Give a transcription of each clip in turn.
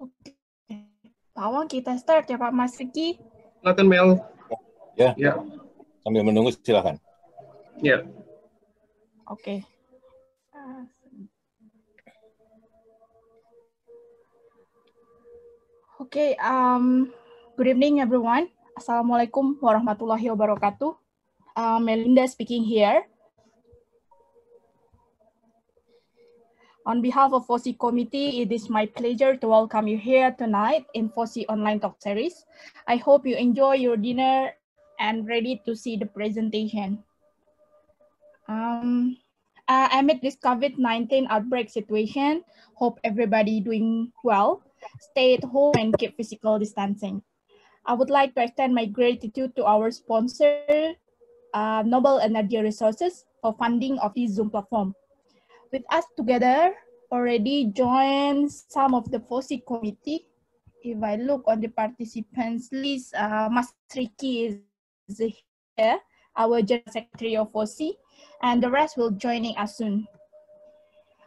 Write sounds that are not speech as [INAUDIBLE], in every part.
Oke. Tolong kita start ya Pak Mas Riki. Silakan Mel. Ya. ya. Sambil menunggu silakan. Ya. Oke. Oke, um, good evening everyone. Assalamualaikum warahmatullahi wabarakatuh. Uh, Melinda speaking here. On behalf of FOSI committee, it is my pleasure to welcome you here tonight in FOSI online talk series. I hope you enjoy your dinner and ready to see the presentation. Um, uh, amid this COVID-19 outbreak situation, hope everybody doing well. Stay at home and keep physical distancing. I would like to extend my gratitude to our sponsor, uh, Noble Energy Resources, for funding of this Zoom platform. With us together already joined some of the FOSI committee. If I look on the participants list, uh, Mas is here, our General Secretary of FOSI, and the rest will joining us soon.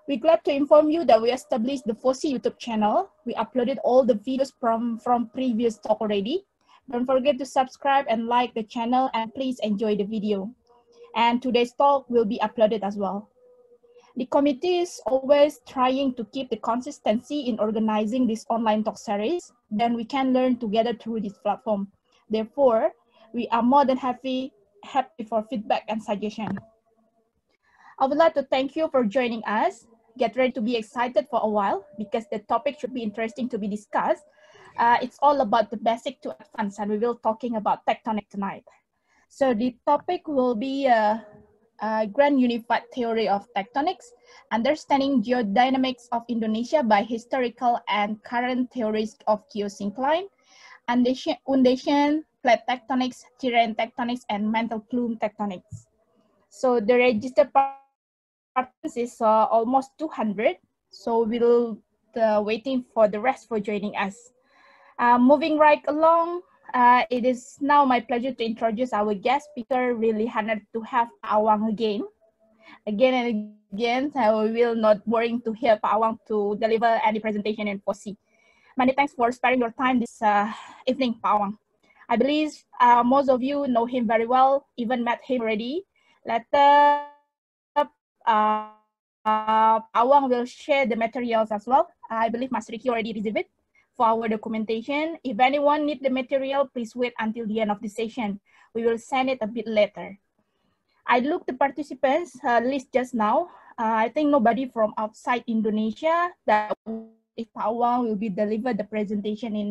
We're glad to inform you that we established the FOSI YouTube channel. We uploaded all the videos from, from previous talk already. Don't forget to subscribe and like the channel and please enjoy the video. And today's talk will be uploaded as well. The committee is always trying to keep the consistency in organizing this online talk series. Then we can learn together through this platform. Therefore, we are more than happy, happy for feedback and suggestion. I would like to thank you for joining us. Get ready to be excited for a while because the topic should be interesting to be discussed. Uh, it's all about the basic to advance, and we will talking about tectonic tonight. So the topic will be uh, uh, Grand Unified Theory of Tectonics, Understanding Geodynamics of Indonesia by Historical and Current Theories of Geosyncline, Undation, Plate Tectonics, Terrain Tectonics, and Mantle Plume Tectonics. So the registered participants is uh, almost 200, so we'll uh, waiting for the rest for joining us. Uh, moving right along, uh, it is now my pleasure to introduce our guest speaker. Really honored to have Pawang again. Again and again, I will not boring to hear Pawang to deliver any presentation in 4 Many thanks for sparing your time this uh, evening, Pawang. I believe uh, most of you know him very well, even met him already. Later, uh, will share the materials as well. I believe Master Ricky already received it for our documentation. If anyone need the material, please wait until the end of the session. We will send it a bit later. I looked the participants uh, list just now. Uh, I think nobody from outside Indonesia that if Taiwan will be delivered the presentation in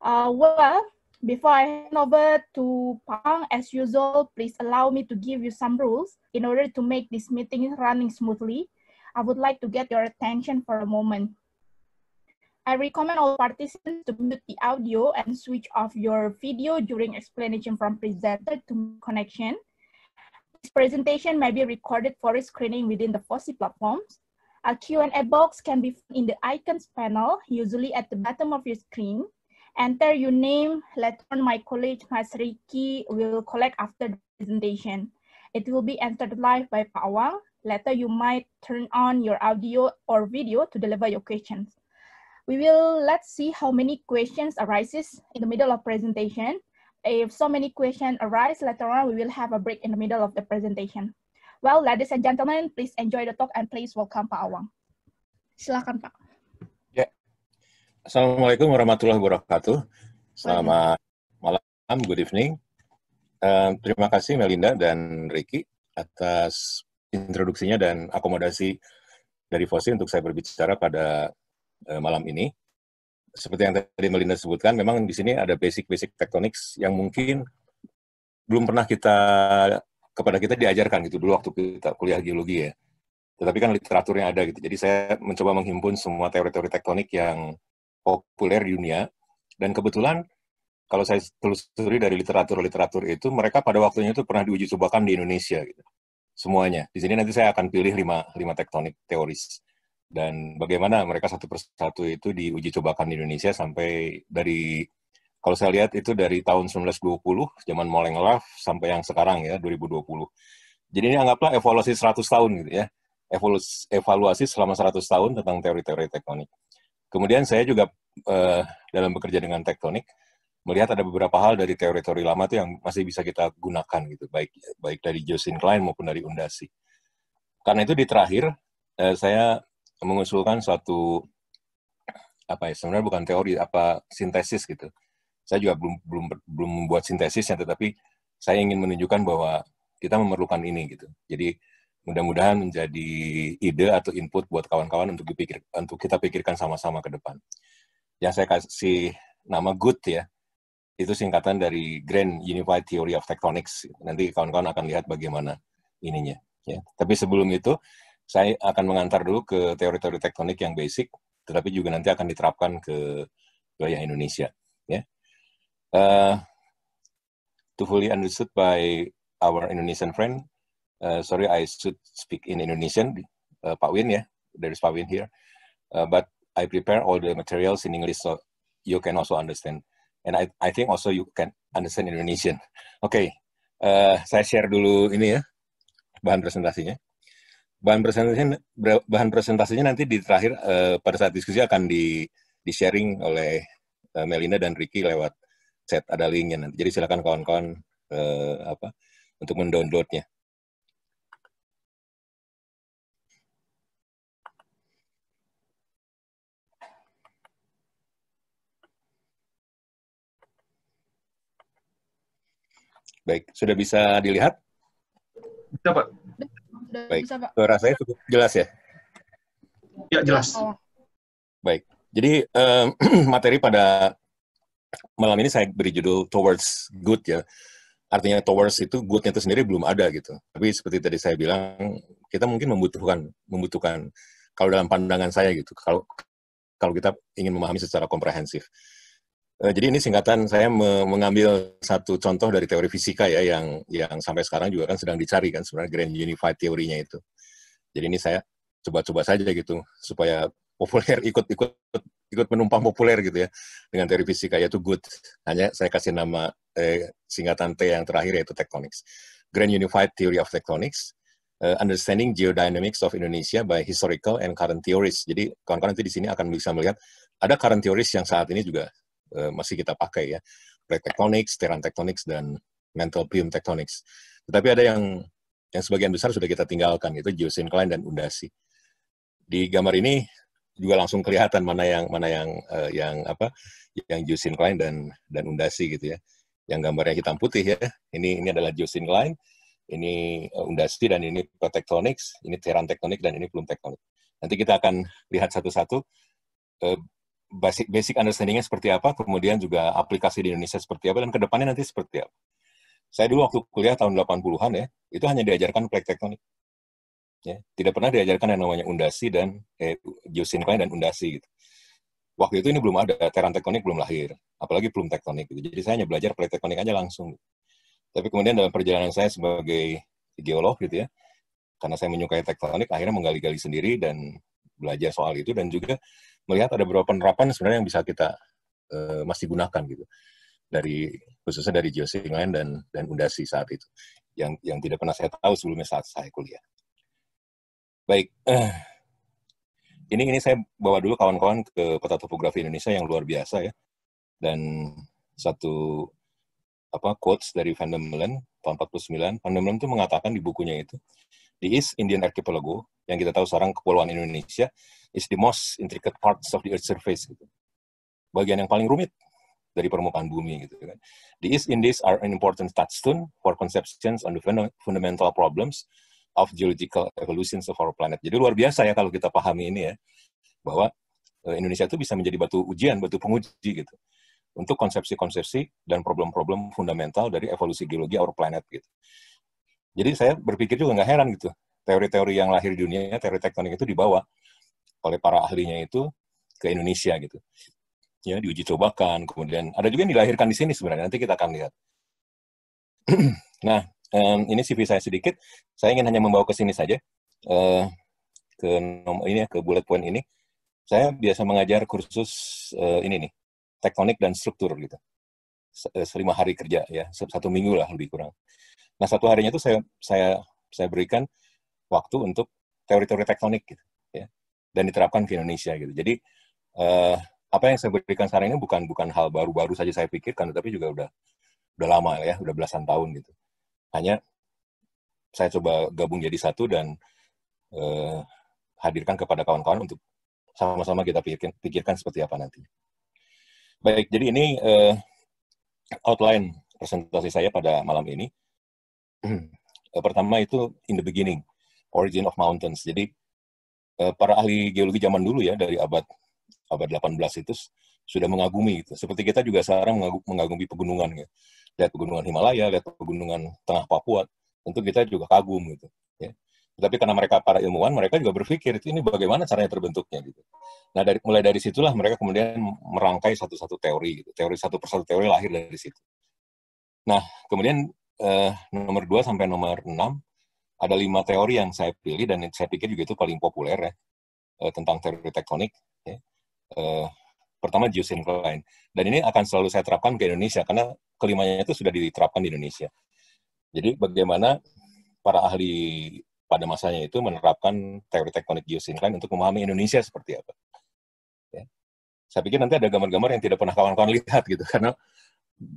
uh, well, before I hand over to Pang, as usual, please allow me to give you some rules in order to make this meeting running smoothly. I would like to get your attention for a moment. I recommend all participants to mute the audio and switch off your video during explanation from presenter to connection. This presentation may be recorded for screening within the FOSI platforms. A Q&A box can be found in the icons panel, usually at the bottom of your screen. Enter your name. Later on, my colleague Masriki will collect after the presentation. It will be answered live by Pawang. Later, you might turn on your audio or video to deliver your questions. We will let's see how many questions arises in the middle of presentation. If so many questions arise later on, we will have a break in the middle of the presentation. Well, ladies and gentlemen, please enjoy the talk and please welcome Pak Awang. Silakan Pak. Ya. Yeah. Assalamualaikum warahmatullahi wabarakatuh. Selamat malam, good evening. Uh, terima kasih Melinda dan Ricky atas introduksinya dan akomodasi dari FOSI untuk saya berbicara pada Eh, malam ini. Seperti yang tadi Melinda sebutkan, memang di sini ada basic-basic tektonik yang mungkin belum pernah kita kepada kita diajarkan gitu dulu waktu kita kuliah geologi ya. Tetapi kan literaturnya ada gitu. Jadi saya mencoba menghimpun semua teori-teori tektonik yang populer di dunia dan kebetulan kalau saya telusuri dari literatur-literatur itu mereka pada waktunya itu pernah diuji cobakan di Indonesia gitu. Semuanya. Di sini nanti saya akan pilih lima, lima tektonik teoris dan bagaimana mereka satu persatu itu diuji cobakan di Indonesia sampai dari kalau saya lihat itu dari tahun 1920 zaman Moleng Love sampai yang sekarang ya 2020. Jadi ini anggaplah evaluasi 100 tahun gitu ya. Evaluasi, evaluasi selama 100 tahun tentang teori-teori tektonik. Kemudian saya juga eh, dalam bekerja dengan tektonik melihat ada beberapa hal dari teori-teori lama itu yang masih bisa kita gunakan gitu baik baik dari Josin Klein maupun dari Undasi. Karena itu di terakhir eh, saya mengusulkan satu apa ya sebenarnya bukan teori apa sintesis gitu. Saya juga belum belum belum membuat sintesisnya tetapi saya ingin menunjukkan bahwa kita memerlukan ini gitu. Jadi mudah-mudahan menjadi ide atau input buat kawan-kawan untuk dipikir untuk kita pikirkan sama-sama ke depan. Yang saya kasih nama GOOD ya. Itu singkatan dari Grand Unified Theory of Tectonics. Nanti kawan-kawan akan lihat bagaimana ininya ya. Tapi sebelum itu saya akan mengantar dulu ke teori-teori tektonik yang basic, tetapi juga nanti akan diterapkan ke wilayah Indonesia. Ya. Uh, to fully understood by our Indonesian friend, uh, sorry I should speak in Indonesian, uh, Pak Win ya, yeah. there is Pak Win here, uh, but I prepare all the materials in English so you can also understand. And I, I think also you can understand Indonesian. Oke, [LAUGHS] okay. uh, saya share dulu ini ya, bahan presentasinya bahan presentasinya bahan presentasinya nanti di terakhir uh, pada saat diskusi akan di di sharing oleh uh, Melinda dan Ricky lewat chat ada linknya nanti. Jadi silakan kawan-kawan uh, apa untuk mendownloadnya. Baik, sudah bisa dilihat? Bisa, Pak. Sudah Baik. bisa, Pak. Suara saya cukup jelas ya? Ya, jelas. Oh. Baik. Jadi um, [CLEARS THROAT] materi pada malam ini saya beri judul Towards Good ya. Artinya towards itu goodnya itu sendiri belum ada gitu. Tapi seperti tadi saya bilang, kita mungkin membutuhkan membutuhkan kalau dalam pandangan saya gitu. Kalau kalau kita ingin memahami secara komprehensif. Eh, jadi ini singkatan saya mengambil satu contoh dari teori fisika ya yang yang sampai sekarang juga kan sedang dicari kan sebenarnya grand unified teorinya itu. Jadi ini saya coba-coba saja gitu supaya populer ikut-ikut ikut menumpang populer gitu ya dengan teori fisika yaitu good. Hanya saya kasih nama eh, singkatan T yang terakhir yaitu tectonics. Grand Unified Theory of Tectonics, eh, Understanding Geodynamics of Indonesia by Historical and Current Theories. Jadi kawan-kawan nanti di sini akan bisa melihat ada current theories yang saat ini juga Eh, masih kita pakai ya, plate tectonics, terran tectonics, dan mantle plume tectonics. Tetapi ada yang yang sebagian besar sudah kita tinggalkan, itu geosyncline dan undasi. Di gambar ini juga langsung kelihatan mana yang mana yang uh, yang apa yang geosyncline dan dan undasi gitu ya. Yang gambarnya hitam putih ya. Ini ini adalah geosyncline, ini eh, undasi dan ini tectonics, ini terran tectonic dan ini plume tectonic. Nanti kita akan lihat satu-satu basic basic understandingnya seperti apa, kemudian juga aplikasi di Indonesia seperti apa, dan kedepannya nanti seperti apa. Saya dulu waktu kuliah tahun 80-an ya, itu hanya diajarkan plate tektonik. Ya, tidak pernah diajarkan yang namanya undasi dan eh, geosinkline dan undasi gitu. Waktu itu ini belum ada, teran tektonik belum lahir, apalagi belum tektonik gitu. Jadi saya hanya belajar plate tektonik aja langsung. Gitu. Tapi kemudian dalam perjalanan saya sebagai geolog gitu ya, karena saya menyukai tektonik, akhirnya menggali-gali sendiri dan belajar soal itu dan juga melihat ada beberapa penerapan sebenarnya yang bisa kita uh, masih gunakan gitu dari khususnya dari geosing lain dan dan undasi saat itu yang yang tidak pernah saya tahu sebelumnya saat saya kuliah. Baik, uh, ini ini saya bawa dulu kawan-kawan ke peta topografi Indonesia yang luar biasa ya dan satu apa quotes dari Van der Meulen tahun 49 Van der Meulen itu mengatakan di bukunya itu di East Indian Archipelago yang kita tahu sekarang kepulauan Indonesia is the most intricate parts of the Earth surface. Gitu. Bagian yang paling rumit dari permukaan bumi gitu kan. These indices are an important touchstone for conceptions on the fundamental problems of geological evolution of our planet. Jadi luar biasa ya kalau kita pahami ini ya bahwa eh, Indonesia itu bisa menjadi batu ujian, batu penguji gitu untuk konsepsi-konsepsi dan problem-problem fundamental dari evolusi geologi our planet gitu. Jadi saya berpikir juga nggak heran gitu teori-teori yang lahir di dunia, teori tektonik itu dibawa oleh para ahlinya itu ke Indonesia gitu. Ya, diuji cobakan, kemudian ada juga yang dilahirkan di sini sebenarnya, nanti kita akan lihat. [CLEARS THROAT] nah, um, ini CV saya sedikit, saya ingin hanya membawa ke sini saja, uh, ke nomor ini ya, ke bullet point ini. Saya biasa mengajar kursus uh, ini nih, tektonik dan struktur gitu. Eh, selima hari kerja ya, satu minggu lah lebih kurang. Nah, satu harinya itu saya saya saya berikan waktu untuk teori-teori tektonik gitu dan diterapkan ke Indonesia gitu. Jadi uh, apa yang saya berikan sekarang ini bukan bukan hal baru-baru saja saya pikirkan, tetapi juga udah udah lama ya, udah belasan tahun gitu. Hanya saya coba gabung jadi satu dan uh, hadirkan kepada kawan-kawan untuk sama-sama kita pikirkan, pikirkan seperti apa nanti. Baik, jadi ini uh, outline presentasi saya pada malam ini. [CLEARS THROAT] Pertama itu in the beginning, origin of mountains. Jadi Eh, para ahli geologi zaman dulu ya dari abad abad 18 itu sudah mengagumi itu. Seperti kita juga sekarang mengagumi pegunungan ya. Lihat pegunungan Himalaya, lihat pegunungan tengah Papua, tentu kita juga kagum gitu. Ya. Tapi karena mereka para ilmuwan, mereka juga berpikir ini bagaimana caranya terbentuknya gitu. Nah dari mulai dari situlah mereka kemudian merangkai satu-satu teori, gitu. teori satu persatu teori lahir dari situ. Nah kemudian eh, nomor 2 sampai nomor 6 ada lima teori yang saya pilih dan saya pikir juga itu paling populer ya eh, tentang teori tektonik. Ya. Eh, pertama Jusin dan ini akan selalu saya terapkan ke Indonesia karena kelimanya itu sudah diterapkan di Indonesia. Jadi bagaimana para ahli pada masanya itu menerapkan teori tektonik geosinkline untuk memahami Indonesia seperti apa. Ya. Saya pikir nanti ada gambar-gambar yang tidak pernah kawan-kawan lihat gitu [LAUGHS] karena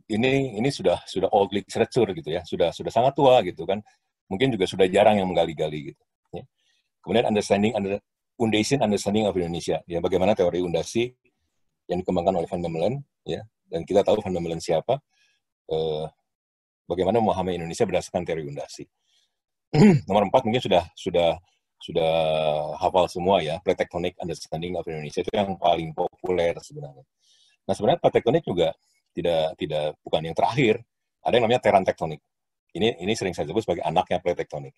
ini ini sudah sudah old literature gitu ya, sudah sudah sangat tua gitu kan mungkin juga sudah hmm. jarang yang menggali-gali gitu. Ya. Kemudian understanding under, foundation understanding of Indonesia, ya bagaimana teori undasi yang dikembangkan oleh Van Bemmelen, ya dan kita tahu Van Bemmelen siapa, eh, bagaimana memahami Indonesia berdasarkan teori undasi. [CLEARS THROAT] Nomor empat mungkin sudah sudah sudah hafal semua ya, tectonic understanding of Indonesia itu yang paling populer sebenarnya. Nah sebenarnya tectonic juga tidak tidak bukan yang terakhir, ada yang namanya teran tektonik. Ini ini sering saya sebut sebagai anaknya plate tektonik.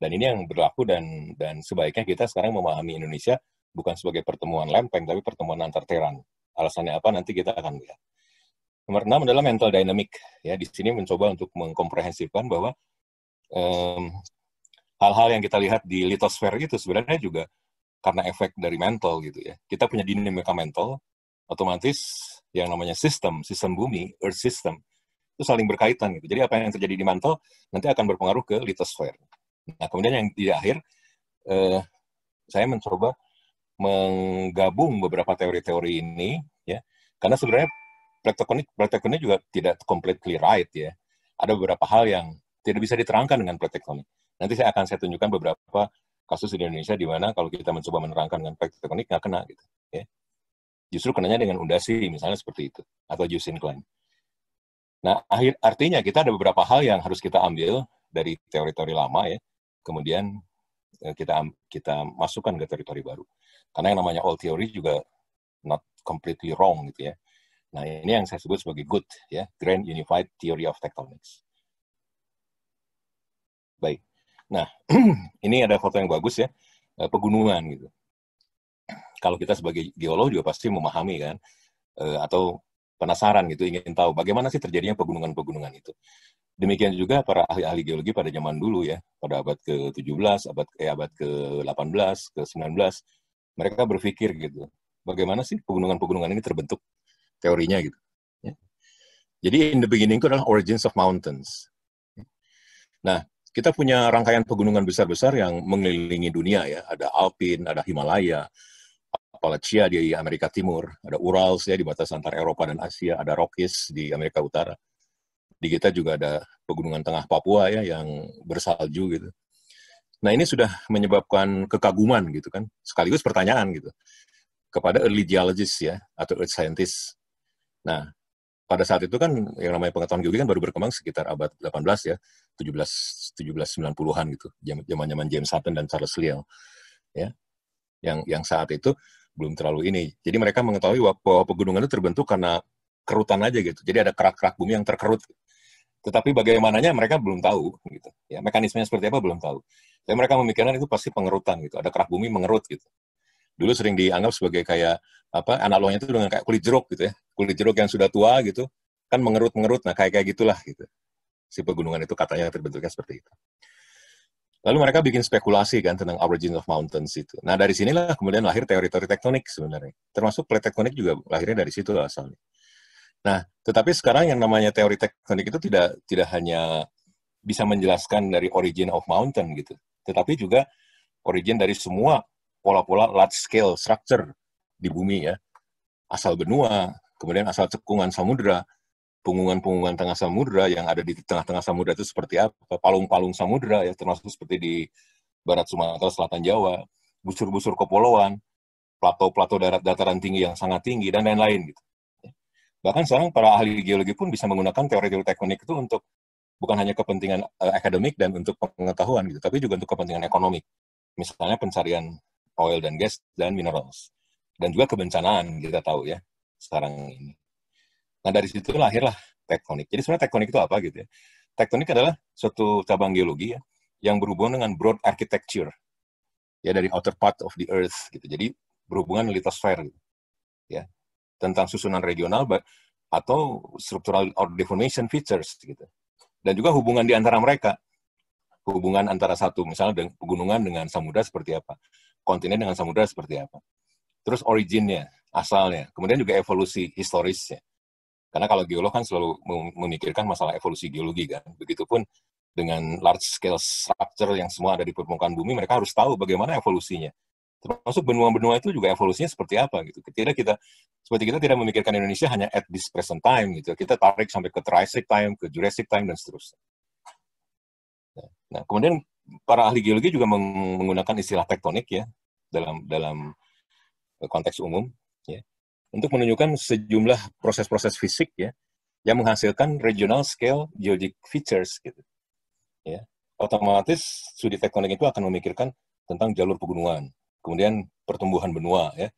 Dan ini yang berlaku dan dan sebaiknya kita sekarang memahami Indonesia bukan sebagai pertemuan lempeng tapi pertemuan antar teran. Alasannya apa nanti kita akan lihat. Nomor enam adalah mental dynamic. Ya, di sini mencoba untuk mengkomprehensifkan bahwa hal hal-hal yang kita lihat di litosfer itu sebenarnya juga karena efek dari mental gitu ya. Kita punya dinamika mental, otomatis yang namanya sistem, sistem bumi, earth system, itu saling berkaitan gitu. Jadi apa yang terjadi di mantel nanti akan berpengaruh ke litosfer. Nah kemudian yang di akhir eh, saya mencoba menggabung beberapa teori-teori ini ya karena sebenarnya plektokonik plektokonik juga tidak complete clear right ya. Ada beberapa hal yang tidak bisa diterangkan dengan plektokonik Nanti saya akan saya tunjukkan beberapa kasus di Indonesia di mana kalau kita mencoba menerangkan dengan plektokonik nggak kena gitu. Ya. Justru kenanya dengan undasi misalnya seperti itu atau Justin Klein. Nah, akhir, artinya kita ada beberapa hal yang harus kita ambil dari teori-teori lama ya, kemudian eh, kita kita masukkan ke teori-teori baru. Karena yang namanya old theory juga not completely wrong gitu ya. Nah, ini yang saya sebut sebagai good ya, Grand Unified Theory of Tectonics. Baik. Nah, [CLEARS THROAT] ini ada foto yang bagus ya, eh, pegunungan gitu. Kalau kita sebagai geolog juga pasti memahami kan eh, atau penasaran gitu, ingin tahu bagaimana sih terjadinya pegunungan-pegunungan itu. Demikian juga para ahli-ahli geologi pada zaman dulu ya, pada abad ke-17, abad eh, abad ke-18, ke-19, mereka berpikir gitu, bagaimana sih pegunungan-pegunungan ini terbentuk teorinya gitu. Ya. Jadi in the beginning itu adalah origins of mountains. Nah, kita punya rangkaian pegunungan besar-besar yang mengelilingi dunia ya, ada Alpin, ada Himalaya, Appalachia di Amerika Timur, ada Urals ya di batas antar Eropa dan Asia, ada Rockies di Amerika Utara. Di kita juga ada pegunungan tengah Papua ya yang bersalju gitu. Nah ini sudah menyebabkan kekaguman gitu kan, sekaligus pertanyaan gitu kepada early geologists ya atau earth scientists. Nah pada saat itu kan yang namanya pengetahuan geologi kan baru berkembang sekitar abad 18 ya, 17 1790-an gitu, zaman-zaman James Hutton dan Charles Lyell. Ya. Yang yang saat itu belum terlalu ini. Jadi mereka mengetahui bahwa pegunungan itu terbentuk karena kerutan aja gitu. Jadi ada kerak-kerak bumi yang terkerut. Tetapi bagaimananya mereka belum tahu gitu. Ya mekanismenya seperti apa belum tahu. Tapi mereka memikirkan itu pasti pengerutan gitu. Ada kerak bumi mengerut gitu. Dulu sering dianggap sebagai kayak apa analognya itu dengan kayak kulit jeruk gitu ya. Kulit jeruk yang sudah tua gitu kan mengerut-mengerut nah kayak kayak gitulah gitu. Si pegunungan itu katanya terbentuknya seperti itu. Lalu mereka bikin spekulasi kan tentang origin of mountains itu. Nah dari sinilah kemudian lahir teori-teori tektonik sebenarnya. Termasuk plate tektonik juga lahirnya dari situ asalnya. Nah tetapi sekarang yang namanya teori tektonik itu tidak tidak hanya bisa menjelaskan dari origin of mountain gitu, tetapi juga origin dari semua pola-pola large scale structure di bumi ya, asal benua, kemudian asal cekungan samudra, punggungan-punggungan tengah samudra yang ada di tengah-tengah samudra itu seperti apa, palung-palung samudra ya termasuk seperti di barat Sumatera, selatan Jawa, busur-busur kepulauan, plato-plato darat dataran tinggi yang sangat tinggi dan lain-lain gitu. Bahkan sekarang para ahli geologi pun bisa menggunakan teori-teori teknik itu untuk bukan hanya kepentingan eh, akademik dan untuk pengetahuan gitu, tapi juga untuk kepentingan ekonomi. Misalnya pencarian oil dan gas dan minerals dan juga kebencanaan kita tahu ya sekarang ini. Nah, dari situ lahirlah tektonik. Jadi sebenarnya tektonik itu apa gitu ya? Tektonik adalah suatu cabang geologi ya, yang berhubungan dengan broad architecture. Ya, dari outer part of the earth gitu. Jadi berhubungan litosfer gitu. Ya. Tentang susunan regional atau structural or deformation features gitu. Dan juga hubungan di antara mereka. Hubungan antara satu misalnya dengan pegunungan dengan samudra seperti apa? Kontinen dengan samudra seperti apa? Terus originnya, asalnya, kemudian juga evolusi historisnya karena kalau geolog kan selalu memikirkan masalah evolusi geologi kan. Begitupun dengan large scale structure yang semua ada di permukaan bumi, mereka harus tahu bagaimana evolusinya. Termasuk benua-benua itu juga evolusinya seperti apa gitu. Ketika kita seperti kita tidak memikirkan Indonesia hanya at this present time gitu. Kita tarik sampai ke Triassic time, ke Jurassic time dan seterusnya. Nah, kemudian para ahli geologi juga menggunakan istilah tektonik ya dalam dalam eh, konteks umum untuk menunjukkan sejumlah proses-proses fisik ya yang menghasilkan regional scale geologic features gitu. Ya. Otomatis studi tektonik itu akan memikirkan tentang jalur pegunungan, kemudian pertumbuhan benua ya,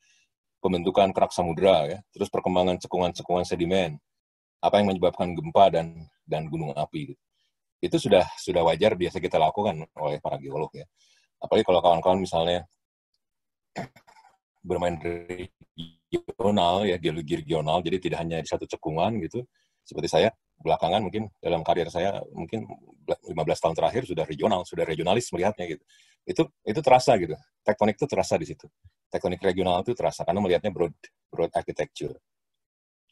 pembentukan kerak samudra ya, terus perkembangan cekungan-cekungan sedimen, apa yang menyebabkan gempa dan dan gunung api gitu. Itu sudah sudah wajar biasa kita lakukan oleh para geolog ya. Apalagi kalau kawan-kawan misalnya bermain regional ya geologi regional jadi tidak hanya di satu cekungan gitu seperti saya belakangan mungkin dalam karir saya mungkin 15 tahun terakhir sudah regional sudah regionalis melihatnya gitu itu itu terasa gitu tektonik itu terasa di situ tektonik regional itu terasa karena melihatnya broad broad architecture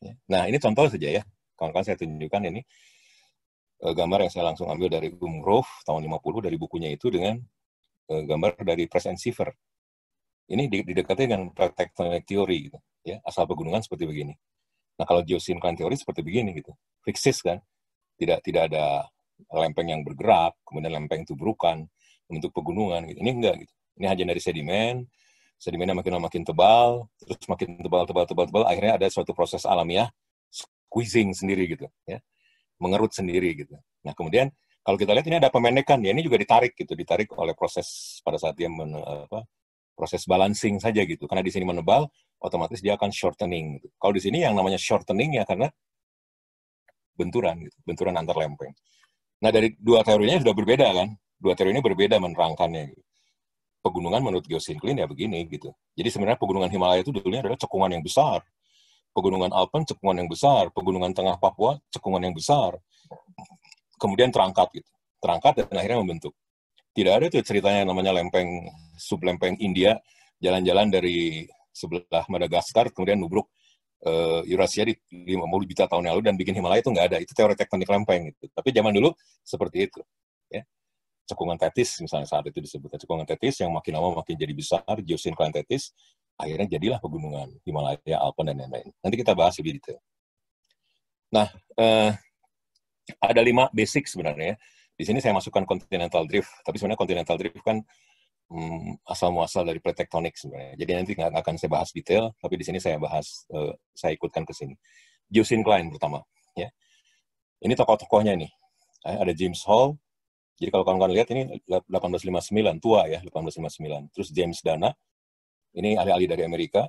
ya. nah ini contoh saja ya kawan-kawan saya tunjukkan ini eh, gambar yang saya langsung ambil dari Umroh tahun 50 dari bukunya itu dengan eh, gambar dari Press and Siever ini didekati dengan tektonik teori gitu ya asal pegunungan seperti begini nah kalau geosinkron teori seperti begini gitu fixis kan tidak tidak ada lempeng yang bergerak kemudian lempeng itu berukan membentuk pegunungan gitu ini enggak gitu ini hanya dari sedimen sedimennya makin makin tebal terus makin tebal tebal tebal tebal akhirnya ada suatu proses alamiah squeezing sendiri gitu ya mengerut sendiri gitu nah kemudian kalau kita lihat ini ada pemendekan ya ini juga ditarik gitu ditarik oleh proses pada saat dia men, apa, proses balancing saja gitu. Karena di sini menebal, otomatis dia akan shortening. Gitu. Kalau di sini yang namanya shortening ya karena benturan, gitu. benturan antar lempeng. Nah dari dua teorinya sudah berbeda kan, dua teori ini berbeda menerangkannya. Gitu. Pegunungan menurut geosinklin ya begini gitu. Jadi sebenarnya pegunungan Himalaya itu dulunya adalah cekungan yang besar. Pegunungan Alpen cekungan yang besar, pegunungan tengah Papua cekungan yang besar. Kemudian terangkat gitu. Terangkat dan akhirnya membentuk tidak ada tuh ceritanya yang namanya lempeng lempeng India jalan-jalan dari sebelah Madagaskar kemudian nubruk uh, Eurasia di 50 juta tahun lalu dan bikin Himalaya itu nggak ada itu teori tektonik lempeng gitu tapi zaman dulu seperti itu ya cekungan tetis misalnya saat itu disebut cekungan tetis yang makin lama makin jadi besar geosinklin tetis akhirnya jadilah pegunungan Himalaya, Alpen dan lain-lain. Nanti kita bahas lebih detail. Nah, uh, ada lima basic sebenarnya ya. Di sini saya masukkan continental drift, tapi sebenarnya continental drift kan hmm, asal muasal dari plate tectonic sebenarnya. Jadi nanti nggak akan saya bahas detail, tapi di sini saya bahas, uh, saya ikutkan ke sini. Klein pertama, ya. Ini tokoh-tokohnya ini, ya. Ada James Hall, jadi kalau kawan-kawan lihat ini 1859, tua ya, 1859. Terus James Dana, ini ahli-ahli dari Amerika.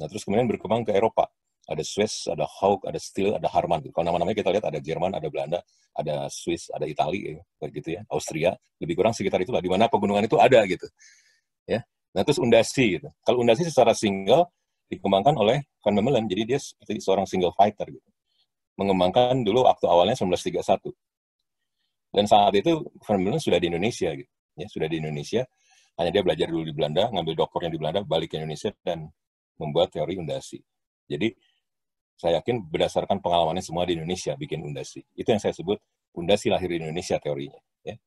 Nah, terus kemudian berkembang ke Eropa ada Swiss, ada Haug, ada Steel, ada Harman. Kalau nama-namanya kita lihat ada Jerman, ada Belanda, ada Swiss, ada Itali, ya, gitu ya, Austria. Lebih kurang sekitar itu lah. di mana pegunungan itu ada gitu. Ya. Nah terus undasi gitu. Kalau undasi secara single dikembangkan oleh Van Memmelen, jadi dia seperti seorang single fighter gitu. Mengembangkan dulu waktu awalnya 1931. Dan saat itu Van Memmelen sudah di Indonesia gitu. Ya, sudah di Indonesia. Hanya dia belajar dulu di Belanda, ngambil doktornya di Belanda, balik ke Indonesia dan membuat teori undasi. Jadi saya yakin berdasarkan pengalamannya semua di Indonesia bikin undasi. Itu yang saya sebut undasi lahir di Indonesia teorinya. Ya.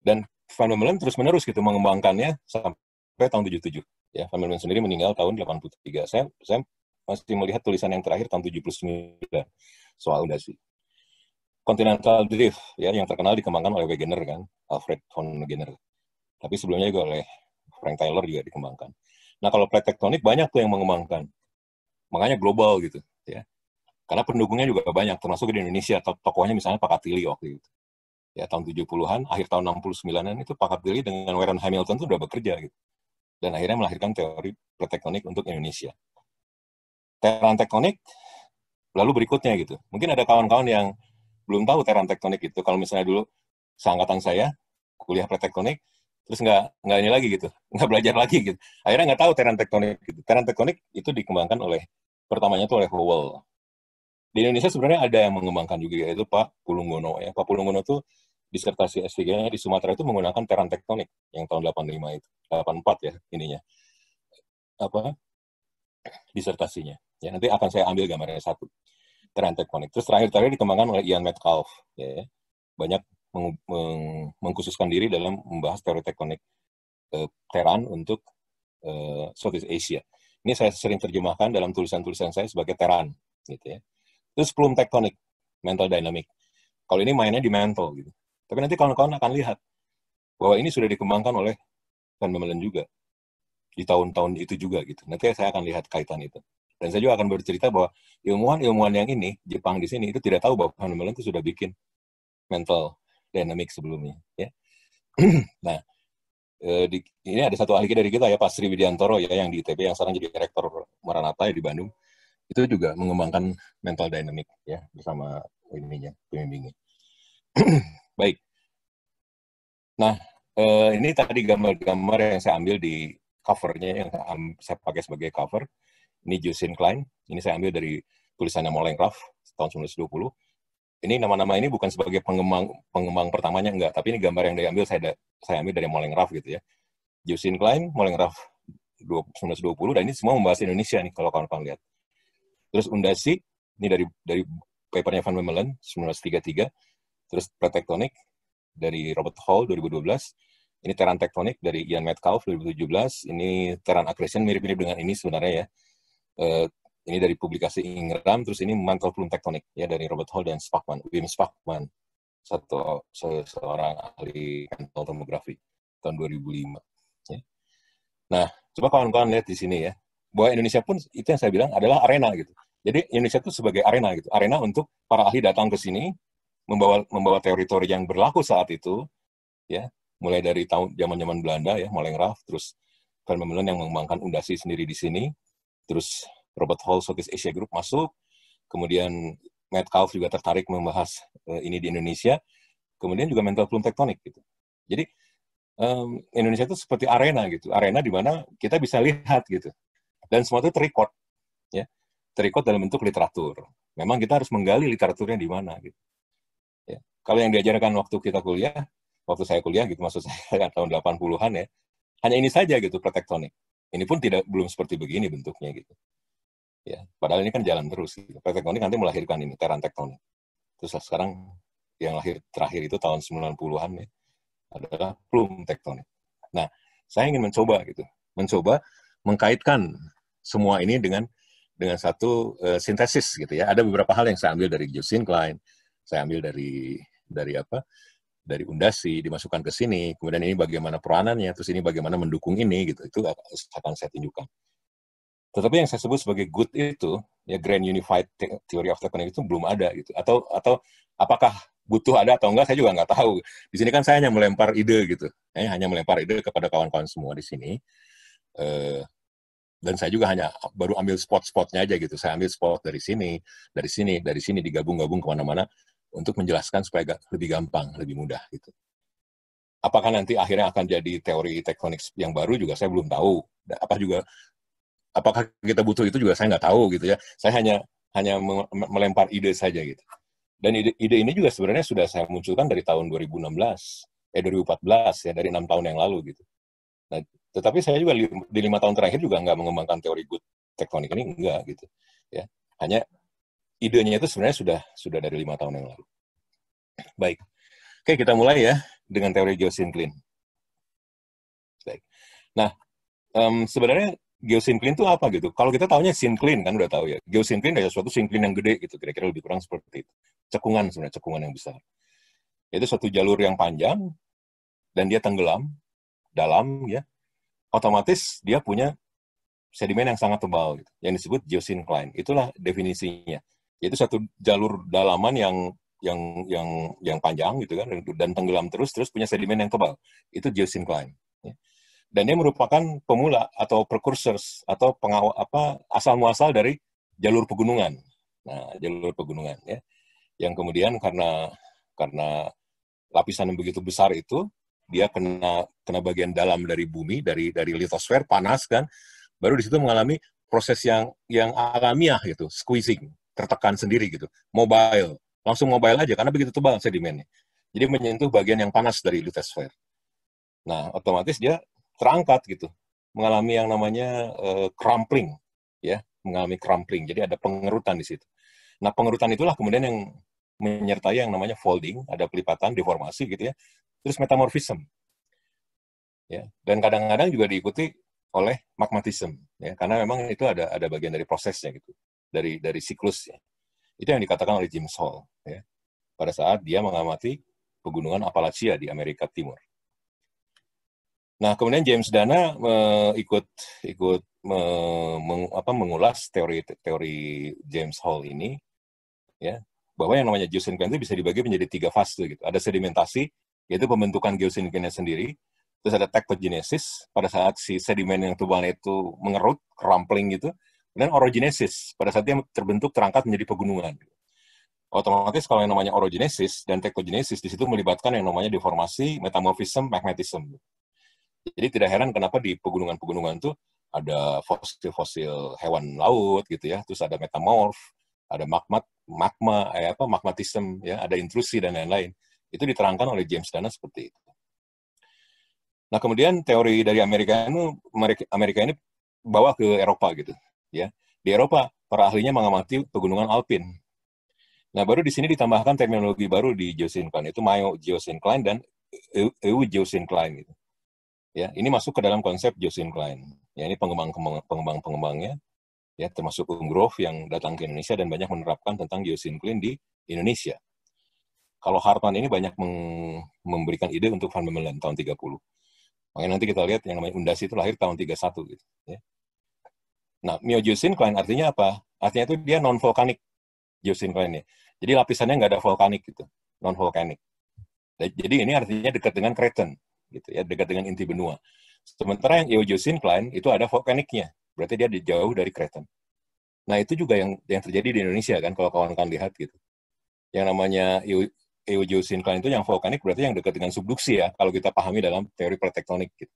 Dan Van Meulen terus-menerus gitu mengembangkannya sampai tahun 77. Ya, Van Meulen sendiri meninggal tahun 83. Saya, saya masih melihat tulisan yang terakhir tahun 79 soal undasi. Continental Drift ya yang terkenal dikembangkan oleh Wegener kan, Alfred von Wegener. Tapi sebelumnya juga oleh Frank Taylor juga dikembangkan. Nah kalau plate tektonik banyak tuh yang mengembangkan. Makanya global gitu. Gitu ya karena pendukungnya juga banyak termasuk di Indonesia tokohnya misalnya Pak Katili waktu itu ya tahun 70-an akhir tahun 69-an itu Pak Katili dengan Warren Hamilton itu udah bekerja gitu dan akhirnya melahirkan teori pretektonik untuk Indonesia teran tektonik lalu berikutnya gitu mungkin ada kawan-kawan yang belum tahu teran tektonik itu kalau misalnya dulu seangkatan saya kuliah pretektonik terus nggak nggak ini lagi gitu nggak belajar lagi gitu akhirnya nggak tahu teran tektonik gitu teran tektonik itu dikembangkan oleh pertamanya itu oleh Howell. Di Indonesia sebenarnya ada yang mengembangkan juga yaitu Pak Pulunggono ya. Pak Pulunggono itu disertasi S3-nya di Sumatera itu menggunakan teran tektonik yang tahun 85 itu, 84 ya ininya. Apa? disertasinya. Ya, nanti akan saya ambil gambarnya satu. Teran tektonik. Terus terakhir-terakhir dikembangkan oleh Ian Metcalf. ya. Banyak meng meng mengkhususkan diri dalam membahas teori tektonik eh, teran untuk eh, Southeast Asia. Ini saya sering terjemahkan dalam tulisan-tulisan saya sebagai teran, gitu ya. Terus plum tektonik, mental dynamic. Kalau ini mainnya di mental, gitu. Tapi nanti kawan-kawan akan lihat bahwa ini sudah dikembangkan oleh Van Bemelen juga di tahun-tahun itu juga gitu. Nanti saya akan lihat kaitan itu. Dan saya juga akan bercerita bahwa ilmuwan-ilmuwan yang ini, Jepang di sini, itu tidak tahu bahwa Van Bemelen itu sudah bikin mental dynamic sebelumnya. Ya. [CLEARS THROAT] nah, Eh, di, ini ada satu ahli dari kita ya Pak Sri Widiantoro ya yang di ITB yang sekarang jadi rektor Maranatha ya, di Bandung itu juga mengembangkan mental dynamic ya bersama ininya pembimbingnya. [CLEARS THROAT] Baik. Nah eh, ini tadi gambar-gambar yang saya ambil di covernya yang saya pakai sebagai cover. Ini Justin Klein. Ini saya ambil dari tulisannya Molenkraft tahun 1920 ini nama-nama ini bukan sebagai pengembang pengembang pertamanya enggak, tapi ini gambar yang diambil saya da, saya ambil dari Moleng Raff gitu ya. Justin Klein, Moleng Raff 1920 dan ini semua membahas Indonesia nih kalau kawan-kawan lihat. Terus Undasi ini dari dari papernya Van Wemelen 1933. Terus Pretectonic dari Robert Hall 2012. Ini Terran Tectonic dari Ian Metcalf 2017. Ini Terran Accretion mirip-mirip dengan ini sebenarnya ya. Uh, ini dari publikasi Ingram, terus ini memantau Plume Tektonik ya dari Robert Hall dan Spakman, Wim Spakman, satu seorang ahli mantel tomografi tahun 2005. Ya. Nah, coba kawan-kawan lihat di sini ya, bahwa Indonesia pun itu yang saya bilang adalah arena gitu. Jadi Indonesia itu sebagai arena gitu, arena untuk para ahli datang ke sini membawa membawa teritori yang berlaku saat itu, ya, mulai dari tahun zaman-zaman Belanda ya, Malengraf, terus Van Bemmelen yang mengembangkan undasi sendiri di sini, terus Robert Hall Southeast Asia Group masuk, kemudian Matt Kauf juga tertarik membahas uh, ini di Indonesia, kemudian juga mental plume tektonik gitu. Jadi um, Indonesia itu seperti arena gitu, arena di mana kita bisa lihat gitu, dan semua itu terrecord, ya, terrecord dalam bentuk literatur. Memang kita harus menggali literaturnya di mana gitu. Ya. Kalau yang diajarkan waktu kita kuliah, waktu saya kuliah gitu maksud [LAUGHS] saya kan tahun 80-an ya, hanya ini saja gitu protektonik. Ini pun tidak belum seperti begini bentuknya gitu ya padahal ini kan jalan terus gitu. Pet tektonik nanti melahirkan ini teran tektonik terus sekarang yang lahir terakhir itu tahun 90-an ya adalah plum tektonik nah saya ingin mencoba gitu mencoba mengkaitkan semua ini dengan dengan satu uh, sintesis gitu ya ada beberapa hal yang saya ambil dari Justin Klein saya ambil dari dari apa dari undasi dimasukkan ke sini kemudian ini bagaimana peranannya terus ini bagaimana mendukung ini gitu itu akan saya tunjukkan tetapi yang saya sebut sebagai good itu, ya Grand Unified Theory of Technology itu belum ada gitu. Atau atau apakah butuh ada atau enggak saya juga nggak tahu. Di sini kan saya hanya melempar ide gitu. Saya hanya melempar ide kepada kawan-kawan semua di sini. Eh, dan saya juga hanya baru ambil spot-spotnya aja gitu. Saya ambil spot dari sini, dari sini, dari sini digabung-gabung kemana-mana untuk menjelaskan supaya lebih gampang, lebih mudah gitu. Apakah nanti akhirnya akan jadi teori tektonik yang baru juga saya belum tahu. apa juga apakah kita butuh itu juga saya nggak tahu gitu ya. Saya hanya hanya melempar ide saja gitu. Dan ide, ide ini juga sebenarnya sudah saya munculkan dari tahun 2016, eh 2014 ya dari enam tahun yang lalu gitu. Nah, tetapi saya juga di lima tahun terakhir juga nggak mengembangkan teori good tektonik ini enggak gitu ya. Hanya idenya itu sebenarnya sudah sudah dari lima tahun yang lalu. Baik, oke kita mulai ya dengan teori geosinklin Klein. Baik, nah um, sebenarnya Geosinklin itu apa gitu. Kalau kita tahunya sinklin kan udah tahu ya. Geosinklin adalah suatu sinklin yang gede gitu, kira-kira lebih kurang seperti itu. Cekungan sebenarnya, cekungan yang besar. Itu suatu jalur yang panjang dan dia tenggelam dalam ya. Otomatis dia punya sedimen yang sangat tebal gitu, yang disebut geosinklin. Itulah definisinya. Itu satu jalur dalaman yang yang yang yang panjang gitu kan dan tenggelam terus terus punya sedimen yang tebal. Itu geosinklin. Ya dan dia merupakan pemula atau precursors atau pengawal apa asal muasal dari jalur pegunungan. Nah, jalur pegunungan ya. Yang kemudian karena karena lapisan yang begitu besar itu dia kena kena bagian dalam dari bumi dari dari litosfer panas kan baru di situ mengalami proses yang yang alamiah gitu squeezing tertekan sendiri gitu mobile langsung mobile aja karena begitu tebal sedimennya jadi menyentuh bagian yang panas dari litosfer nah otomatis dia terangkat gitu, mengalami yang namanya uh, crumpling, ya, mengalami crumpling. Jadi ada pengerutan di situ. Nah pengerutan itulah kemudian yang menyertai yang namanya folding, ada pelipatan, deformasi gitu ya, terus metamorfism. Ya, dan kadang-kadang juga diikuti oleh magmatism ya karena memang itu ada ada bagian dari prosesnya gitu dari dari siklusnya itu yang dikatakan oleh James Hall ya pada saat dia mengamati pegunungan Appalachia di Amerika Timur Nah, kemudian James Dana uh, ikut ikut uh, meng, apa, mengulas teori teori James Hall ini, ya bahwa yang namanya itu bisa dibagi menjadi tiga fase gitu. Ada sedimentasi, yaitu pembentukan geosynkinesis sendiri. Terus ada tectogenesis, pada saat si sedimen yang tubuhnya itu mengerut, crumpling gitu. kemudian orogenesis, pada saat dia terbentuk terangkat menjadi pegunungan. Gitu. Otomatis kalau yang namanya orogenesis dan tectogenesis di situ melibatkan yang namanya deformasi, metamorfism, magnetism. Jadi tidak heran kenapa di pegunungan-pegunungan itu ada fosil-fosil hewan laut gitu ya, terus ada metamorf, ada magma, magma eh, apa magmatism ya, ada intrusi dan lain-lain. Itu diterangkan oleh James Dana seperti itu. Nah kemudian teori dari Amerika ini Amerika ini bawa ke Eropa gitu ya. Di Eropa para ahlinya mengamati pegunungan alpin. Nah baru di sini ditambahkan terminologi baru di geosincline itu Mayo geosincline dan Eu e-, e geosincline gitu ya ini masuk ke dalam konsep Jocelyn Klein ya ini pengembang pengembang pengembangnya ya termasuk Ungrove yang datang ke Indonesia dan banyak menerapkan tentang Jocelyn Klein di Indonesia kalau Hartman ini banyak memberikan ide untuk Van Bemelen tahun 30 makanya nanti kita lihat yang namanya Undasi itu lahir tahun 31 gitu ya nah Mio Jocelyn Klein artinya apa artinya itu dia non vulkanik Jocelyn Klein ya jadi lapisannya nggak ada vulkanik gitu non vulkanik jadi ini artinya dekat dengan Kreten gitu ya dekat dengan inti benua. Sementara yang Klein itu ada vulkaniknya, berarti dia jauh dari kreten. Nah itu juga yang yang terjadi di Indonesia kan kalau kawan-kawan lihat gitu. Yang namanya Klein itu yang vulkanik berarti yang dekat dengan subduksi ya kalau kita pahami dalam teori pretektonik gitu.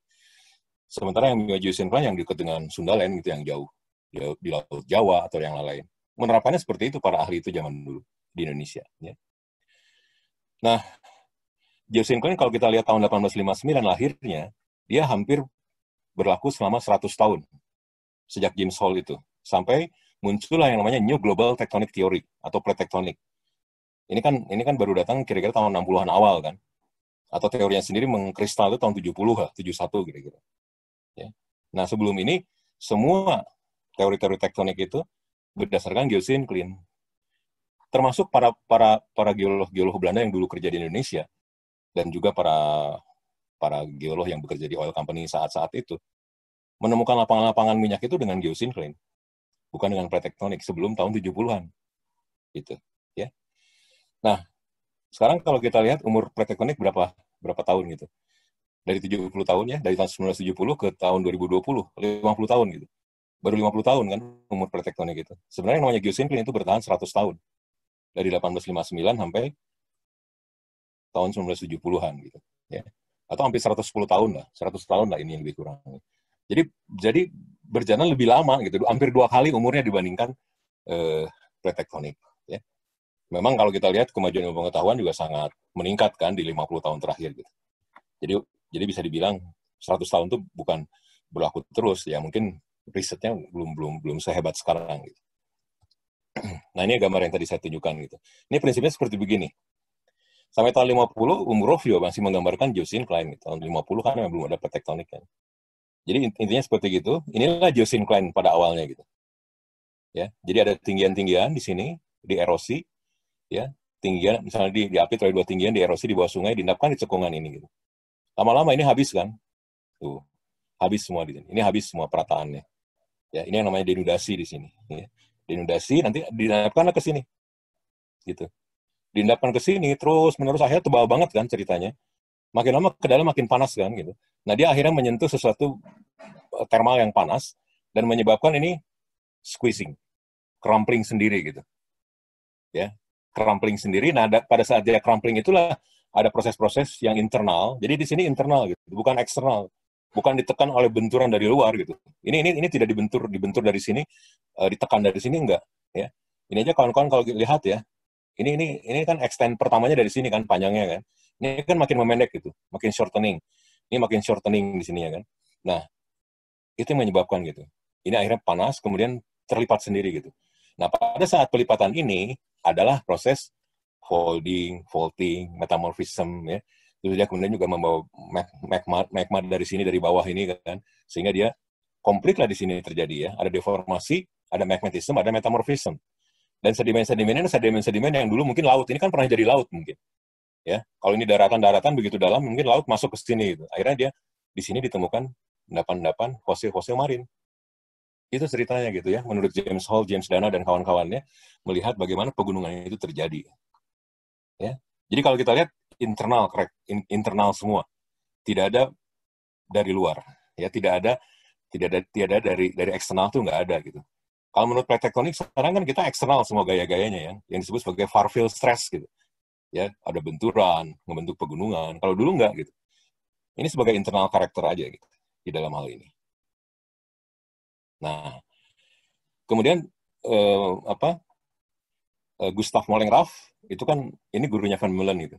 Sementara yang Klein yang dekat dengan Sundaland gitu yang jauh, jauh di laut Jawa atau yang lain. Menerapkannya seperti itu para ahli itu zaman dulu di Indonesia. Ya. Nah, Joseph Klein kalau kita lihat tahun 1859 lahirnya, dia hampir berlaku selama 100 tahun sejak James Hall itu. Sampai muncullah yang namanya New Global Tectonic Theory atau Plate Tectonic. Ini kan ini kan baru datang kira-kira tahun 60-an awal kan. Atau teori yang sendiri mengkristal itu tahun 70 lah, 71 kira-kira. Ya. Nah, sebelum ini semua teori-teori tektonik itu berdasarkan geosinklin. Termasuk para para para geolog-geolog Belanda yang dulu kerja di Indonesia, dan juga para para geolog yang bekerja di oil company saat-saat itu menemukan lapangan-lapangan minyak itu dengan geosinkline, bukan dengan pretektonik sebelum tahun 70-an. Gitu, ya. Nah, sekarang kalau kita lihat umur pretektonik berapa berapa tahun gitu. Dari 70 tahun ya, dari tahun 1970 ke tahun 2020, 50 tahun gitu. Baru 50 tahun kan umur pretektonik itu. Sebenarnya namanya geosinkline itu bertahan 100 tahun. Dari 1859 sampai tahun 1970-an gitu ya atau hampir 110 tahun lah 100 tahun lah ini yang lebih kurang jadi jadi berjalan lebih lama gitu hampir dua kali umurnya dibandingkan eh, pretektonik ya memang kalau kita lihat kemajuan ilmu pengetahuan juga sangat meningkat kan di 50 tahun terakhir gitu jadi jadi bisa dibilang 100 tahun itu bukan berlaku terus ya mungkin risetnya belum belum belum sehebat sekarang gitu [CLEARS THROAT] nah ini gambar yang tadi saya tunjukkan gitu ini prinsipnya seperti begini sampai tahun 50 umroh juga masih menggambarkan geosin Klein gitu. tahun 50 kan memang belum ada tektonik kan jadi intinya seperti gitu inilah geosin Klein pada awalnya gitu ya jadi ada tinggian-tinggian di sini di erosi ya tinggian misalnya di, di api terlalu dua tinggian di erosi di bawah sungai diendapkan di cekungan ini gitu lama-lama ini habis kan tuh habis semua di sini ini habis semua perataannya ya ini yang namanya denudasi di sini ya. denudasi nanti diendapkanlah ke sini gitu diendapkan ke sini terus menerus akhirnya tebal banget kan ceritanya makin lama ke dalam makin panas kan gitu nah dia akhirnya menyentuh sesuatu eh, thermal yang panas dan menyebabkan ini squeezing crumpling sendiri gitu ya crumpling sendiri nah ada, pada saat dia crumpling itulah ada proses-proses yang internal jadi di sini internal gitu bukan eksternal bukan ditekan oleh benturan dari luar gitu ini ini ini tidak dibentur dibentur dari sini eh, ditekan dari sini enggak ya ini aja kawan-kawan kalau lihat ya ini ini ini kan extend pertamanya dari sini kan panjangnya kan. Ini kan makin memendek gitu, makin shortening. Ini makin shortening di sini ya kan. Nah, itu yang menyebabkan gitu. Ini akhirnya panas kemudian terlipat sendiri gitu. Nah, pada saat pelipatan ini adalah proses folding, faulting, metamorphism ya. Terus dia kemudian juga membawa magma, magma dari sini dari bawah ini kan sehingga dia komplit lah di sini terjadi ya. Ada deformasi, ada magmatisme ada metamorphism. Dan sedimen sedimen ini sedimen-sedimen yang dulu mungkin laut. Ini kan pernah jadi laut mungkin. Ya, kalau ini daratan-daratan begitu dalam, mungkin laut masuk ke sini gitu. Akhirnya dia di sini ditemukan endapan-endapan fosil-fosil marin. Itu ceritanya gitu ya, menurut James Hall, James Dana, dan kawan-kawannya, melihat bagaimana pegunungan itu terjadi. Ya, Jadi kalau kita lihat, internal correct, internal semua. Tidak ada dari luar. ya Tidak ada tidak ada, tidak ada dari dari eksternal tuh nggak ada gitu kalau menurut plate tektonik sekarang kan kita eksternal semua gaya-gayanya ya, yang disebut sebagai far field stress gitu. Ya, ada benturan, membentuk pegunungan. Kalau dulu enggak gitu. Ini sebagai internal karakter aja gitu di dalam hal ini. Nah, kemudian eh, apa? Eh, Gustav Molengraaf itu kan ini gurunya Van Mullen gitu.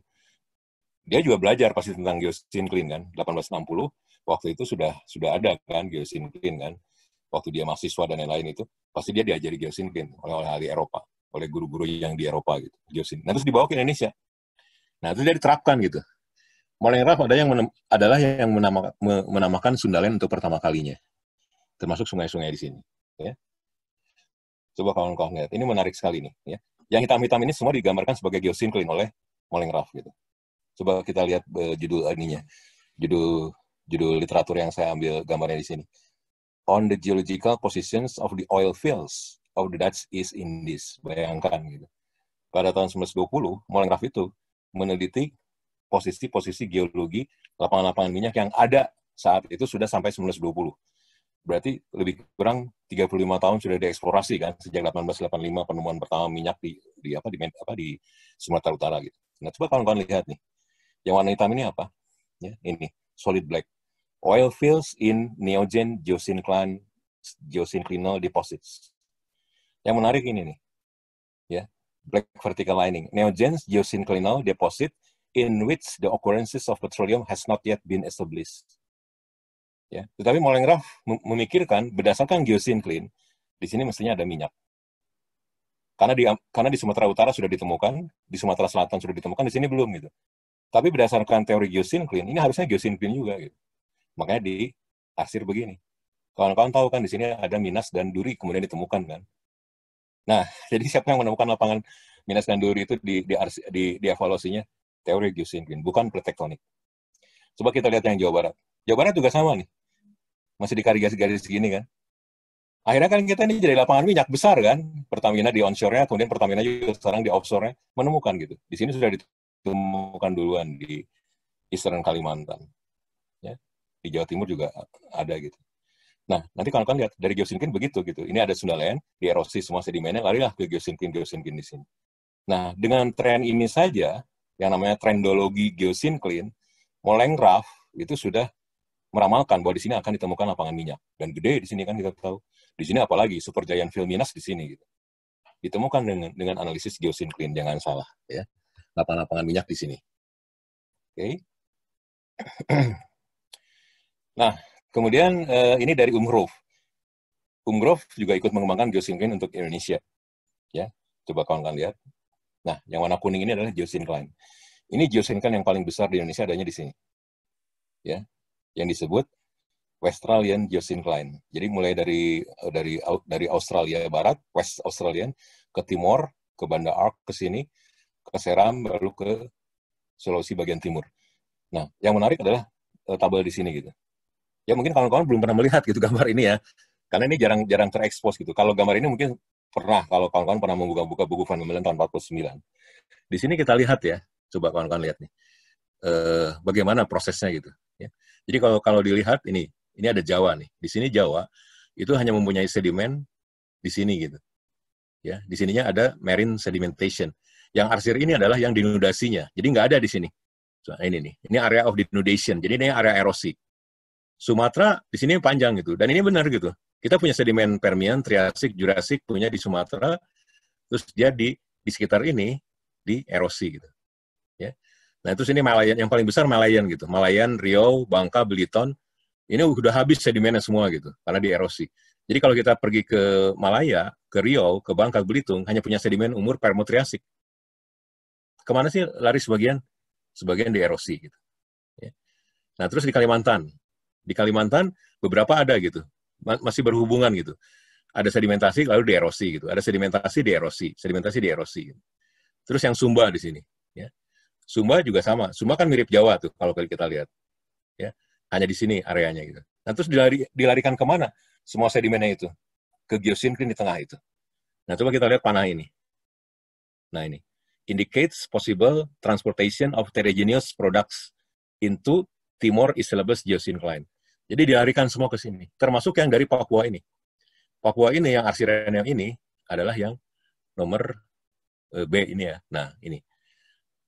Dia juga belajar pasti tentang geosyncline kan, 1860 waktu itu sudah sudah ada kan geosyncline kan waktu dia mahasiswa dan lain-lain itu pasti dia diajari geosinkin oleh oleh ahli Eropa oleh guru-guru yang di Eropa gitu geosin nah terus dibawa ke Indonesia nah itu dia diterapkan gitu Molengraf ada yang menem, adalah yang menamakan, menamakan Sundalen untuk pertama kalinya termasuk sungai-sungai di sini ya coba kawan-kawan lihat ini menarik sekali nih ya yang hitam-hitam ini semua digambarkan sebagai geosinklin oleh Molengraf gitu coba kita lihat uh, judul ininya judul judul literatur yang saya ambil gambarnya di sini on the geological positions of the oil fields of the Dutch East Indies. Bayangkan gitu. Pada tahun 1920, Molengraf itu meneliti posisi-posisi geologi lapangan-lapangan minyak yang ada saat itu sudah sampai 1920. Berarti lebih kurang 35 tahun sudah dieksplorasi kan sejak 1885 penemuan pertama minyak di di apa di apa di Sumatera Utara gitu. Nah, coba kawan-kawan lihat nih. Yang warna hitam ini apa? Ya, ini solid black oil fields in neogen geosyncline geosynclinal deposits. Yang menarik ini nih, ya, black vertical lining, neogen geosynclinal deposit in which the occurrences of petroleum has not yet been established. Ya, tetapi Molengraf memikirkan berdasarkan geosynklin, di sini mestinya ada minyak. Karena di karena di Sumatera Utara sudah ditemukan, di Sumatera Selatan sudah ditemukan, di sini belum gitu. Tapi berdasarkan teori geosynklin, ini harusnya geosynklin juga gitu. Makanya di asir begini. Kawan-kawan tahu kan di sini ada Minas dan Duri kemudian ditemukan kan. Nah, [LAUGHS] jadi siapa yang menemukan lapangan Minas dan Duri itu di di, di, di evaluasinya teori Gaussian bukan pretektonik. Coba kita lihat yang Jawa Barat. Jawa Barat juga sama nih. Masih di garis-garis gini kan. Akhirnya kan kita ini jadi lapangan minyak besar kan. Pertamina di onshore-nya, kemudian Pertamina juga sekarang di offshore-nya menemukan gitu. Di sini sudah ditemukan duluan di Eastern Kalimantan di Jawa Timur juga ada gitu. Nah, nanti kawan-kawan lihat dari geosinkin begitu gitu. Ini ada di erosi semua sedimennya, larilah ke geosinkin geosinkin di sini. Nah, dengan tren ini saja yang namanya trendologi geosinklin, Molengraf itu sudah meramalkan bahwa di sini akan ditemukan lapangan minyak dan gede di sini kan kita tahu. Di sini apalagi super giant Vilminas di sini gitu. Ditemukan dengan dengan analisis geosinklin jangan salah ya. Lapangan-lapangan minyak di sini. Oke. Okay. [CLEARS THROAT] Nah, kemudian uh, ini dari Umroof. Umroof juga ikut mengembangkan geosyncline untuk Indonesia. Ya, coba kawan-kawan lihat. Nah, yang warna kuning ini adalah geosyncline. Ini geosyncline yang paling besar di Indonesia adanya di sini. Ya, yang disebut Westralian geosyncline. Jadi mulai dari dari dari Australia Barat, West Australian, ke timur, ke Banda Ark, ke sini, ke Seram, baru ke Sulawesi bagian timur. Nah, yang menarik adalah eh, tabel di sini gitu ya mungkin kawan-kawan belum pernah melihat gitu [LAUGHS] gambar ini ya karena ini jarang-jarang terekspos gitu kalau gambar ini mungkin pernah kalau kawan-kawan pernah membuka-buka buku Van Meulen tahun 49 di sini kita lihat ya coba kawan-kawan lihat nih eh, bagaimana prosesnya gitu ya jadi kalau kalau dilihat ini ini ada Jawa nih di sini Jawa itu hanya mempunyai sedimen di sini gitu ya di sininya ada marine sedimentation yang arsir ini adalah yang dinudasinya jadi nggak ada di sini so, nah, ini nih ini area of denudation jadi ini area erosi Sumatera di sini panjang gitu. Dan ini benar gitu. Kita punya sedimen Permian, Triasik, Jurassic punya di Sumatera. Terus dia di di sekitar ini di erosi gitu. Ya. Nah, terus ini Malayan yang paling besar Malayan gitu. Malayan, Riau, Bangka, Belitung ini udah habis sedimennya semua gitu karena di erosi. Jadi kalau kita pergi ke Malaya, ke Riau, ke Bangka, Belitung, hanya punya sedimen umur permotriasik. Kemana sih lari sebagian? Sebagian di erosi. Gitu. Ya. Nah, terus di Kalimantan. Di Kalimantan beberapa ada gitu, masih berhubungan gitu. Ada sedimentasi lalu dierosi gitu, ada sedimentasi dierosi, sedimentasi dierosi. Gitu. Terus yang Sumba di sini, ya. Sumba juga sama. Sumba kan mirip Jawa tuh kalau kita lihat, ya. Hanya di sini areanya gitu. Nah terus dilari, dilarikan kemana? Semua sedimennya itu ke geosinklin di tengah itu. Nah coba kita lihat panah ini. Nah ini indicates possible transportation of terrigenous products into Timor Islebes geosyncline. Jadi dilarikan semua ke sini, termasuk yang dari Papua ini. Papua ini yang yang ini adalah yang nomor eh, B ini ya. Nah, ini.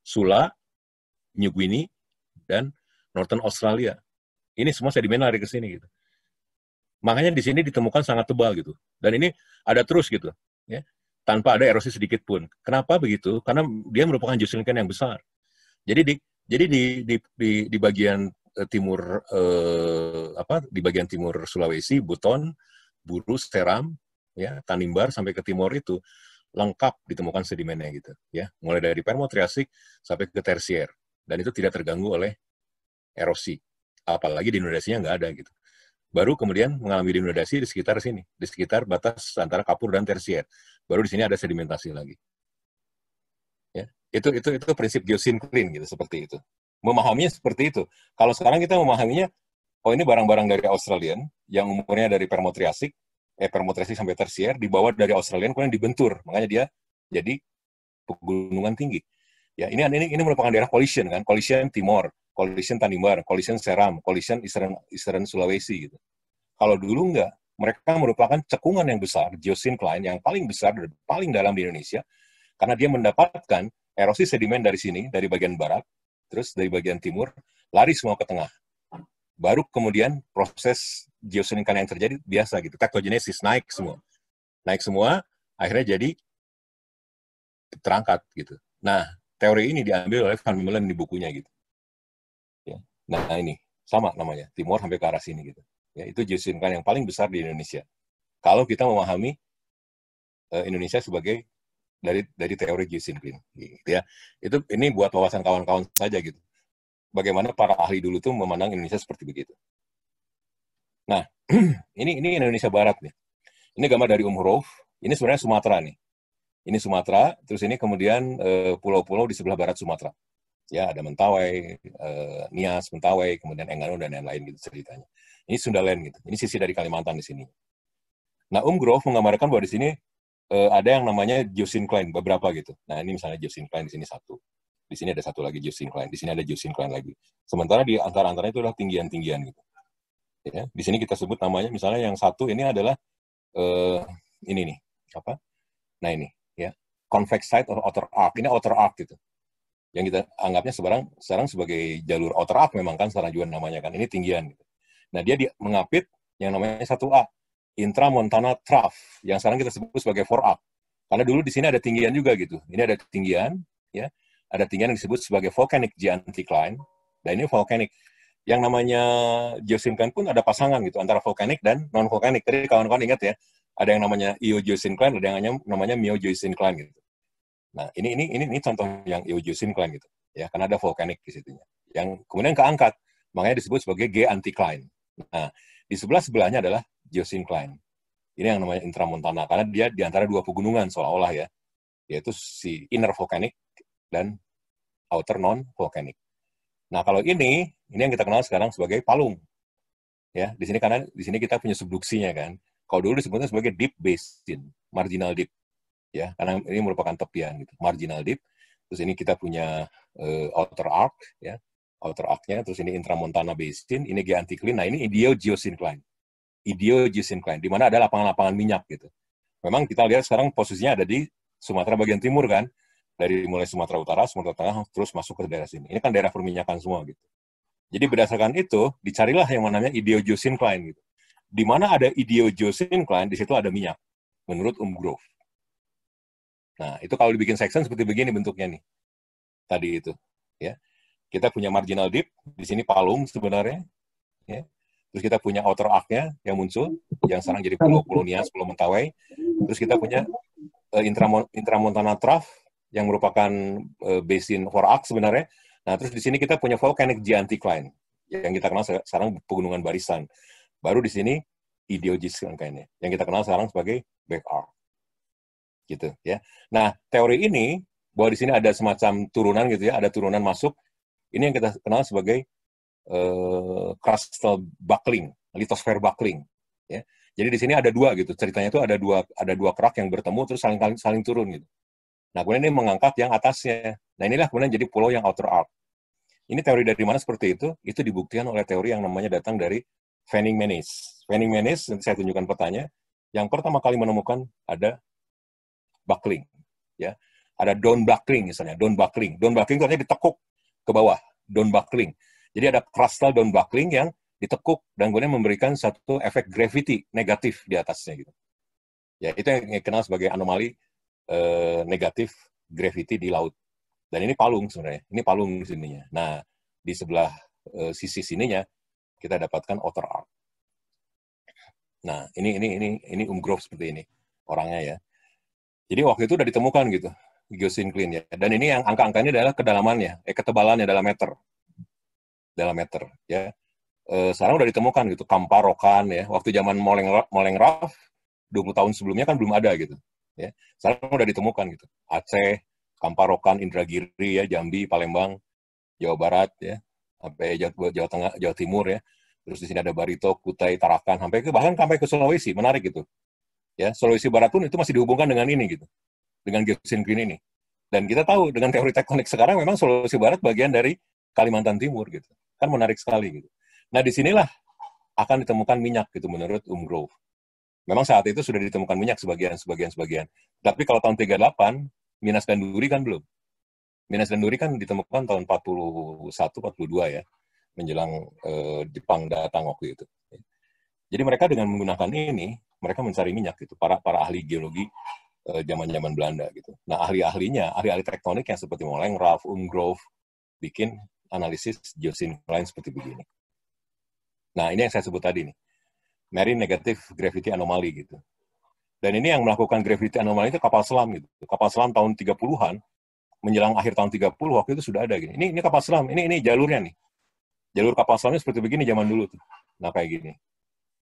Sula, New Guinea, dan Northern Australia. Ini semua sedimen lari ke sini gitu. Makanya di sini ditemukan sangat tebal gitu. Dan ini ada terus gitu. Ya tanpa ada erosi sedikit pun. Kenapa begitu? Karena dia merupakan jusilkan yang besar. Jadi di jadi di di di, di bagian Eh, timur eh, apa di bagian timur Sulawesi, Buton, Buru, Seram, ya Tanimbar sampai ke timur itu lengkap ditemukan sedimennya gitu, ya mulai dari permotriasik sampai ke tersier dan itu tidak terganggu oleh erosi, apalagi di Indonesia nggak ada gitu. Baru kemudian mengalami denudasi di sekitar sini, di sekitar batas antara kapur dan tersier. Baru di sini ada sedimentasi lagi. Ya, itu itu itu prinsip geosin gitu seperti itu memahaminya seperti itu. Kalau sekarang kita memahaminya, oh ini barang-barang dari Australian yang umurnya dari permotriasik, eh permotriasik sampai tersier, dibawa dari Australian kemudian dibentur, makanya dia jadi pegunungan tinggi. Ya, ini ini ini merupakan daerah collision kan, collision Timor, collision Tanimbar, collision Seram, collision Eastern Eastern Sulawesi gitu. Kalau dulu enggak, mereka merupakan cekungan yang besar, Klein yang paling besar dan paling dalam di Indonesia, karena dia mendapatkan erosi sedimen dari sini, dari bagian barat, terus dari bagian timur lari semua ke tengah. Baru kemudian proses geosinkan yang terjadi biasa gitu, tektogenesis naik semua. Naik semua, akhirnya jadi terangkat gitu. Nah, teori ini diambil oleh Van Mullen di bukunya gitu. Ya. Nah, ini sama namanya, timur sampai ke arah sini gitu. Ya, itu geosinkan yang paling besar di Indonesia. Kalau kita memahami uh, Indonesia sebagai dari dari teori geosimplin gitu ya. Itu ini buat wawasan kawan-kawan saja gitu. Bagaimana para ahli dulu tuh memandang Indonesia seperti begitu. Nah, [CLEARS THROAT] ini ini Indonesia Barat nih. Ini gambar dari Um Ini sebenarnya Sumatera nih. Ini Sumatera, terus ini kemudian eh, pulau-pulau di sebelah barat Sumatera. Ya, ada Mentawai, eh, Nias, Mentawai, kemudian Enggano dan lain-lain gitu ceritanya. Ini Sundaland gitu. Ini sisi dari Kalimantan di sini. Nah, Um menggambarkan bahwa di sini uh, ada yang namanya Justin Klein beberapa gitu. Nah ini misalnya Justin Klein di sini satu, di sini ada satu lagi Justin Klein, di sini ada Justin Klein lagi. Sementara di antara antara itu adalah tinggian-tinggian gitu. Ya, di sini kita sebut namanya misalnya yang satu ini adalah uh, ini nih apa? Nah ini ya convex side of outer arc. Ini outer arc gitu. Yang kita anggapnya sekarang sekarang sebagai jalur outer arc memang kan sekarang juga namanya kan. Ini tinggian gitu. Nah dia di, mengapit yang namanya 1A intra montana trough yang sekarang kita sebut sebagai 4 up. Karena dulu di sini ada tinggian juga gitu. Ini ada tinggian, ya. Ada tinggian yang disebut sebagai volcanic geanticline. Dan ini volcanic. Yang namanya geosyncline pun ada pasangan gitu antara volcanic dan non volcanic. Tadi kawan-kawan ingat ya, ada yang namanya eogeosyncline, ada yang namanya myogeosyncline gitu. Nah, ini ini ini, ini contoh yang eogeosyncline gitu. Ya, karena ada volcanic di situnya. Yang kemudian keangkat, makanya disebut sebagai geanticline. Nah, di sebelah sebelahnya adalah geosincline. Ini yang namanya intramontana karena dia di antara dua pegunungan seolah-olah ya, yaitu si inner volcanic dan outer non volcanic. Nah, kalau ini ini yang kita kenal sekarang sebagai palung. Ya, di sini karena di sini kita punya subduksinya kan. Kalau dulu disebutnya sebagai deep basin, marginal deep. Ya, karena ini merupakan tepian gitu, marginal deep. Terus ini kita punya uh, outer arc ya, outer arc-nya, terus ini intramontana basin, ini geanticline. Nah, ini indio geosyncline. Idio Jisim Klein, di mana ada lapangan-lapangan minyak gitu. Memang kita lihat sekarang posisinya ada di Sumatera bagian timur kan, dari mulai Sumatera Utara, Sumatera Tengah, terus masuk ke daerah sini. Ini kan daerah perminyakan semua gitu. Jadi berdasarkan itu, dicarilah yang namanya Idio Jisim Klein gitu. Di mana ada Idio Jisim Klein, di situ ada minyak, menurut Umgrove. Nah, itu kalau dibikin section seperti begini bentuknya nih. Tadi itu, ya. Kita punya marginal dip di sini palung sebenarnya, ya terus kita punya outer arc-nya yang muncul, yang sekarang jadi pulau Pulau Pulau Mentawai, terus kita punya uh, eh, intramon, intramontana trough yang merupakan uh, basin arc sebenarnya. Nah, terus di sini kita punya volcanic geanticline yang kita kenal sekarang pegunungan barisan. Baru di sini ideologis kan kayaknya yang kita kenal sekarang sebagai back arc. Gitu ya. Nah, teori ini bahwa di sini ada semacam turunan gitu ya, ada turunan masuk. Ini yang kita kenal sebagai eh, crustal buckling, litosfer buckling. Ya. Jadi di sini ada dua gitu ceritanya itu ada dua ada dua kerak yang bertemu terus saling saling, saling turun gitu. Nah kemudian ini mengangkat yang atasnya. Nah inilah kemudian jadi pulau yang outer arc. Ini teori dari mana seperti itu? Itu dibuktikan oleh teori yang namanya datang dari Fanning Menes. Fanning Menes nanti saya tunjukkan petanya. Yang pertama kali menemukan ada buckling, ya. Ada down buckling misalnya, down buckling. Down buckling itu artinya ditekuk ke bawah, down buckling. Jadi ada crustal daun buckling yang ditekuk dan kemudian memberikan satu efek gravity negatif di atasnya gitu. Ya itu yang dikenal sebagai anomali eh, negatif gravity di laut. Dan ini palung sebenarnya, ini palung di sininya. Nah di sebelah eh, sisi sininya kita dapatkan outer arc. Nah ini ini ini ini umgrove seperti ini orangnya ya. Jadi waktu itu udah ditemukan gitu geosinklin ya. Dan ini yang angka-angkanya adalah kedalamannya, eh ketebalannya dalam meter dalam meter ya e, sekarang udah ditemukan gitu kamparokan ya waktu zaman moleng moleng raf 20 tahun sebelumnya kan belum ada gitu ya sekarang udah ditemukan gitu Aceh Kamparokan Indragiri ya Jambi Palembang Jawa Barat ya sampai Jawa, Jawa Tengah Jawa Timur ya terus di sini ada Barito Kutai Tarakan sampai ke bahkan sampai ke Sulawesi menarik gitu ya Sulawesi Barat pun itu masih dihubungkan dengan ini gitu dengan Geosin Green ini dan kita tahu dengan teori tektonik sekarang memang Sulawesi Barat bagian dari Kalimantan Timur gitu Kan menarik sekali gitu. Nah, disinilah akan ditemukan minyak gitu menurut Umgrove. Memang saat itu sudah ditemukan minyak sebagian, sebagian, sebagian. Tapi kalau tahun 38, Minas Duri kan belum. Minas Duri kan ditemukan tahun 41, 42 ya, menjelang eh, Jepang datang waktu itu. Jadi mereka dengan menggunakan ini, mereka mencari minyak gitu. Para para ahli geologi eh, zaman-zaman eh, Belanda gitu. Nah ahli-ahlinya, ahli-ahli tektonik yang seperti Moleng, Ralph Umgrove, bikin analisis geosincline seperti begini. Nah, ini yang saya sebut tadi nih. Marine Negative Gravity Anomaly gitu. Dan ini yang melakukan gravity anomaly itu kapal selam gitu. Kapal selam tahun 30-an menjelang akhir tahun 30 waktu itu sudah ada gini. Gitu. Ini ini kapal selam, ini ini jalurnya nih. Jalur kapal selamnya seperti begini zaman dulu tuh. Nah, kayak gini.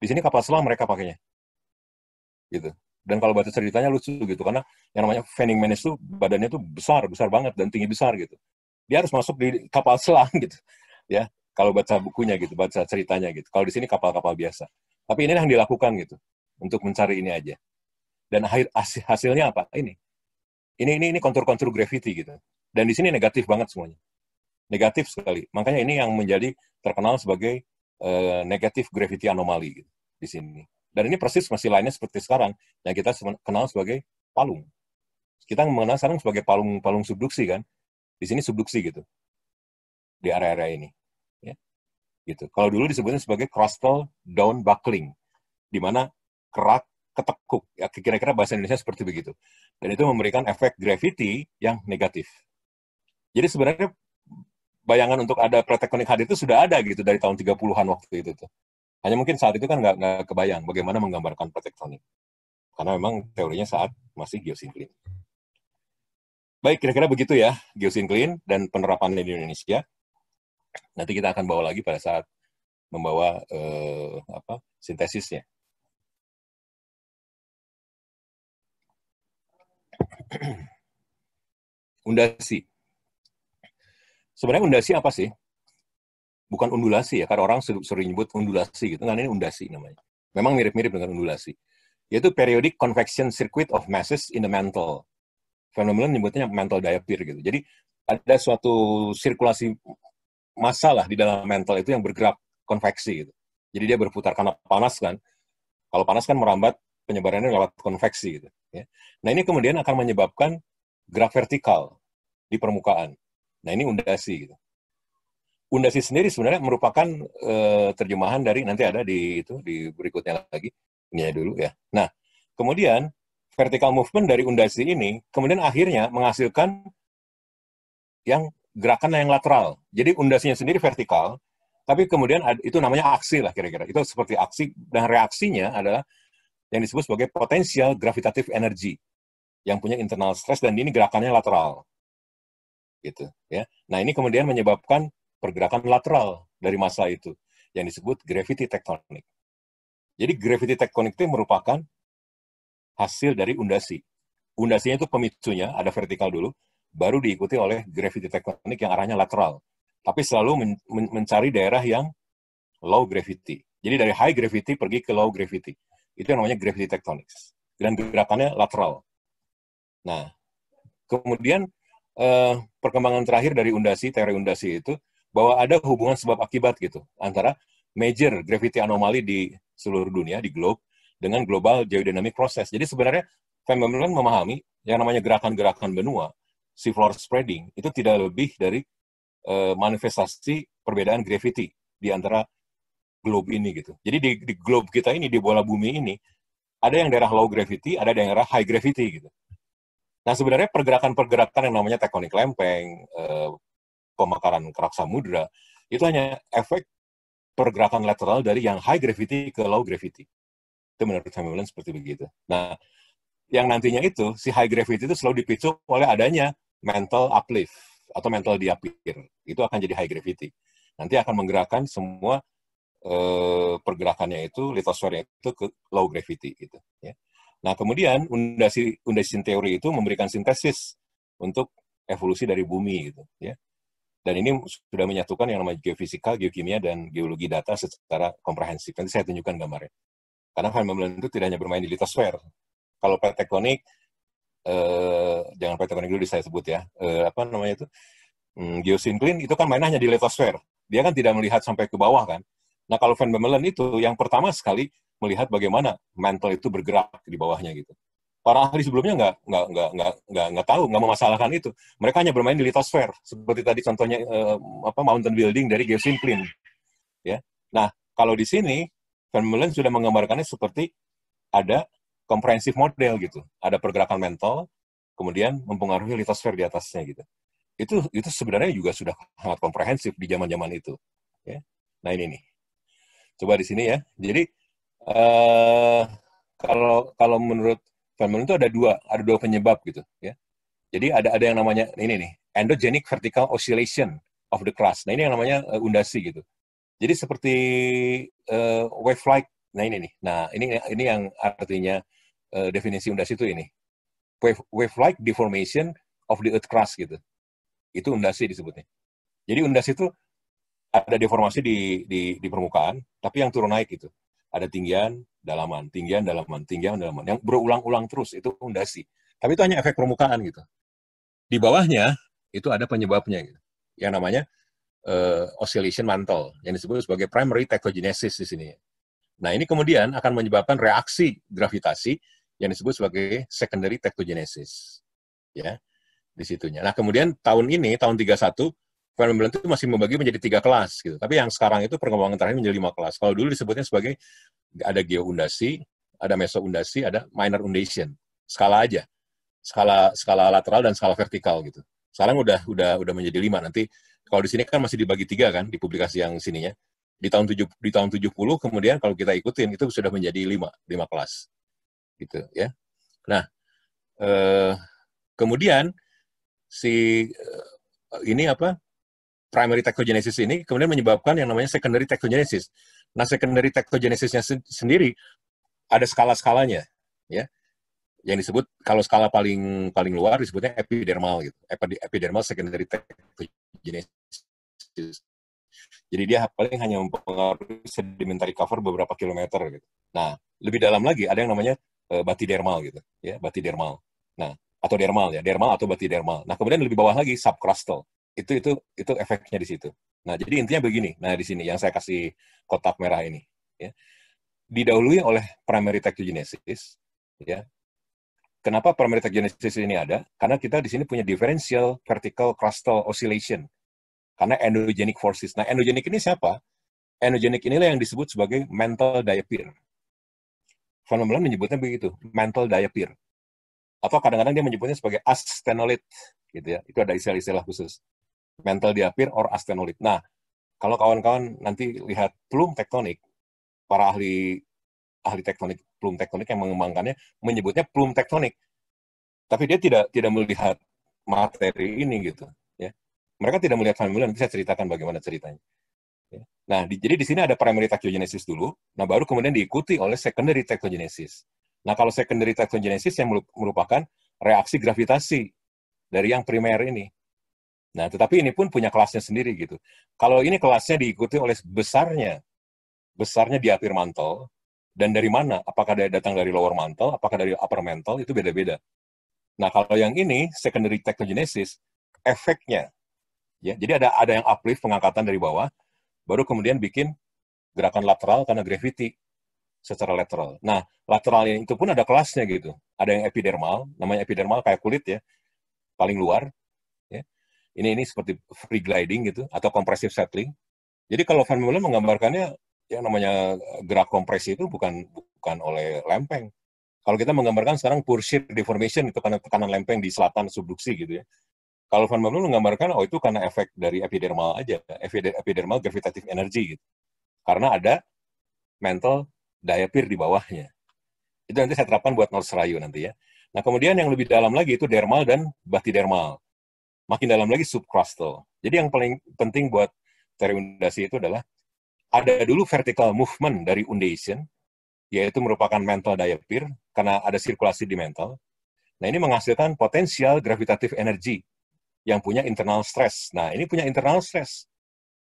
Di sini kapal selam mereka pakainya. Gitu. Dan kalau baca ceritanya lucu gitu karena yang namanya Fanning manis itu badannya tuh besar, besar banget dan tinggi besar gitu dia harus masuk di kapal selam [LAUGHS] gitu ya kalau baca bukunya gitu baca ceritanya gitu kalau di sini kapal-kapal biasa tapi ini yang dilakukan gitu untuk mencari ini aja dan akhir hasilnya apa ini ini ini ini kontur-kontur gravity gitu dan di sini negatif banget semuanya negatif sekali makanya ini yang menjadi terkenal sebagai uh, negatif gravity anomali gitu, di sini dan ini persis masih lainnya seperti sekarang yang kita kenal sebagai palung kita mengenal sekarang sebagai palung palung subduksi kan di sini subduksi gitu. Di area-area ini. Ya. Gitu. Kalau dulu disebutnya sebagai crustal down buckling. Di mana kerak ketekuk. Ya, kira-kira bahasa Indonesia seperti begitu. Dan itu memberikan efek gravity yang negatif. Jadi sebenarnya bayangan untuk ada pretektonik hadir itu sudah ada gitu dari tahun 30-an waktu itu tuh. Hanya mungkin saat itu kan nggak, kebayang bagaimana menggambarkan pretektonik. Karena memang teorinya saat masih geosinklinik. Baik, kira-kira begitu ya geosyncline dan penerapannya di Indonesia. Nanti kita akan bawa lagi pada saat membawa eh, apa sintesisnya. Undasi. Sebenarnya undasi apa sih? Bukan undulasi ya, karena orang sering nyebut undulasi gitu. Nah, ini undasi namanya. Memang mirip-mirip dengan undulasi. Yaitu periodic convection circuit of masses in the mantle fenomena nyebutnya mental diapir gitu. Jadi ada suatu sirkulasi masalah di dalam mental itu yang bergerak konveksi gitu. Jadi dia berputar karena panas kan. Kalau panas kan merambat penyebarannya lewat konveksi gitu. Ya. Nah ini kemudian akan menyebabkan gerak vertikal di permukaan. Nah ini undasi gitu. Undasi sendiri sebenarnya merupakan e, terjemahan dari nanti ada di itu di berikutnya lagi ini dulu ya. Nah kemudian vertical movement dari undasi ini kemudian akhirnya menghasilkan yang gerakan yang lateral. Jadi undasinya sendiri vertikal, tapi kemudian itu namanya aksi lah kira-kira. Itu seperti aksi dan reaksinya adalah yang disebut sebagai potensial gravitatif energi yang punya internal stress dan ini gerakannya lateral. Gitu, ya. Nah, ini kemudian menyebabkan pergerakan lateral dari massa itu yang disebut gravity tectonic. Jadi gravity tectonic itu merupakan hasil dari undasi. Undasinya itu pemicunya, ada vertikal dulu, baru diikuti oleh gravity tektonik yang arahnya lateral. Tapi selalu men men mencari daerah yang low gravity. Jadi dari high gravity pergi ke low gravity. Itu yang namanya gravity tectonics. Dan gerakannya lateral. Nah, kemudian eh, perkembangan terakhir dari undasi, teori undasi itu, bahwa ada hubungan sebab-akibat gitu, antara major gravity anomali di seluruh dunia, di globe, dengan global geodynamic process. Jadi sebenarnya Femenland memahami yang namanya gerakan-gerakan benua, sea floor spreading, itu tidak lebih dari uh, manifestasi perbedaan gravity di antara globe ini gitu. Jadi di, di globe kita ini, di bola bumi ini, ada yang daerah low gravity, ada yang daerah high gravity gitu. Nah sebenarnya pergerakan-pergerakan yang namanya tektonik lempeng, uh, eh, kerak samudra, itu hanya efek pergerakan lateral dari yang high gravity ke low gravity. Itu menurut Hamilton seperti begitu. Nah, yang nantinya itu, si high gravity itu selalu dipicu oleh adanya mental uplift atau mental diapir. Itu akan jadi high gravity. Nanti akan menggerakkan semua eh, pergerakannya itu, litosfernya itu ke low gravity. Gitu, ya. Nah, kemudian undasi, undasi teori itu memberikan sintesis untuk evolusi dari bumi. Gitu, ya. Dan ini sudah menyatukan yang namanya geofisika, geokimia, dan geologi data secara komprehensif. Nanti saya tunjukkan gambarnya. Karena Van Bommelen itu tidak hanya bermain di litosfer. Kalau Patek Konik, eh, jangan Patek Konik dulu saya sebut ya, eh, apa namanya itu, hmm, itu kan mainnya hanya di litosfer. Dia kan tidak melihat sampai ke bawah kan. Nah kalau Van Bommelen itu yang pertama sekali melihat bagaimana mantle itu bergerak di bawahnya gitu. Para ahli sebelumnya nggak nggak nggak nggak nggak nggak tahu nggak memasalahkan itu. Mereka hanya bermain di litosfer seperti tadi contohnya eh, apa mountain building dari Geosincline. Ya. Nah kalau di sini Van Mullen sudah menggambarkannya seperti ada komprehensif model gitu. Ada pergerakan mental, kemudian mempengaruhi litosfer di atasnya gitu. Itu itu sebenarnya juga sudah sangat komprehensif di zaman-zaman itu. Ya. Nah ini nih. Coba di sini ya. Jadi uh, kalau kalau menurut Van Mullen itu ada dua, ada dua penyebab gitu ya. Jadi ada ada yang namanya ini nih, endogenic vertical oscillation of the crust. Nah ini yang namanya eh, undasi gitu. Jadi seperti uh, wave like. Nah ini nih. Nah ini ini yang artinya uh, definisi undas itu ini. Wave wave like deformation of the earth crust gitu. Itu undasi disebutnya. Jadi undas itu ada deformasi di, di, di permukaan, tapi yang turun naik itu, Ada tinggian, dalaman, tinggian, dalaman, tinggian, dalaman. Yang berulang-ulang terus, itu undasi. Tapi itu hanya efek permukaan gitu. Di bawahnya, itu ada penyebabnya gitu. Yang namanya uh, oscillation mantle yang disebut sebagai primary tectogenesis di sini. Nah, ini kemudian akan menyebabkan reaksi gravitasi yang disebut sebagai secondary tectogenesis. Ya, di situnya. Nah, kemudian tahun ini, tahun 31, fenomena itu masih membagi menjadi tiga kelas gitu. Tapi yang sekarang itu perkembangan terakhir menjadi lima kelas. Kalau dulu disebutnya sebagai ada geoundasi, ada mesoundasi, ada minor undation. Skala aja. Skala skala lateral dan skala vertikal gitu. Sekarang udah udah udah menjadi lima. Nanti kalau di sini kan masih dibagi tiga kan di publikasi yang sininya. Di tahun tujuh di tahun tujuh puluh kemudian kalau kita ikutin itu sudah menjadi lima lima kelas. Gitu ya. Nah, eh, kemudian si eh, ini apa? primary tectogenesis ini kemudian menyebabkan yang namanya secondary tectogenesis. Nah, secondary tectogenesisnya sendiri ada skala-skalanya, ya yang disebut kalau skala paling paling luar disebutnya epidermal gitu epidermal secondary tachygenesis jadi dia paling hanya mempengaruhi sedimentary cover beberapa kilometer gitu nah lebih dalam lagi ada yang namanya uh, batidermal gitu ya batidermal nah atau dermal ya dermal atau batidermal nah kemudian lebih bawah lagi subcrustal itu itu itu efeknya di situ nah jadi intinya begini nah di sini yang saya kasih kotak merah ini ya didahului oleh primary tachygenesis ya Kenapa parametric ini ada? Karena kita di sini punya differential vertical crustal oscillation. Karena endogenic forces. Nah, endogenic ini siapa? Endogenic inilah yang disebut sebagai mental diapir. Van Meulen menyebutnya begitu, mental diapir. Atau kadang-kadang dia menyebutnya sebagai astenolit. Gitu ya. Itu ada istilah-istilah khusus. Mental diapir or astenolit. Nah, kalau kawan-kawan nanti lihat plume tektonik, para ahli ahli tektonik Plum Tektonik yang mengembangkannya menyebutnya Plum Tektonik. Tapi dia tidak tidak melihat materi ini gitu, ya. Mereka tidak melihat familiar, nanti saya ceritakan bagaimana ceritanya. Ya. Nah, di, jadi di sini ada primary tactogenesis dulu, nah baru kemudian diikuti oleh secondary tactogenesis. Nah, kalau secondary tactogenesis yang merupakan reaksi gravitasi dari yang primer ini, Nah, tetapi ini pun punya kelasnya sendiri gitu. Kalau ini kelasnya diikuti oleh besarnya, besarnya diapir mantel, dan dari mana? Apakah dia datang dari lower mantle, apakah dari upper mantle, itu beda-beda. Nah, kalau yang ini secondary tectogenesis, efeknya ya. Jadi ada ada yang uplift pengangkatan dari bawah, baru kemudian bikin gerakan lateral karena gravity secara lateral. Nah, lateral itu pun ada kelasnya gitu. Ada yang epidermal, namanya epidermal kayak kulit ya, paling luar. Ya. Ini ini seperti free gliding gitu atau compressive settling. Jadi kalau Van Mullen menggambarkannya Ya namanya gerak kompresi itu bukan bukan oleh lempeng. Kalau kita menggambarkan sekarang poor shear deformation itu karena tekanan lempeng di selatan subduksi gitu ya. Kalau Van Bommel menggambarkan oh itu karena efek dari epidermal aja, epidermal gravitative energy gitu. Karena ada mental diapir di bawahnya. Itu nanti saya terapkan buat North Serayu nanti ya. Nah, kemudian yang lebih dalam lagi itu dermal dan batidermal. Makin dalam lagi subcrustal. Jadi yang paling penting buat terimundasi itu adalah ada dulu vertical movement dari undation, yaitu merupakan mental diapir, karena ada sirkulasi di mental. Nah, ini menghasilkan potensial gravitatif energi yang punya internal stress. Nah, ini punya internal stress.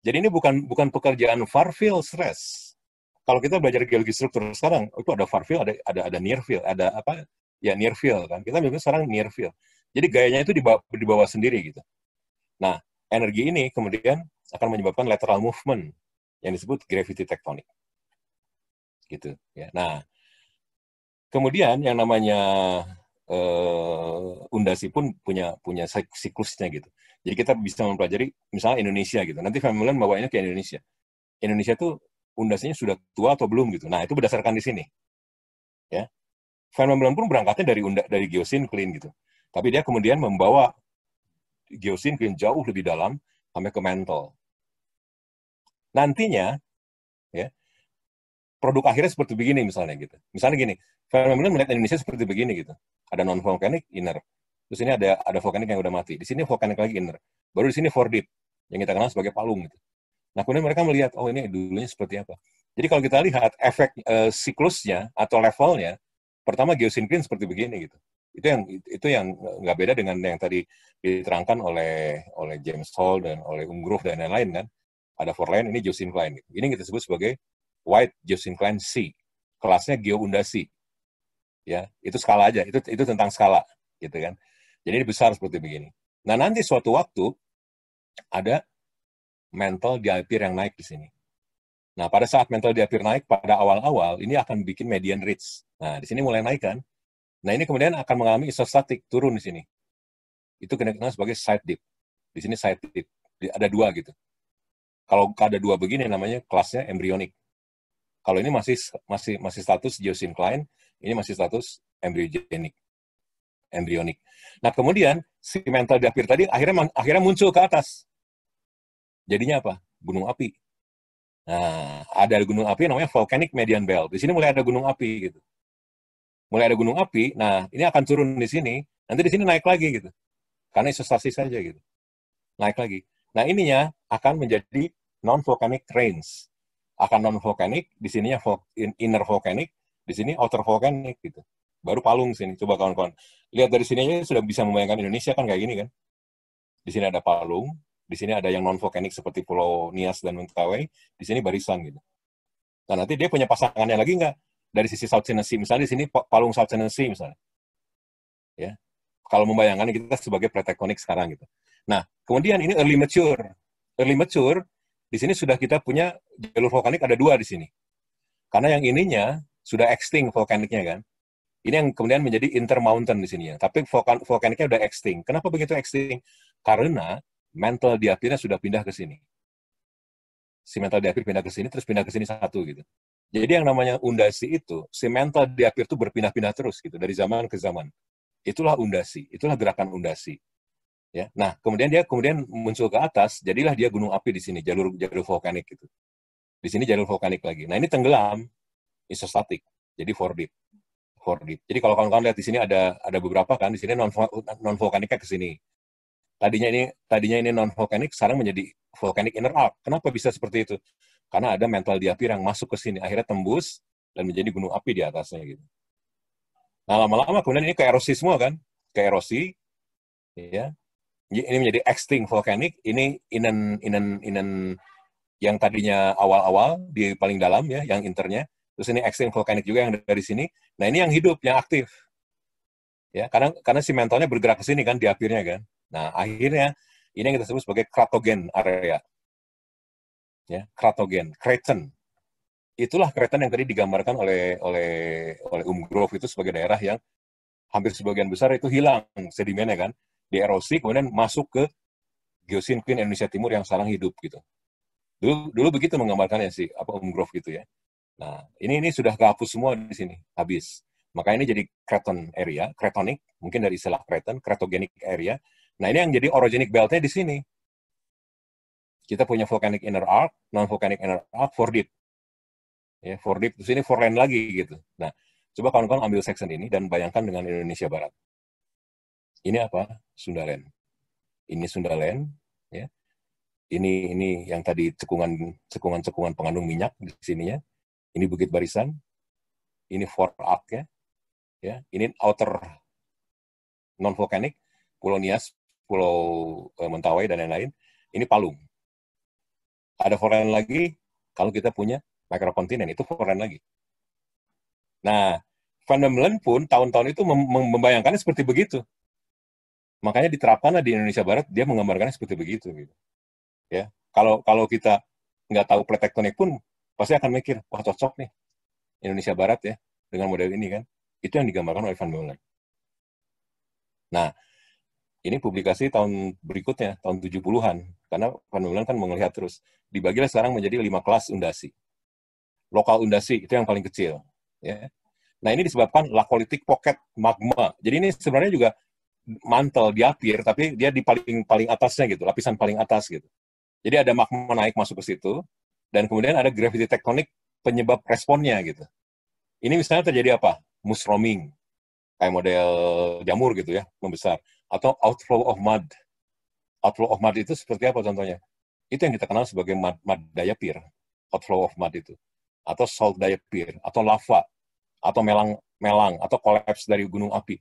Jadi ini bukan bukan pekerjaan far field stress. Kalau kita belajar geologi struktur sekarang, itu ada far field, ada ada, ada near field, ada apa? Ya near field kan. Kita bilang sekarang near field. Jadi gayanya itu dibawa, dibawa sendiri gitu. Nah, energi ini kemudian akan menyebabkan lateral movement yang disebut gravity tektonik. Gitu ya. Nah, kemudian yang namanya uh, eh, undasi pun punya punya siklusnya gitu. Jadi kita bisa mempelajari misalnya Indonesia gitu. Nanti Van bawanya ke Indonesia. Indonesia tuh undasinya sudah tua atau belum gitu. Nah, itu berdasarkan di sini. Ya. Van pun berangkatnya dari unda, dari clean gitu. Tapi dia kemudian membawa clean jauh lebih dalam sampai ke mantle nantinya ya produk akhirnya seperti begini misalnya gitu. Misalnya gini, fenomena melihat Indonesia seperti begini gitu. Ada non volcanic inner. Terus ini ada ada vulkanik yang udah mati. Di sini vulkanik lagi inner. Baru di sini deep yang kita kenal sebagai palung gitu. Nah, kemudian mereka melihat oh ini dulunya seperti apa. Jadi kalau kita lihat efek e, siklusnya atau levelnya, pertama geosinkrin seperti begini gitu. Itu yang itu yang nggak beda dengan yang tadi diterangkan oleh oleh James Hall dan oleh Ungroof dan lain-lain kan ada Forlan, ini Josephine Klein. Ini kita sebut sebagai White Josephine Klein C. Kelasnya geoundasi. Ya, itu skala aja. Itu itu tentang skala, gitu kan. Jadi ini besar seperti begini. Nah, nanti suatu waktu ada mental diapir yang naik di sini. Nah, pada saat mental diapir naik pada awal-awal, ini akan bikin median rich. Nah, di sini mulai naik kan. Nah, ini kemudian akan mengalami isostatik, turun di sini. Itu kena sebagai side dip. Di sini side dip. Ada dua gitu. Kalau ada dua begini namanya kelasnya embryonic. Kalau ini masih masih masih status geosyncline, ini masih status embryogenik. Embrionik. Nah, kemudian si mental dapir tadi akhirnya akhirnya muncul ke atas. Jadinya apa? Gunung api. Nah, ada gunung api namanya volcanic median belt. Di sini mulai ada gunung api gitu. Mulai ada gunung api, nah ini akan turun di sini, nanti di sini naik lagi gitu. Karena isostasi saja gitu. Naik lagi. Nah, ininya akan menjadi non-volcanic rains. Akan non-volcanic, di sininya inner volcanic, di sini outer volcanic gitu. Baru Palung sini, coba kawan-kawan. Lihat dari sini aja sudah bisa membayangkan Indonesia kan kayak gini kan. Di sini ada Palung, di sini ada yang non-volcanic seperti Pulau Nias dan Mentawai, di sini barisan gitu. Nah nanti dia punya pasangannya lagi nggak? Dari sisi South China Sea, misalnya di sini Palung South China Sea misalnya. Ya, kalau membayangkan kita sebagai pretectonic sekarang gitu. Nah, kemudian ini early mature. Early mature di sini sudah kita punya jalur vulkanik ada dua di sini. Karena yang ininya sudah extinct vulkaniknya kan. Ini yang kemudian menjadi intermountain di sini ya. Tapi vulkan, vulkaniknya sudah extinct. Kenapa begitu extinct? Karena mental diapirnya sudah pindah ke sini. Si mental diapir pindah ke sini, terus pindah ke sini satu gitu. Jadi yang namanya undasi itu, si mental diapir itu berpindah-pindah terus gitu, dari zaman ke zaman. Itulah undasi, itulah gerakan undasi ya nah kemudian dia kemudian muncul ke atas jadilah dia gunung api di sini jalur jalur vulkanik gitu di sini jalur vulkanik lagi nah ini tenggelam isostatik jadi 4D 4D jadi kalau kawan-kawan lihat di sini ada ada beberapa kan di sini non non vulkaniknya ke sini tadinya ini tadinya ini non vulkanik sekarang menjadi vulkanik inner arc kenapa bisa seperti itu karena ada mental diapir yang masuk ke sini akhirnya tembus dan menjadi gunung api di atasnya gitu nah lama-lama kemudian ini ke erosi semua kan ke erosi ya ini menjadi extinct volcanic ini inen inen inen yang tadinya awal-awal di paling dalam ya yang internya terus ini extinct volcanic juga yang dari sini nah ini yang hidup yang aktif ya karena karena si mentalnya bergerak ke sini kan di akhirnya kan nah akhirnya ini yang kita sebut sebagai kratogen area ya kratogen kraton. itulah kraton yang tadi digambarkan oleh oleh oleh Um itu sebagai daerah yang hampir sebagian besar itu hilang sedimennya kan di erosi kemudian masuk ke Geosin Queen Indonesia Timur yang sarang hidup gitu. Dulu dulu begitu menggambarkannya sih apa umgrove gitu ya. Nah, ini ini sudah kehapus semua di sini, habis. Maka ini jadi kreton area, kretonik, mungkin dari istilah kreton, kretogenik area. Nah, ini yang jadi orogenic beltnya di sini. Kita punya volcanic inner arc, non-volcanic inner arc, for deep. Ya, for deep, terus ini for land lagi gitu. Nah, coba kawan-kawan ambil section ini dan bayangkan dengan Indonesia Barat. Ini apa? Sundaland? Ini Sundaland, ya. Ini ini yang tadi cekungan cekungan cekungan pengandung minyak di sininya. Ini Bukit Barisan. Ini Forat ya. Ya, ini outer non vulkanik, Pulau Nias, Pulau eh, Mentawai dan lain-lain. Ini Palung. Ada foreign lagi kalau kita punya mikrokontinen itu foreign lagi. Nah, Van Meulen pun tahun-tahun itu membayangkannya seperti begitu makanya diterapkanlah di Indonesia Barat dia menggambarkannya seperti begitu gitu ya kalau kalau kita nggak tahu plate tektonik pun pasti akan mikir wah cocok nih Indonesia Barat ya dengan model ini kan itu yang digambarkan oleh Van Meulen nah ini publikasi tahun berikutnya tahun 70-an karena Van Meulen kan melihat terus dibagilah sekarang menjadi lima kelas undasi lokal undasi itu yang paling kecil ya nah ini disebabkan politik pocket magma jadi ini sebenarnya juga mantel di akhir, tapi dia di paling paling atasnya gitu, lapisan paling atas gitu. Jadi ada magma naik masuk ke situ, dan kemudian ada gravity tektonik penyebab responnya gitu. Ini misalnya terjadi apa? musroming kayak model jamur gitu ya, membesar. Atau outflow of mud. Outflow of mud itu seperti apa contohnya? Itu yang kita kenal sebagai mud, mud diapir, outflow of mud itu. Atau salt diapir, atau lava, atau melang melang atau kolaps dari gunung api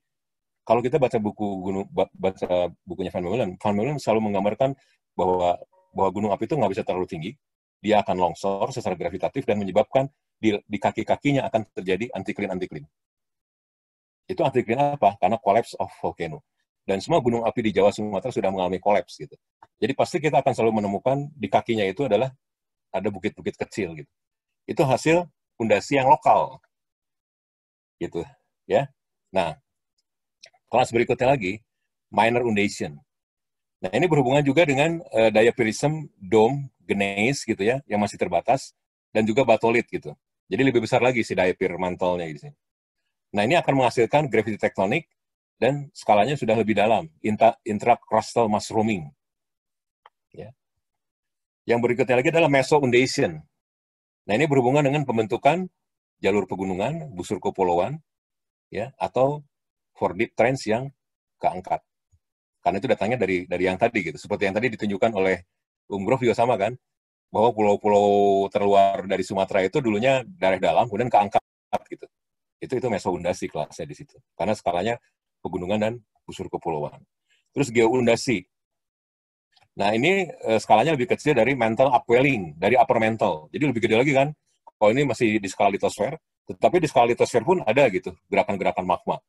kalau kita baca buku gunung baca bukunya Van Meulen, Van Meulen selalu menggambarkan bahwa bahwa gunung api itu nggak bisa terlalu tinggi, dia akan longsor secara gravitatif dan menyebabkan di, di kaki-kakinya akan terjadi antiklin-antiklin. Itu antiklin apa? Karena collapse of volcano. Dan semua gunung api di Jawa Sumatera sudah mengalami collapse gitu. Jadi pasti kita akan selalu menemukan di kakinya itu adalah ada bukit-bukit kecil gitu. Itu hasil undasi yang lokal. Gitu, ya. Nah, kelas berikutnya lagi, minor undation. Nah, ini berhubungan juga dengan uh, eh, diapirism, dome, gneiss gitu ya, yang masih terbatas, dan juga batolit gitu. Jadi lebih besar lagi si diapir mantelnya di sini. Nah, ini akan menghasilkan gravity tektonik dan skalanya sudah lebih dalam, intracrustal mushrooming. Ya. Yang berikutnya lagi adalah meso undation. Nah, ini berhubungan dengan pembentukan jalur pegunungan, busur kepulauan, ya, atau for deep trends yang keangkat. Karena itu datangnya dari dari yang tadi gitu. Seperti yang tadi ditunjukkan oleh Umroh juga sama kan, bahwa pulau-pulau terluar dari Sumatera itu dulunya daerah dalam, kemudian keangkat gitu. Itu itu mesoundasi kelasnya di situ. Karena skalanya pegunungan dan busur kepulauan. Terus geoundasi. Nah ini eh, skalanya lebih kecil dari mental upwelling, dari upper mental. Jadi lebih gede lagi kan. Kalau ini masih di skala litosfer, tetapi di skala litosfer pun ada gitu gerakan-gerakan magma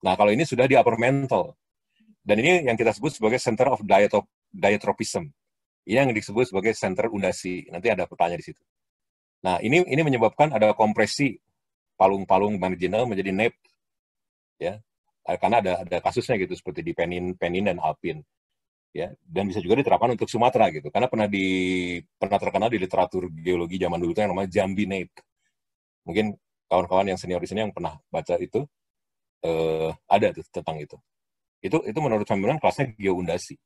Nah, kalau ini sudah di upper mental. Dan ini yang kita sebut sebagai center of dietop, dietropism. Ini yang disebut sebagai center undasi. Nanti ada pertanyaan di situ. Nah, ini ini menyebabkan ada kompresi palung-palung marginal menjadi nep. Ya. Eh, karena ada ada kasusnya gitu seperti di Penin, Penin dan Alpin. Ya, dan bisa juga diterapkan untuk Sumatera gitu. Karena pernah di pernah terkenal di literatur geologi zaman dulu itu yang namanya Jambi nape. Mungkin kawan-kawan yang senior di sini yang pernah baca itu uh, ada tuh tentang itu. Itu itu menurut Van kelasnya geoundasi.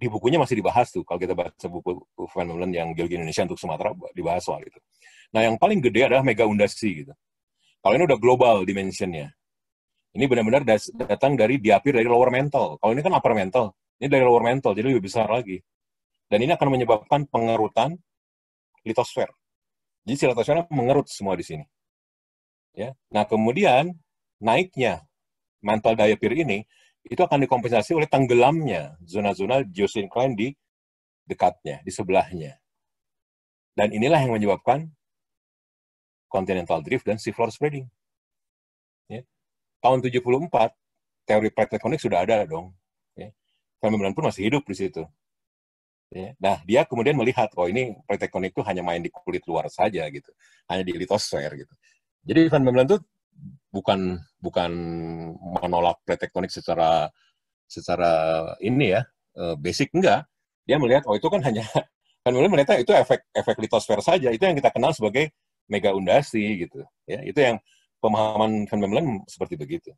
Di bukunya masih dibahas tuh kalau kita baca buku Van yang Geologi Indonesia untuk Sumatera dibahas soal itu. Nah, yang paling gede adalah megaundasi gitu. Kalau ini udah global dimensionnya. Ini benar-benar datang dari diapir dari lower mental. Kalau ini kan upper mental, ini dari lower mental, jadi lebih besar lagi. Dan ini akan menyebabkan pengerutan litosfer. Jadi si litosfernya mengerut semua di sini. Ya. Nah, kemudian naiknya mantel daya pir ini itu akan dikompensasi oleh tenggelamnya zona-zona geosinkline di dekatnya, di sebelahnya. Dan inilah yang menyebabkan continental drift dan seafloor spreading. Ya. Tahun 74, teori pretectonic sudah ada dong. Ya. Fenomena pun masih hidup di situ. Ya. Nah, dia kemudian melihat, oh ini pretectonic itu hanya main di kulit luar saja gitu, hanya di litosfer gitu. Jadi Van fenomena itu bukan bukan menolak plate tektonik secara secara ini ya eh, basic enggak dia melihat oh itu kan hanya [LAUGHS] kan melihat itu efek efek litosfer saja itu yang kita kenal sebagai mega undasi gitu ya itu yang pemahaman Van fenomenon seperti begitu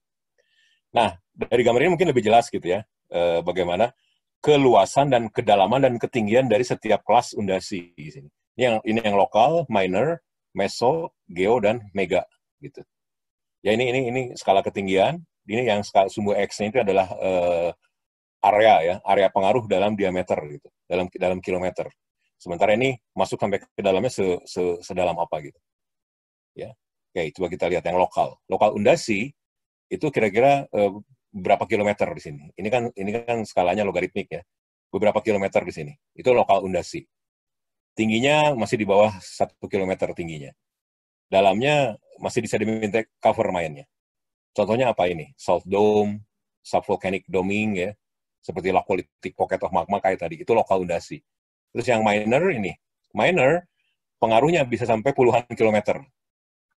nah dari gambar ini mungkin lebih jelas gitu ya eh, bagaimana keluasan dan kedalaman dan ketinggian dari setiap kelas undasi ini yang ini yang lokal minor meso geo dan mega gitu Ya ini ini ini skala ketinggian. Ini yang skala sumbu x-nya itu adalah uh, area ya, area pengaruh dalam diameter gitu, dalam dalam kilometer. Sementara ini masuk sampai ke dalamnya se, se, sedalam apa gitu. Ya. Oke, coba kita lihat yang lokal. Lokal undasi itu kira-kira uh, berapa kilometer di sini. Ini kan ini kan skalanya logaritmik ya. Beberapa kilometer di sini. Itu lokal undasi. Tingginya masih di bawah satu kilometer tingginya dalamnya masih bisa diminta cover mainnya. Contohnya apa ini? South Dome, subvolcanic doming ya, seperti lakulitik pocket of magma kayak tadi, itu lokal undasi. Terus yang minor ini, minor pengaruhnya bisa sampai puluhan kilometer.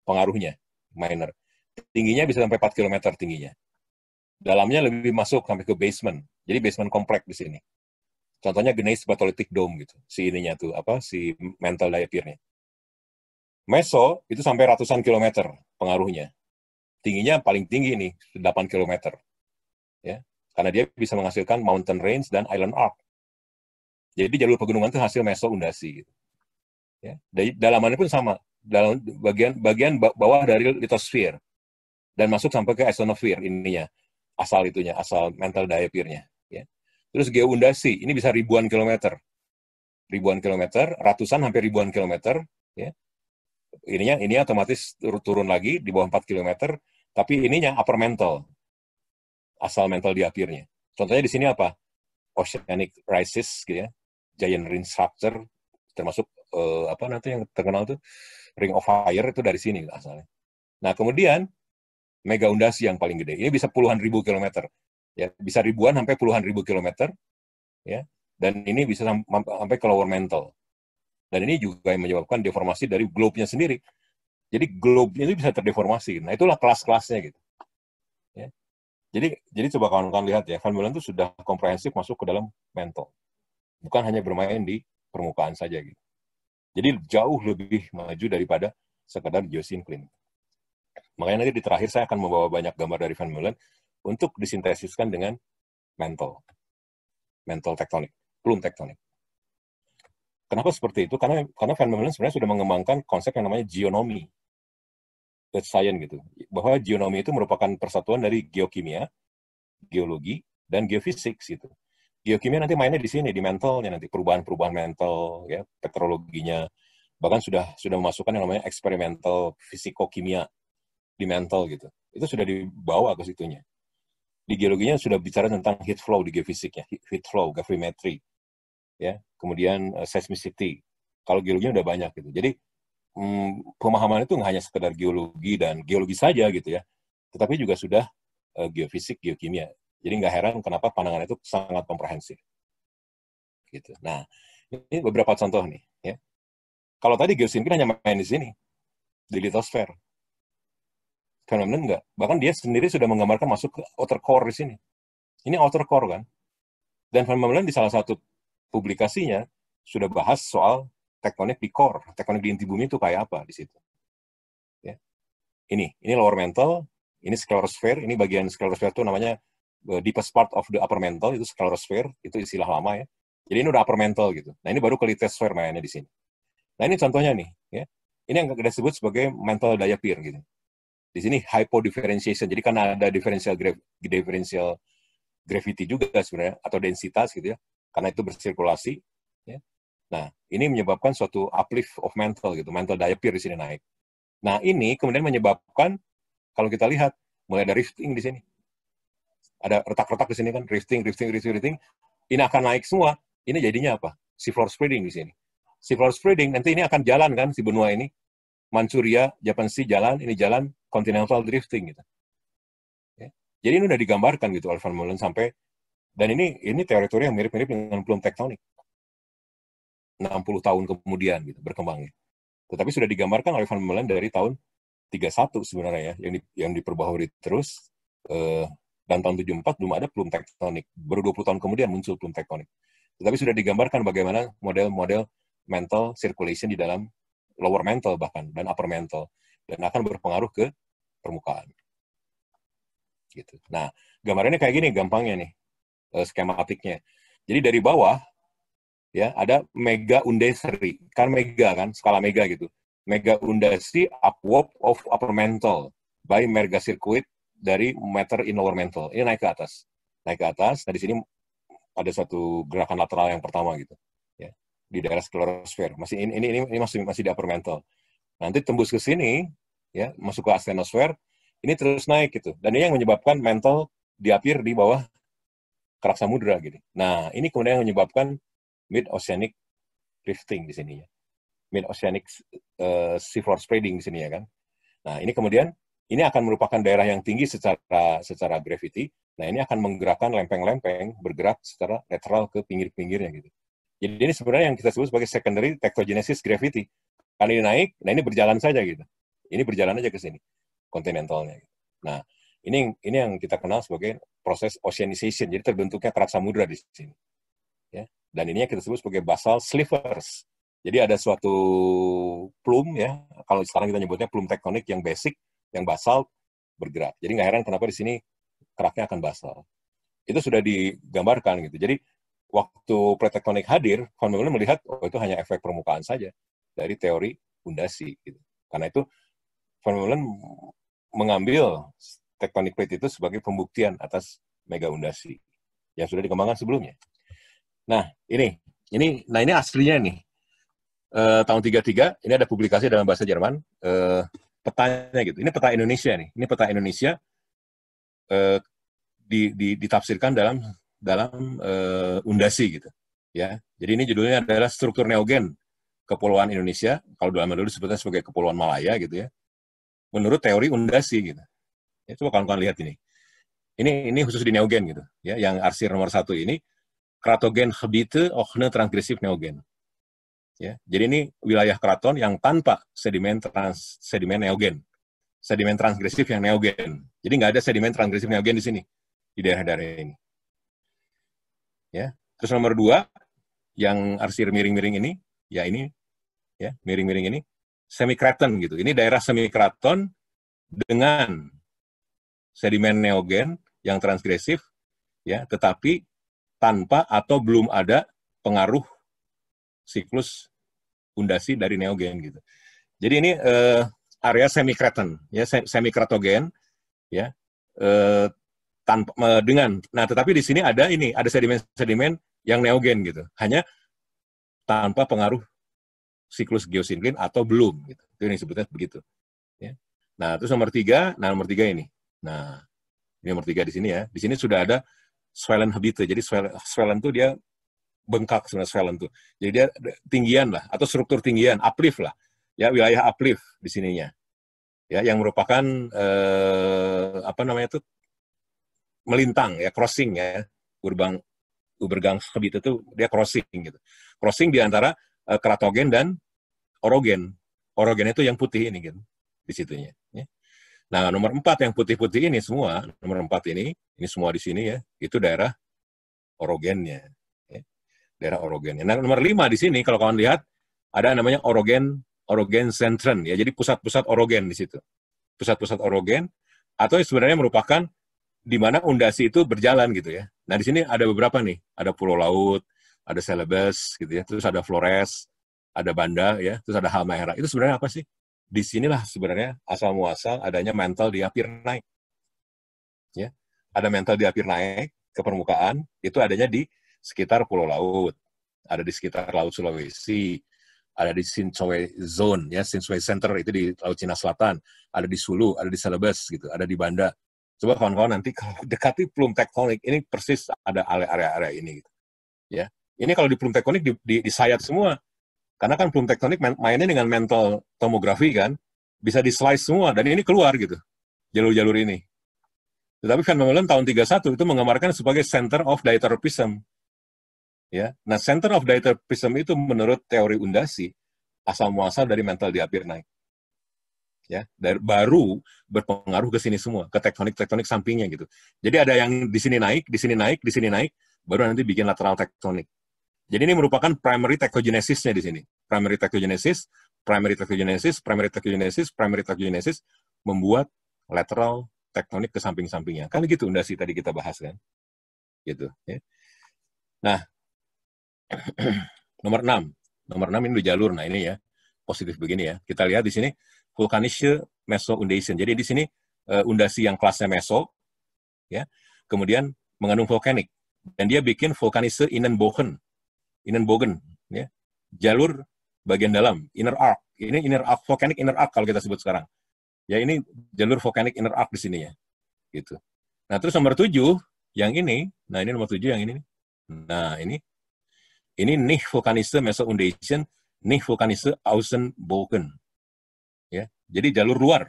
Pengaruhnya minor. Tingginya bisa sampai 4 kilometer tingginya. Dalamnya lebih masuk sampai ke basement. Jadi basement komplek di sini. Contohnya Gneiss batolitik Dome gitu. Si ininya tuh apa si mental diapirnya. Meso itu sampai ratusan kilometer pengaruhnya. Tingginya paling tinggi ini 8 kilometer. Ya, karena dia bisa menghasilkan mountain range dan island arc. Jadi jalur pegunungan itu hasil meso undasi. Gitu. Ya, dari dalamannya pun sama, dalam bagian bagian bawah dari litosfer dan masuk sampai ke isonosphere ininya asal itunya asal mental diapirnya ya. Terus geoundasi ini bisa ribuan kilometer. Ribuan kilometer, ratusan hampir ribuan kilometer ya ininya ini otomatis turun lagi di bawah 4 km, tapi ininya upper mantle. Asal mantle di akhirnya. Contohnya di sini apa? Oceanic rises gitu ya. Giant ring structure termasuk uh, apa nanti yang terkenal itu Ring of Fire itu dari sini asalnya. Nah, kemudian mega undasi yang paling gede. Ini bisa puluhan ribu kilometer. Ya, bisa ribuan sampai puluhan ribu kilometer. Ya, dan ini bisa sampai ke lower mantle. Dan ini juga yang menyebabkan deformasi dari globe-nya sendiri. Jadi globe-nya itu bisa terdeformasi. Nah, itulah kelas-kelasnya gitu. Ya. Jadi jadi coba kawan-kawan lihat ya, Van Mullen itu sudah komprehensif masuk ke dalam mental. Bukan hanya bermain di permukaan saja gitu. Jadi jauh lebih maju daripada sekedar Josin klinik. Makanya nanti di terakhir saya akan membawa banyak gambar dari Van Mullen untuk disintesiskan dengan mental. Mental tektonik, belum tektonik. Kenapa seperti itu? Karena karena Van Meulen sebenarnya sudah mengembangkan konsep yang namanya geonomi. That's science gitu. Bahwa geonomi itu merupakan persatuan dari geokimia, geologi, dan geofisik gitu. Geokimia nanti mainnya di sini, di mentalnya nanti perubahan-perubahan mental, ya, petrologinya. Bahkan sudah sudah memasukkan yang namanya eksperimental fisikokimia di mental gitu. Itu sudah dibawa ke situnya. Di geologinya sudah bicara tentang heat flow di geofisiknya, heat flow, gravimetry ya kemudian uh, seismicity kalau geologinya udah banyak gitu jadi mm, pemahaman itu nggak hanya sekedar geologi dan geologi saja gitu ya tetapi juga sudah uh, geofisik geokimia jadi nggak heran kenapa pandangan itu sangat komprehensif gitu nah ini beberapa contoh nih ya kalau tadi geosinkin hanya main di sini di litosfer fenomena enggak bahkan dia sendiri sudah menggambarkan masuk ke outer core di sini ini outer core kan dan fenomena di salah satu publikasinya sudah bahas soal tektonik di core, tektonik di inti bumi itu kayak apa di situ. Ya. Ini, ini lower mantle, ini sclerosphere, ini bagian sclerosphere itu namanya uh, deepest part of the upper mantle, itu sclerosphere, itu istilah lama ya. Jadi ini udah upper mantle gitu. Nah ini baru kelitesphere mainnya di sini. Nah ini contohnya nih, ya. ini yang kita sebut sebagai mantle diapir gitu. Di sini hypodifferentiation, jadi karena ada differential, gra differential gravity juga sebenarnya, atau densitas gitu ya karena itu bersirkulasi. Ya. Nah, ini menyebabkan suatu uplift of mental gitu, mental diapir di sini naik. Nah, ini kemudian menyebabkan kalau kita lihat mulai ada rifting di sini. Ada retak-retak di sini kan, rifting, rifting, rifting, rifting. Ini akan naik semua. Ini jadinya apa? Seafloor spreading di sini. Seafloor spreading nanti ini akan jalan kan si benua ini. Manchuria, Japan Sea jalan, ini jalan continental drifting gitu. Ya. Jadi ini udah digambarkan gitu Alvan Mullen sampai dan ini ini teori yang mirip-mirip dengan Bloom tektonik. 60 tahun kemudian gitu berkembangnya. Tetapi sudah digambarkan oleh Van Mullen dari tahun 31 sebenarnya ya, yang di, yang diperbaharui terus eh, dan tahun 74 belum ada Bloom tektonik. Baru 20 tahun kemudian muncul Bloom tektonik. Tetapi sudah digambarkan bagaimana model-model mental circulation di dalam lower mental bahkan dan upper mental dan akan berpengaruh ke permukaan gitu. Nah, gambarannya kayak gini gampangnya nih. Eh, skematiknya. Jadi dari bawah ya ada mega undesri kan mega kan skala mega gitu mega undesri upwarp of upper mantle by merga circuit dari meter in lower mantle ini naik ke atas naik ke atas nah di sini ada satu gerakan lateral yang pertama gitu ya di daerah sklerosfer masih ini ini ini masih masih di upper mantle nanti tembus ke sini ya masuk ke asthenosfer ini terus naik gitu dan ini yang menyebabkan mantle diapir di bawah kerak samudra gitu. Nah, ini kemudian menyebabkan mid oceanic drifting di sini ya. Mid oceanic uh, eh, seafloor spreading di sini ya kan. Nah, ini kemudian ini akan merupakan daerah yang tinggi secara secara gravity. Nah, ini akan menggerakkan lempeng-lempeng bergerak secara lateral ke pinggir-pinggirnya gitu. Jadi ini sebenarnya yang kita sebut sebagai secondary tectogenesis gravity. Karena ini naik, nah ini berjalan saja gitu. Ini berjalan aja ke sini, kontinentalnya. Gitu. Nah, ini ini yang kita kenal sebagai proses oceanization. Jadi terbentuknya kerak samudra di sini. Ya. Dan ini yang kita sebut sebagai basal slivers. Jadi ada suatu plume ya, kalau sekarang kita nyebutnya plume tektonik yang basic, yang basal bergerak. Jadi nggak heran kenapa di sini keraknya akan basal. Itu sudah digambarkan gitu. Jadi waktu pretektonik hadir, Van melihat oh, itu hanya efek permukaan saja dari teori fundasi. Gitu. Karena itu Van mengambil tektonik plate itu sebagai pembuktian atas mega undasi yang sudah dikembangkan sebelumnya. Nah, ini ini nah ini aslinya nih. E, tahun 33 ini ada publikasi dalam bahasa Jerman e, petanya gitu. Ini peta Indonesia nih. Ini peta Indonesia e, di, di, ditafsirkan dalam dalam e, undasi gitu. Ya. Jadi ini judulnya adalah struktur neogen kepulauan Indonesia kalau dalam dulu sebetulnya sebagai kepulauan Malaya gitu ya. Menurut teori undasi gitu. Ya, coba kawan-kawan lihat ini. Ini ini khusus di neogen gitu, ya, yang arsir nomor satu ini keratogen habite ochne transgresif neogen. Ya, jadi ini wilayah keraton yang tanpa sedimen trans sedimen neogen, sedimen transgresif yang neogen. Jadi nggak ada sedimen transgresif neogen di sini di daerah-daerah ini. Ya, terus nomor dua yang arsir miring-miring ini, ya ini, ya miring-miring ini semi keraton gitu. Ini daerah semi keraton dengan sedimen neogen yang transgresif, ya, tetapi tanpa atau belum ada pengaruh siklus undasi dari neogen gitu. Jadi ini uh, area semikreten, ya, semikratogen, ya, uh, tanpa uh, dengan. Nah, tetapi di sini ada ini, ada sedimen-sedimen yang neogen gitu. Hanya tanpa pengaruh siklus geosinklin atau belum. Gitu. Itu yang disebutnya begitu. Ya. Nah, terus nomor tiga, nah nomor tiga ini. Nah, ini nomor tiga di sini ya. Di sini sudah ada swellen habitat Jadi swellen itu dia bengkak sebenarnya swellen tuh. Jadi dia tinggian lah atau struktur tinggian, uplift lah. Ya, wilayah uplift di sininya. Ya, yang merupakan eh, apa namanya itu melintang ya, crossing ya. Urbang Ubergang habitat itu dia crossing gitu. Crossing di antara eh, keratogen dan orogen. Orogen itu yang putih ini gitu di situnya. Ya. Nah, nomor empat yang putih-putih ini semua, nomor empat ini, ini semua di sini ya, itu daerah orogennya. Ya. Daerah orogennya. Nah, nomor lima di sini, kalau kawan lihat, ada namanya orogen, orogen sentren, ya, jadi pusat-pusat orogen di situ. Pusat-pusat orogen, atau sebenarnya merupakan di mana undasi itu berjalan gitu ya. Nah, di sini ada beberapa nih, ada pulau laut, ada Celebes gitu ya, terus ada Flores, ada Banda ya, terus ada Halmahera. Itu sebenarnya apa sih? Di disinilah sebenarnya asal muasal adanya mental diapir naik. Ya, ada mental diapir naik ke permukaan itu adanya di sekitar pulau laut, ada di sekitar laut Sulawesi, ada di Sinchoe Zone ya, Sinchoe Center itu di Laut Cina Selatan, ada di Sulu, ada di Celebes gitu, ada di Banda. Coba kawan-kawan nanti kalau [LAUGHS] dekati plume tektonik ini persis ada area-area ini gitu. Ya. Ini kalau di plume tektonik di, di, disayat semua, karena kan belum tektonik main, mainnya dengan mental tomografi kan, bisa di slice semua dan ini keluar gitu jalur-jalur ini. Tetapi Van Meulen tahun 31 itu menggambarkan sebagai center of diatropism. Ya. Nah, center of diatropism itu menurut teori undasi asal muasal dari mental diapir naik. Ya, dari, baru berpengaruh ke sini semua, ke tektonik-tektonik sampingnya gitu. Jadi ada yang di sini naik, di sini naik, di sini naik, baru nanti bikin lateral tektonik. Jadi ini merupakan primary techogenesisnya di sini. Primary tachogenesis, primary tachogenesis, primary tachogenesis, primary tachogenesis membuat lateral tektonik ke samping-sampingnya. Kan gitu undasi tadi kita bahas kan. Gitu. Ya. Nah, [CLEARS THROAT] nomor 6. Nomor 6 ini di jalur. Nah ini ya, positif begini ya. Kita lihat di sini vulkanische meso undation. Jadi di sini undasi eh, yang kelasnya meso, ya, kemudian mengandung vulkanik. Dan dia bikin vulkanische Innenbogen Innenbogen, ya. Jalur bagian dalam, inner arc. Ini inner arc, volcanic inner arc kalau kita sebut sekarang. Ya ini jalur volcanic inner arc di sini ya. Gitu. Nah terus nomor tujuh, yang ini, nah ini nomor tujuh yang ini. Nah ini, ini nih meso mesoundation, nih vulkanisme Außenbogen. Ya, jadi jalur luar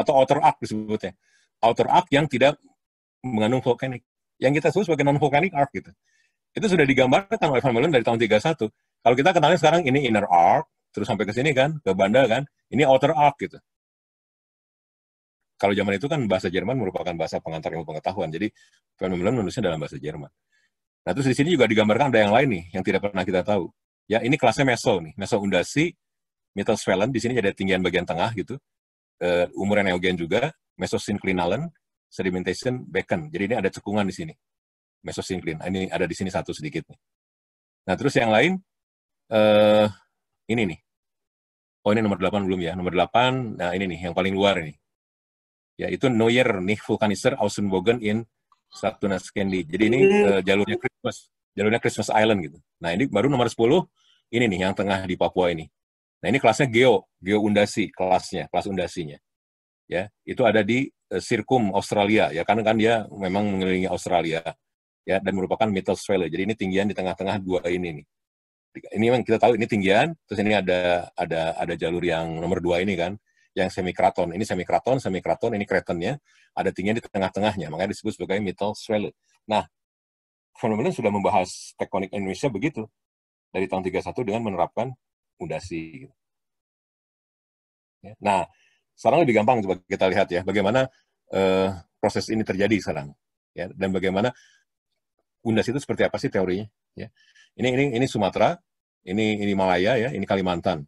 atau outer arc disebutnya. Outer arc yang tidak mengandung vulkanik, Yang kita sebut sebagai non volcanic arc gitu itu sudah digambarkan oleh Van Meulen dari tahun 31. Kalau kita kenalnya sekarang ini inner arc, terus sampai ke sini kan, ke Banda kan, ini outer arc gitu. Kalau zaman itu kan bahasa Jerman merupakan bahasa pengantar ilmu pengetahuan, jadi Van Meulen menulisnya dalam bahasa Jerman. Nah terus di sini juga digambarkan ada yang lain nih, yang tidak pernah kita tahu. Ya ini kelasnya meso nih, meso undasi, Mittelschwellen, di sini ada tinggian bagian tengah gitu, uh, eh, umurnya neogen juga, mesosinklinalen, sedimentation beacon. Jadi ini ada cekungan di sini mesosinklin. Ah, ini ada di sini satu sedikit nih. Nah, terus yang lain eh ini nih. Oh, ini nomor 8 belum ya. Nomor 8, nah ini nih yang paling luar ini. Yaitu Neuer nih Vulkaniser Ausenbogen in Sabtuna Scandi. Jadi ini uh, jalurnya Christmas, jalurnya Christmas Island gitu. Nah, ini baru nomor 10 ini nih yang tengah di Papua ini. Nah, ini kelasnya geo, geo undasi kelasnya, kelas undasinya. Ya, itu ada di eh, Sirkum Australia ya karena kan dia memang mengelilingi Australia ya dan merupakan middle swell. Jadi ini tinggian di tengah-tengah dua ini nih. Ini memang kita tahu ini tinggian, terus ini ada ada ada jalur yang nomor dua ini kan, yang semi kraton, Ini semi kraton, semi kraton, ini kretonnya, ada tinggian di tengah-tengahnya, makanya disebut sebagai middle swell. Nah, fenomena sudah membahas tektonik Indonesia begitu dari tahun 31 dengan menerapkan mudasi. Ya, nah, sekarang lebih gampang coba kita lihat ya bagaimana uh, proses ini terjadi sekarang ya dan bagaimana UNDAS itu seperti apa sih teorinya? Ya. Ini ini ini Sumatera, ini ini Malaya ya, ini Kalimantan.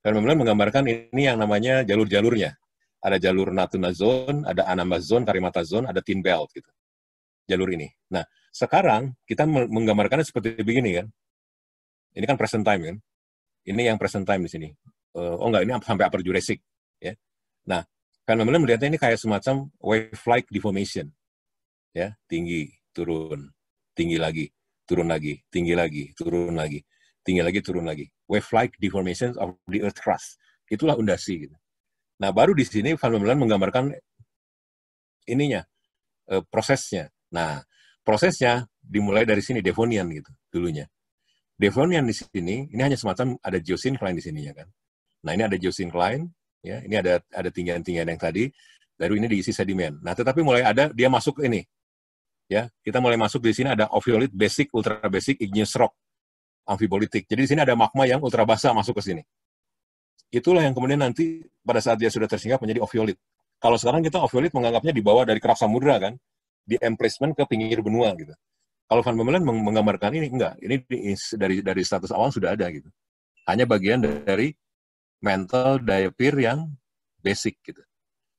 Dan kemudian menggambarkan ini yang namanya jalur-jalurnya. Ada jalur Natuna Zone, ada Anambas Zone, Karimata Zone, ada Tin Belt gitu. Jalur ini. Nah, sekarang kita menggambarkannya seperti begini kan. Ini kan present time kan. Ini yang present time di sini. Eh, oh enggak, ini sampai Upper Jurassic. Ya. Nah, karena melihatnya ini kayak semacam wave-like deformation. Ya, tinggi, turun tinggi lagi, turun lagi, tinggi lagi, turun lagi, tinggi lagi, turun lagi. Wave-like deformations of the Earth crust. Itulah undasi. Gitu. Nah, baru di sini Van Bemmelen menggambarkan ininya, e, prosesnya. Nah, prosesnya dimulai dari sini, Devonian gitu, dulunya. Devonian di sini, ini hanya semacam ada geosyncline di sininya kan. Nah, ini ada geosyncline, ya, ini ada ada tinggian-tinggian yang tadi, baru ini diisi sedimen. Nah, tetapi mulai ada, dia masuk ini, ya kita mulai masuk di sini ada oviolit basic ultra basic igneous rock amfibolitik jadi di sini ada magma yang ultra basa masuk ke sini itulah yang kemudian nanti pada saat dia sudah tersingkap menjadi oviolit kalau sekarang kita oviolit menganggapnya di bawah dari kerak samudra kan di emplacement ke pinggir benua gitu kalau Van Bemelen menggambarkan ini enggak ini dari dari status awal sudah ada gitu hanya bagian dari mental diapir yang basic gitu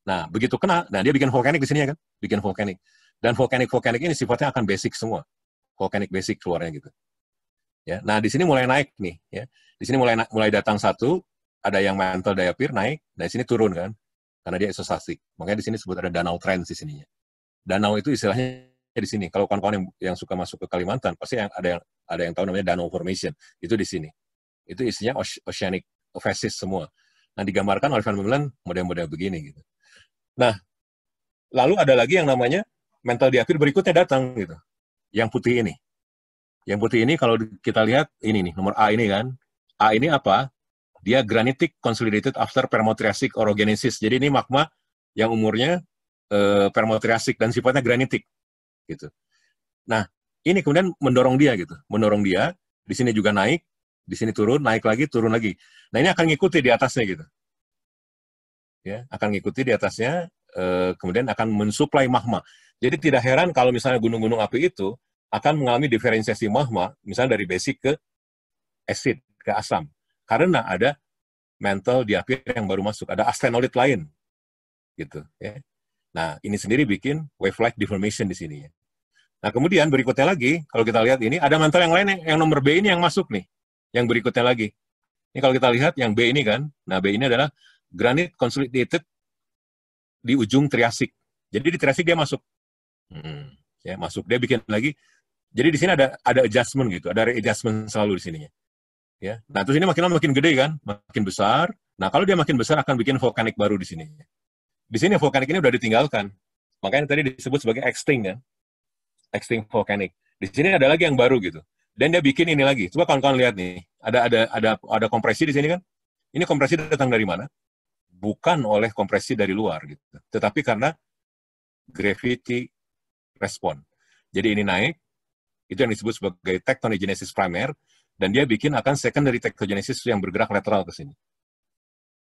nah begitu kena nah dia bikin vulkanik di sini ya kan bikin vulkanik. Dan vulkanik-vulkanik ini sifatnya akan basic semua. vulkanik basic keluarnya gitu. Ya, nah di sini mulai naik nih, ya. Di sini mulai mulai datang satu, ada yang mantel diapir naik, dan nah, di sini turun kan, karena dia eksosasi. Makanya di sini sebut ada danau trend di sininya. Danau itu istilahnya di sini. Kalau kawan-kawan yang, yang suka masuk ke Kalimantan, pasti yang ada yang ada yang tahu namanya danau formation. Itu di sini. Itu isinya oceanic facies semua. Nah, digambarkan oleh Van Bemmelen model-model begini gitu. Nah, lalu ada lagi yang namanya mental di akhir berikutnya datang gitu. Yang putih ini. Yang putih ini kalau kita lihat ini nih, nomor A ini kan. A ini apa? Dia granitic consolidated after permotriasic orogenesis. Jadi ini magma yang umurnya eh, permotriasic dan sifatnya granitik gitu. Nah, ini kemudian mendorong dia gitu, mendorong dia di sini juga naik, di sini turun, naik lagi, turun lagi. Nah, ini akan ngikuti di atasnya gitu. Ya, akan ngikuti di atasnya eh, kemudian akan mensuplai magma. Jadi tidak heran kalau misalnya gunung-gunung api itu akan mengalami diferensiasi magma, misalnya dari basic ke acid, ke asam. Karena ada mental di api yang baru masuk, ada astenolit lain. Gitu, ya. Nah, ini sendiri bikin wave-like deformation di sini. Ya. Nah, kemudian berikutnya lagi, kalau kita lihat ini, ada mantel yang lain yang, yang nomor B ini yang masuk nih, yang berikutnya lagi. Ini kalau kita lihat yang B ini kan, nah B ini adalah granite consolidated di ujung triasik. Jadi di triasik dia masuk. Hmm. Ya masuk dia bikin lagi. Jadi di sini ada ada adjustment gitu, ada adjustment selalu di sininya. Ya. Nah terus ini makin lama makin gede kan, makin besar. Nah kalau dia makin besar akan bikin vulkanik baru di sini. Di sini vulkanik ini udah ditinggalkan. Makanya tadi disebut sebagai extinct ya, extinct volcanic. Di sini ada lagi yang baru gitu. Dan dia bikin ini lagi. Coba kawan-kawan lihat nih, ada ada ada ada kompresi di sini kan? Ini kompresi datang dari mana? Bukan oleh kompresi dari luar gitu, tetapi karena gravity respon. Jadi ini naik, itu yang disebut sebagai genesis primer, dan dia bikin akan secondary tectogenesis yang bergerak lateral ke sini.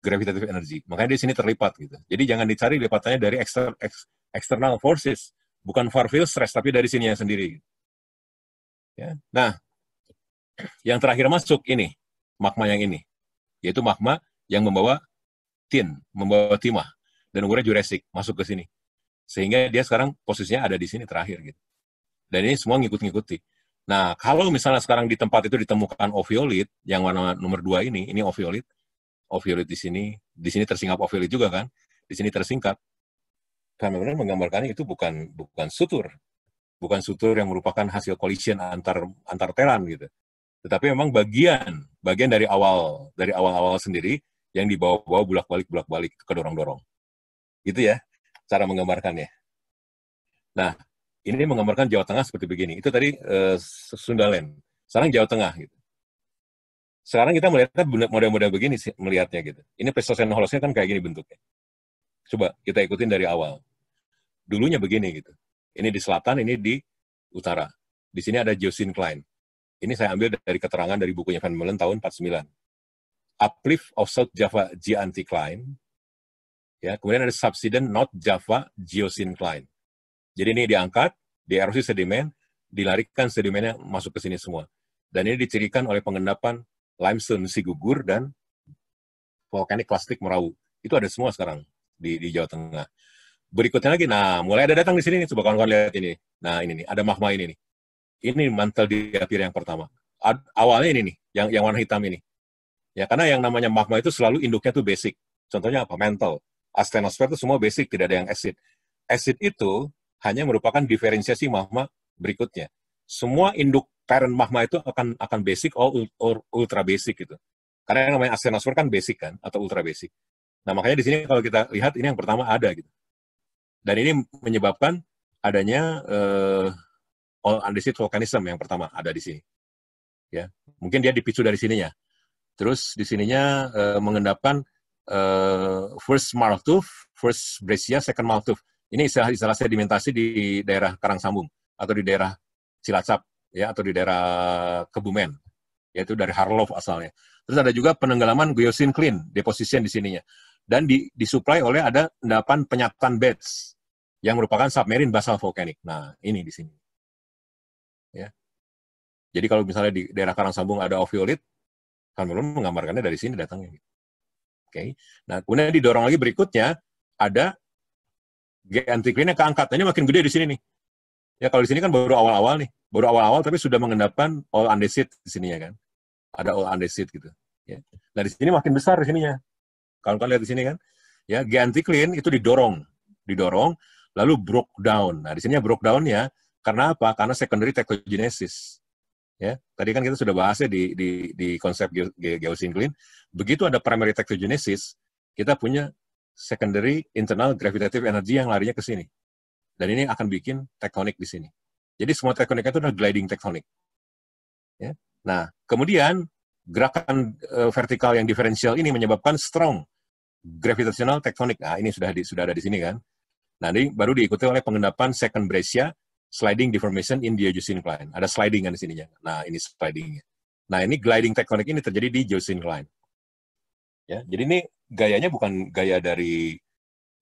Gravitative energy. Makanya di sini terlipat gitu. Jadi jangan dicari lipatannya dari ekster, external forces, bukan far field stress, tapi dari sini yang sendiri. Ya. Nah, yang terakhir masuk ini, magma yang ini, yaitu magma yang membawa tin, membawa timah, dan umurnya Jurassic masuk ke sini. Sehingga dia sekarang posisinya ada di sini terakhir gitu. Dan ini semua ngikut-ngikuti. Nah, kalau misalnya sekarang di tempat itu ditemukan oviolit yang warna nomor dua ini, ini oviolit, oviolit di sini, di sini tersingkap oviolit juga kan, di sini tersingkap. benar menggambarkannya itu bukan bukan sutur, bukan sutur yang merupakan hasil collision antar antar teran gitu, tetapi memang bagian bagian dari awal dari awal-awal sendiri yang dibawa-bawa bulak balik bulak balik ke dorong dorong gitu ya cara menggambarkannya. Nah, ini menggambarkan Jawa Tengah seperti begini. Itu tadi uh, Sundalen. Sekarang Jawa Tengah. Gitu. Sekarang kita melihatnya model-model begini sih, melihatnya gitu. Ini Pleistosen Holosnya kan kayak gini bentuknya. Coba kita ikutin dari awal. Dulunya begini gitu. Ini di selatan, ini di utara. Di sini ada Josin Klein. Ini saya ambil dari keterangan dari bukunya Van Meulen tahun 49. Uplift of South Java G. Anti Ya, kemudian ada subsidence not Java geosyncline. Jadi ini diangkat, di erosi sedimen, dilarikan sedimennya masuk ke sini semua. Dan ini dicirikan oleh pengendapan limestone si gugur dan volcanic plastik Merau. Itu ada semua sekarang di, di Jawa Tengah. Berikutnya lagi, nah mulai ada datang di sini nih, coba kawan-kawan lihat ini. Nah ini nih, ada magma ini nih. Ini mantel diapir yang pertama. Ad, awalnya ini nih, yang, yang warna hitam ini. Ya karena yang namanya magma itu selalu induknya tuh basic. Contohnya apa? Mantle. Astenosfer itu semua basic, tidak ada yang acid. Acid itu hanya merupakan diferensiasi mahma berikutnya. Semua induk parent mahma itu akan akan basic or, ultra basic gitu. Karena yang namanya astenosfer kan basic kan atau ultra basic. Nah, makanya di sini kalau kita lihat ini yang pertama ada gitu. Dan ini menyebabkan adanya uh, all andesit volcanism yang pertama ada di sini. Ya, mungkin dia dipicu dari sininya. Terus di sininya uh, mengendapkan uh, first Maltuf, first Brescia, second Maltuf. Ini istilah-istilah sedimentasi di daerah karang sambung atau di daerah Cilacap ya atau di daerah Kebumen yaitu dari Harlov asalnya. Terus ada juga penenggelaman clean deposition di sininya dan di, disuplai oleh ada endapan penyatan beds yang merupakan submarine basal volcanic. Nah, ini di sini. Ya. Jadi kalau misalnya di daerah karang sambung ada kan belum menggambarkannya dari sini datangnya. Gitu. Okay. Nah, kemudian didorong lagi berikutnya ada yang keangkat. Nah, ini makin gede di sini nih. Ya kalau di sini kan baru awal-awal nih, baru awal-awal tapi sudah mengendapkan all undecided di sini ya kan. Ada all undecided gitu. Ya. Nah di sini makin besar di sininya. Kalau kalian lihat di sini kan, ya clean itu didorong, didorong, lalu broke down. Nah di sini broke down ya, karena apa? Karena secondary tactogenesis ya tadi kan kita sudah bahas ya di di di konsep geosyncline begitu ada primary tectogenesis kita punya secondary internal gravitative energy yang larinya ke sini dan ini akan bikin tektonik di sini jadi semua tektonik itu adalah gliding tektonik ya nah kemudian gerakan uh, vertikal yang diferensial ini menyebabkan strong gravitational tektonik. Nah, ini sudah di, sudah ada di sini kan. Nah, ini baru diikuti oleh pengendapan second breccia sliding deformation in diageosyncline. Ada sliding kan di sininya. Nah, ini slidingnya. Nah, ini gliding tectonic ini terjadi di geosyncline. Ya, jadi ini gayanya bukan gaya dari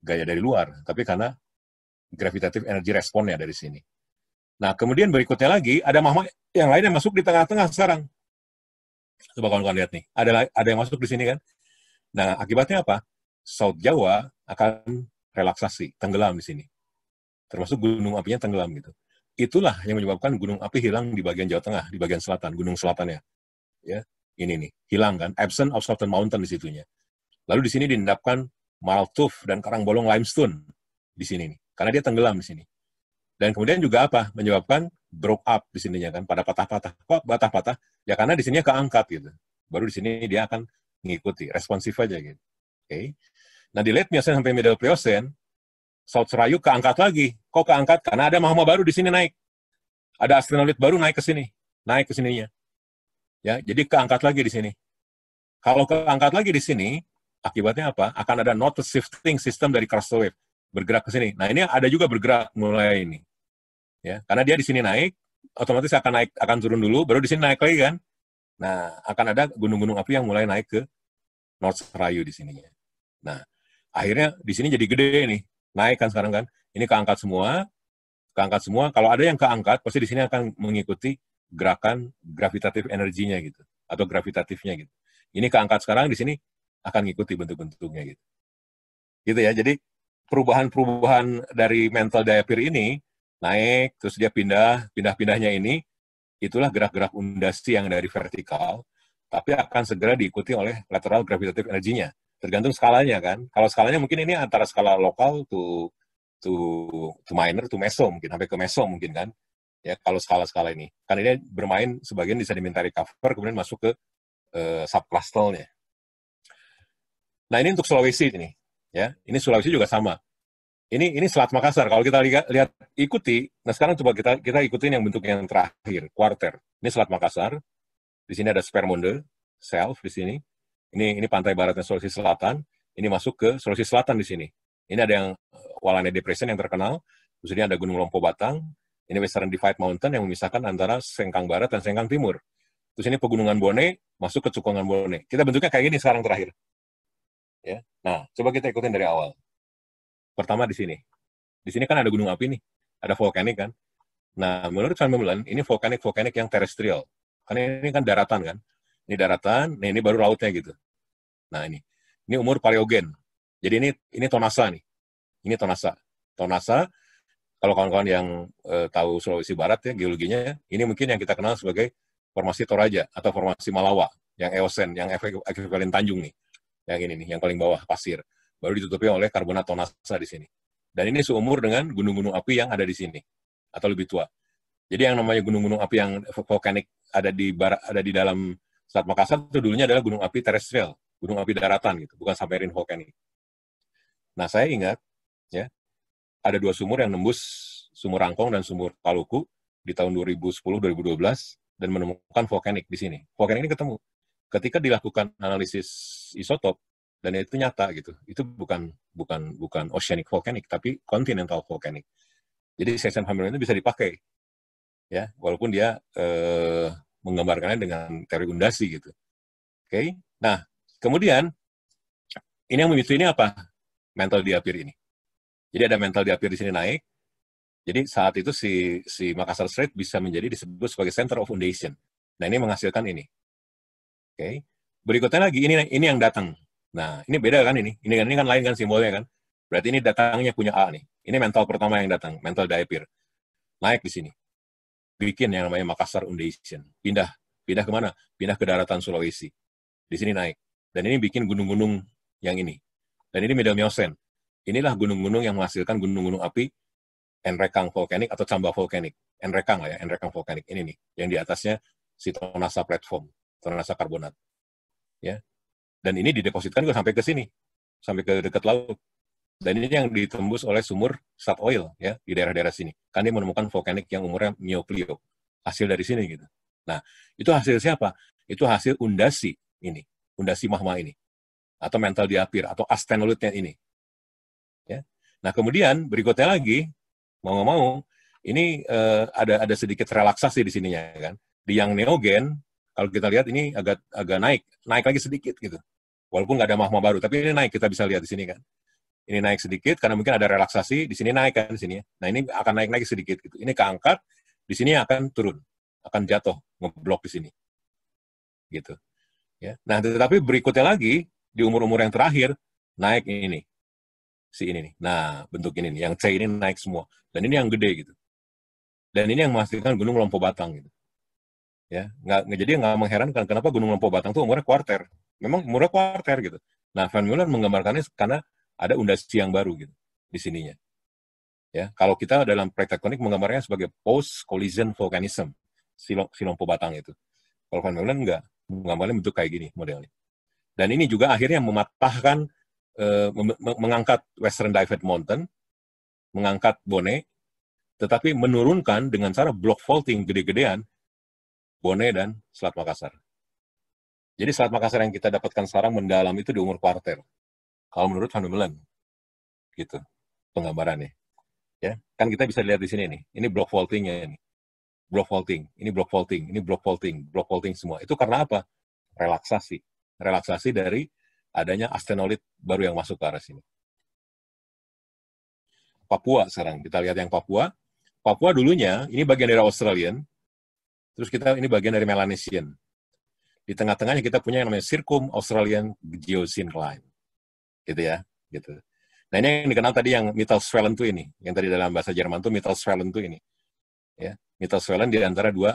gaya dari luar, tapi karena gravitative energy responnya dari sini. Nah, kemudian berikutnya lagi ada magma yang lain yang masuk di tengah-tengah sekarang. Coba kawan-kawan lihat nih, ada ada yang masuk di sini kan. Nah, akibatnya apa? South Jawa akan relaksasi, tenggelam di sini. Termasuk gunung apinya tenggelam gitu itulah yang menyebabkan gunung api hilang di bagian Jawa Tengah, di bagian selatan, gunung selatannya. Ya, ini nih, hilang kan, absent of Southern Mountain di situnya. Lalu di sini diendapkan Maltuf dan Karang Bolong Limestone di sini nih, karena dia tenggelam di sini. Dan kemudian juga apa? Menyebabkan broke up di sininya kan, pada patah-patah. Kok patah-patah? Ya karena di sini keangkat gitu. Baru di sini dia akan mengikuti, responsif aja gitu. Oke. Okay. Nah di late Miocene sampai Middle Pliocene, South Serayu keangkat lagi. Kok keangkat? Karena ada mahasiswa baru di sini naik. Ada astronautit baru naik ke sini. Naik ke sininya. Ya, jadi keangkat lagi di sini. Kalau keangkat lagi di sini, akibatnya apa? Akan ada not shifting system dari wave. bergerak ke sini. Nah, ini ada juga bergerak mulai ini. Ya, karena dia di sini naik, otomatis akan naik akan turun dulu, baru di sini naik lagi kan. Nah, akan ada gunung-gunung api yang mulai naik ke North Serayu di sininya. Nah, akhirnya di sini jadi gede nih naik kan sekarang kan. Ini keangkat semua, keangkat semua. Kalau ada yang keangkat, pasti di sini akan mengikuti gerakan gravitatif energinya gitu, atau gravitatifnya gitu. Ini keangkat sekarang di sini akan mengikuti bentuk-bentuknya gitu. Gitu ya. Jadi perubahan-perubahan dari mental diapir ini naik, terus dia pindah, pindah-pindahnya ini, itulah gerak-gerak undasi yang dari vertikal, tapi akan segera diikuti oleh lateral gravitatif energinya tergantung skalanya kan. Kalau skalanya mungkin ini antara skala lokal to to to minor to meso mungkin sampai ke meso mungkin kan. Ya kalau skala-skala ini. Kan ini bermain sebagian bisa diminta cover kemudian masuk ke uh, eh, subclustalnya. Nah, ini untuk Sulawesi ini ya. Ini Sulawesi juga sama. Ini ini Selat Makassar. Kalau kita lihat, lihat ikuti, nah sekarang coba kita kita ikutin yang bentuk yang terakhir, quarter. Ini Selat Makassar. Di sini ada Spermonde, self di sini. Ini ini pantai baratnya Sulawesi Selatan, ini masuk ke Sulawesi Selatan di sini. Ini ada yang eh, Walane Depression yang terkenal, terus ini ada Gunung Lompo Batang, ini Western Divide Mountain yang memisahkan antara Sengkang Barat dan Sengkang Timur. Terus ini Pegunungan Bone masuk ke cukungan Bone. Kita bentuknya kayak gini sekarang terakhir. Ya. Nah, coba kita ikutin dari awal. Pertama di sini. Di sini kan ada gunung api nih, ada vulkanik kan. Nah, menurut Van bulan. ini vulkanik-vulkanik yang terestrial. Karena ini kan daratan kan ini daratan, nah ini baru lautnya gitu. Nah ini, ini umur paleogen. Jadi ini ini tonasa nih, ini tonasa. Tonasa, kalau kawan-kawan yang e, tahu Sulawesi Barat ya geologinya, ini mungkin yang kita kenal sebagai formasi Toraja atau formasi Malawa, yang Eosen, yang ekvivalen Tanjung nih, yang ini nih, yang paling bawah pasir. Baru ditutupi oleh karbonat tonasa di sini. Dan ini seumur dengan gunung-gunung api yang ada di sini atau lebih tua. Jadi yang namanya gunung-gunung api yang vulkanik ada di barat, ada di dalam Selat Makassar itu dulunya adalah gunung api terestrial, gunung api daratan gitu, bukan sampai volcanic. Nah, saya ingat ya, ada dua sumur yang nembus sumur Rangkong dan sumur Paluku di tahun 2010-2012 dan menemukan vulkanik di sini. Vulkanik ini ketemu. Ketika dilakukan analisis isotop dan itu nyata gitu. Itu bukan bukan bukan oceanic volcanic tapi continental volcanic. Jadi session hamilton itu bisa dipakai. Ya, walaupun dia eh, menggambarkannya dengan teori undasi gitu. Oke. Okay? Nah, kemudian ini yang memicu ini apa? Mental diapir ini. Jadi ada mental diapir di sini naik. Jadi saat itu si si Makassar Strait bisa menjadi disebut sebagai center of foundation. Nah, ini menghasilkan ini. Oke. Okay? Berikutnya lagi ini ini yang datang. Nah, ini beda kan ini? Ini kan ini kan lain kan simbolnya kan? Berarti ini datangnya punya A nih. Ini mental pertama yang datang, mental diapir. Naik di sini bikin yang namanya Makassar Foundation. Pindah, pindah kemana? Pindah ke daratan Sulawesi. Di sini naik. Dan ini bikin gunung-gunung yang ini. Dan ini Miocene Inilah gunung-gunung yang menghasilkan gunung-gunung api enrekang Volcanic atau camba Volcanic. Enrekang lah ya, enrekang Volcanic. Ini nih, yang di atasnya si tonasa platform, tonasa karbonat. Ya. Dan ini didepositkan juga sampai ke sini, sampai ke dekat laut. Dan ini yang ditembus oleh sumur sub oil ya di daerah-daerah sini. Kan dia menemukan vulkanik yang umurnya mioklio. Hasil dari sini gitu. Nah, itu hasil siapa? Itu hasil undasi ini, undasi mahma ini. Atau mental diapir, atau astenolitnya ini. Ya. Nah, kemudian berikutnya lagi, mau nggak mau, ini eh, ada ada sedikit relaksasi di sininya kan. Di yang neogen, kalau kita lihat ini agak agak naik, naik lagi sedikit gitu. Walaupun nggak ada mahma baru, tapi ini naik kita bisa lihat di sini kan ini naik sedikit karena mungkin ada relaksasi di sini naik kan di sini. Ya. Nah ini akan naik lagi sedikit gitu. Ini keangkat, di sini akan turun, akan jatuh, ngeblok di sini, gitu. Ya. Nah tetapi berikutnya lagi di umur-umur yang terakhir naik ini, si ini nih. Nah bentuk ini nih, yang C ini naik semua dan ini yang gede gitu. Dan ini yang menghasilkan gunung Lompo Batang gitu. Ya, nggak jadi nggak mengherankan kenapa gunung Lompo Batang tuh umurnya kuarter. Memang umurnya kuarter gitu. Nah, Van Meulen menggambarkannya karena ada undasi yang baru gitu di sininya. Ya, kalau kita dalam praktek menggambarnya sebagai post collision volcanism, silong silompo batang itu. Kalau Van Meulen enggak, menggambarnya bentuk kayak gini modelnya. Dan ini juga akhirnya mematahkan eh, mengangkat Western Divide Mountain, mengangkat Bone, tetapi menurunkan dengan cara block faulting gede-gedean Bone dan Selat Makassar. Jadi Selat Makassar yang kita dapatkan sekarang mendalam itu di umur kuarter. Kalau menurut Van meleng, Gitu penggambarannya. Ya, kan kita bisa lihat di sini nih. Ini block vaultingnya ini. Block vaulting, ini block vaulting, ini block vaulting, block vaulting semua. Itu karena apa? Relaksasi. Relaksasi dari adanya astenolit baru yang masuk ke arah sini. Papua sekarang. Kita lihat yang Papua. Papua dulunya, ini bagian dari Australian. Terus kita, ini bagian dari Melanesian. Di tengah-tengahnya kita punya yang namanya Circum Australian Geosyncline gitu ya gitu nah ini yang dikenal tadi yang Mittelschwellen tuh ini yang tadi dalam bahasa Jerman tuh Mittelschwellen tuh ini ya Mittelschwellen di antara dua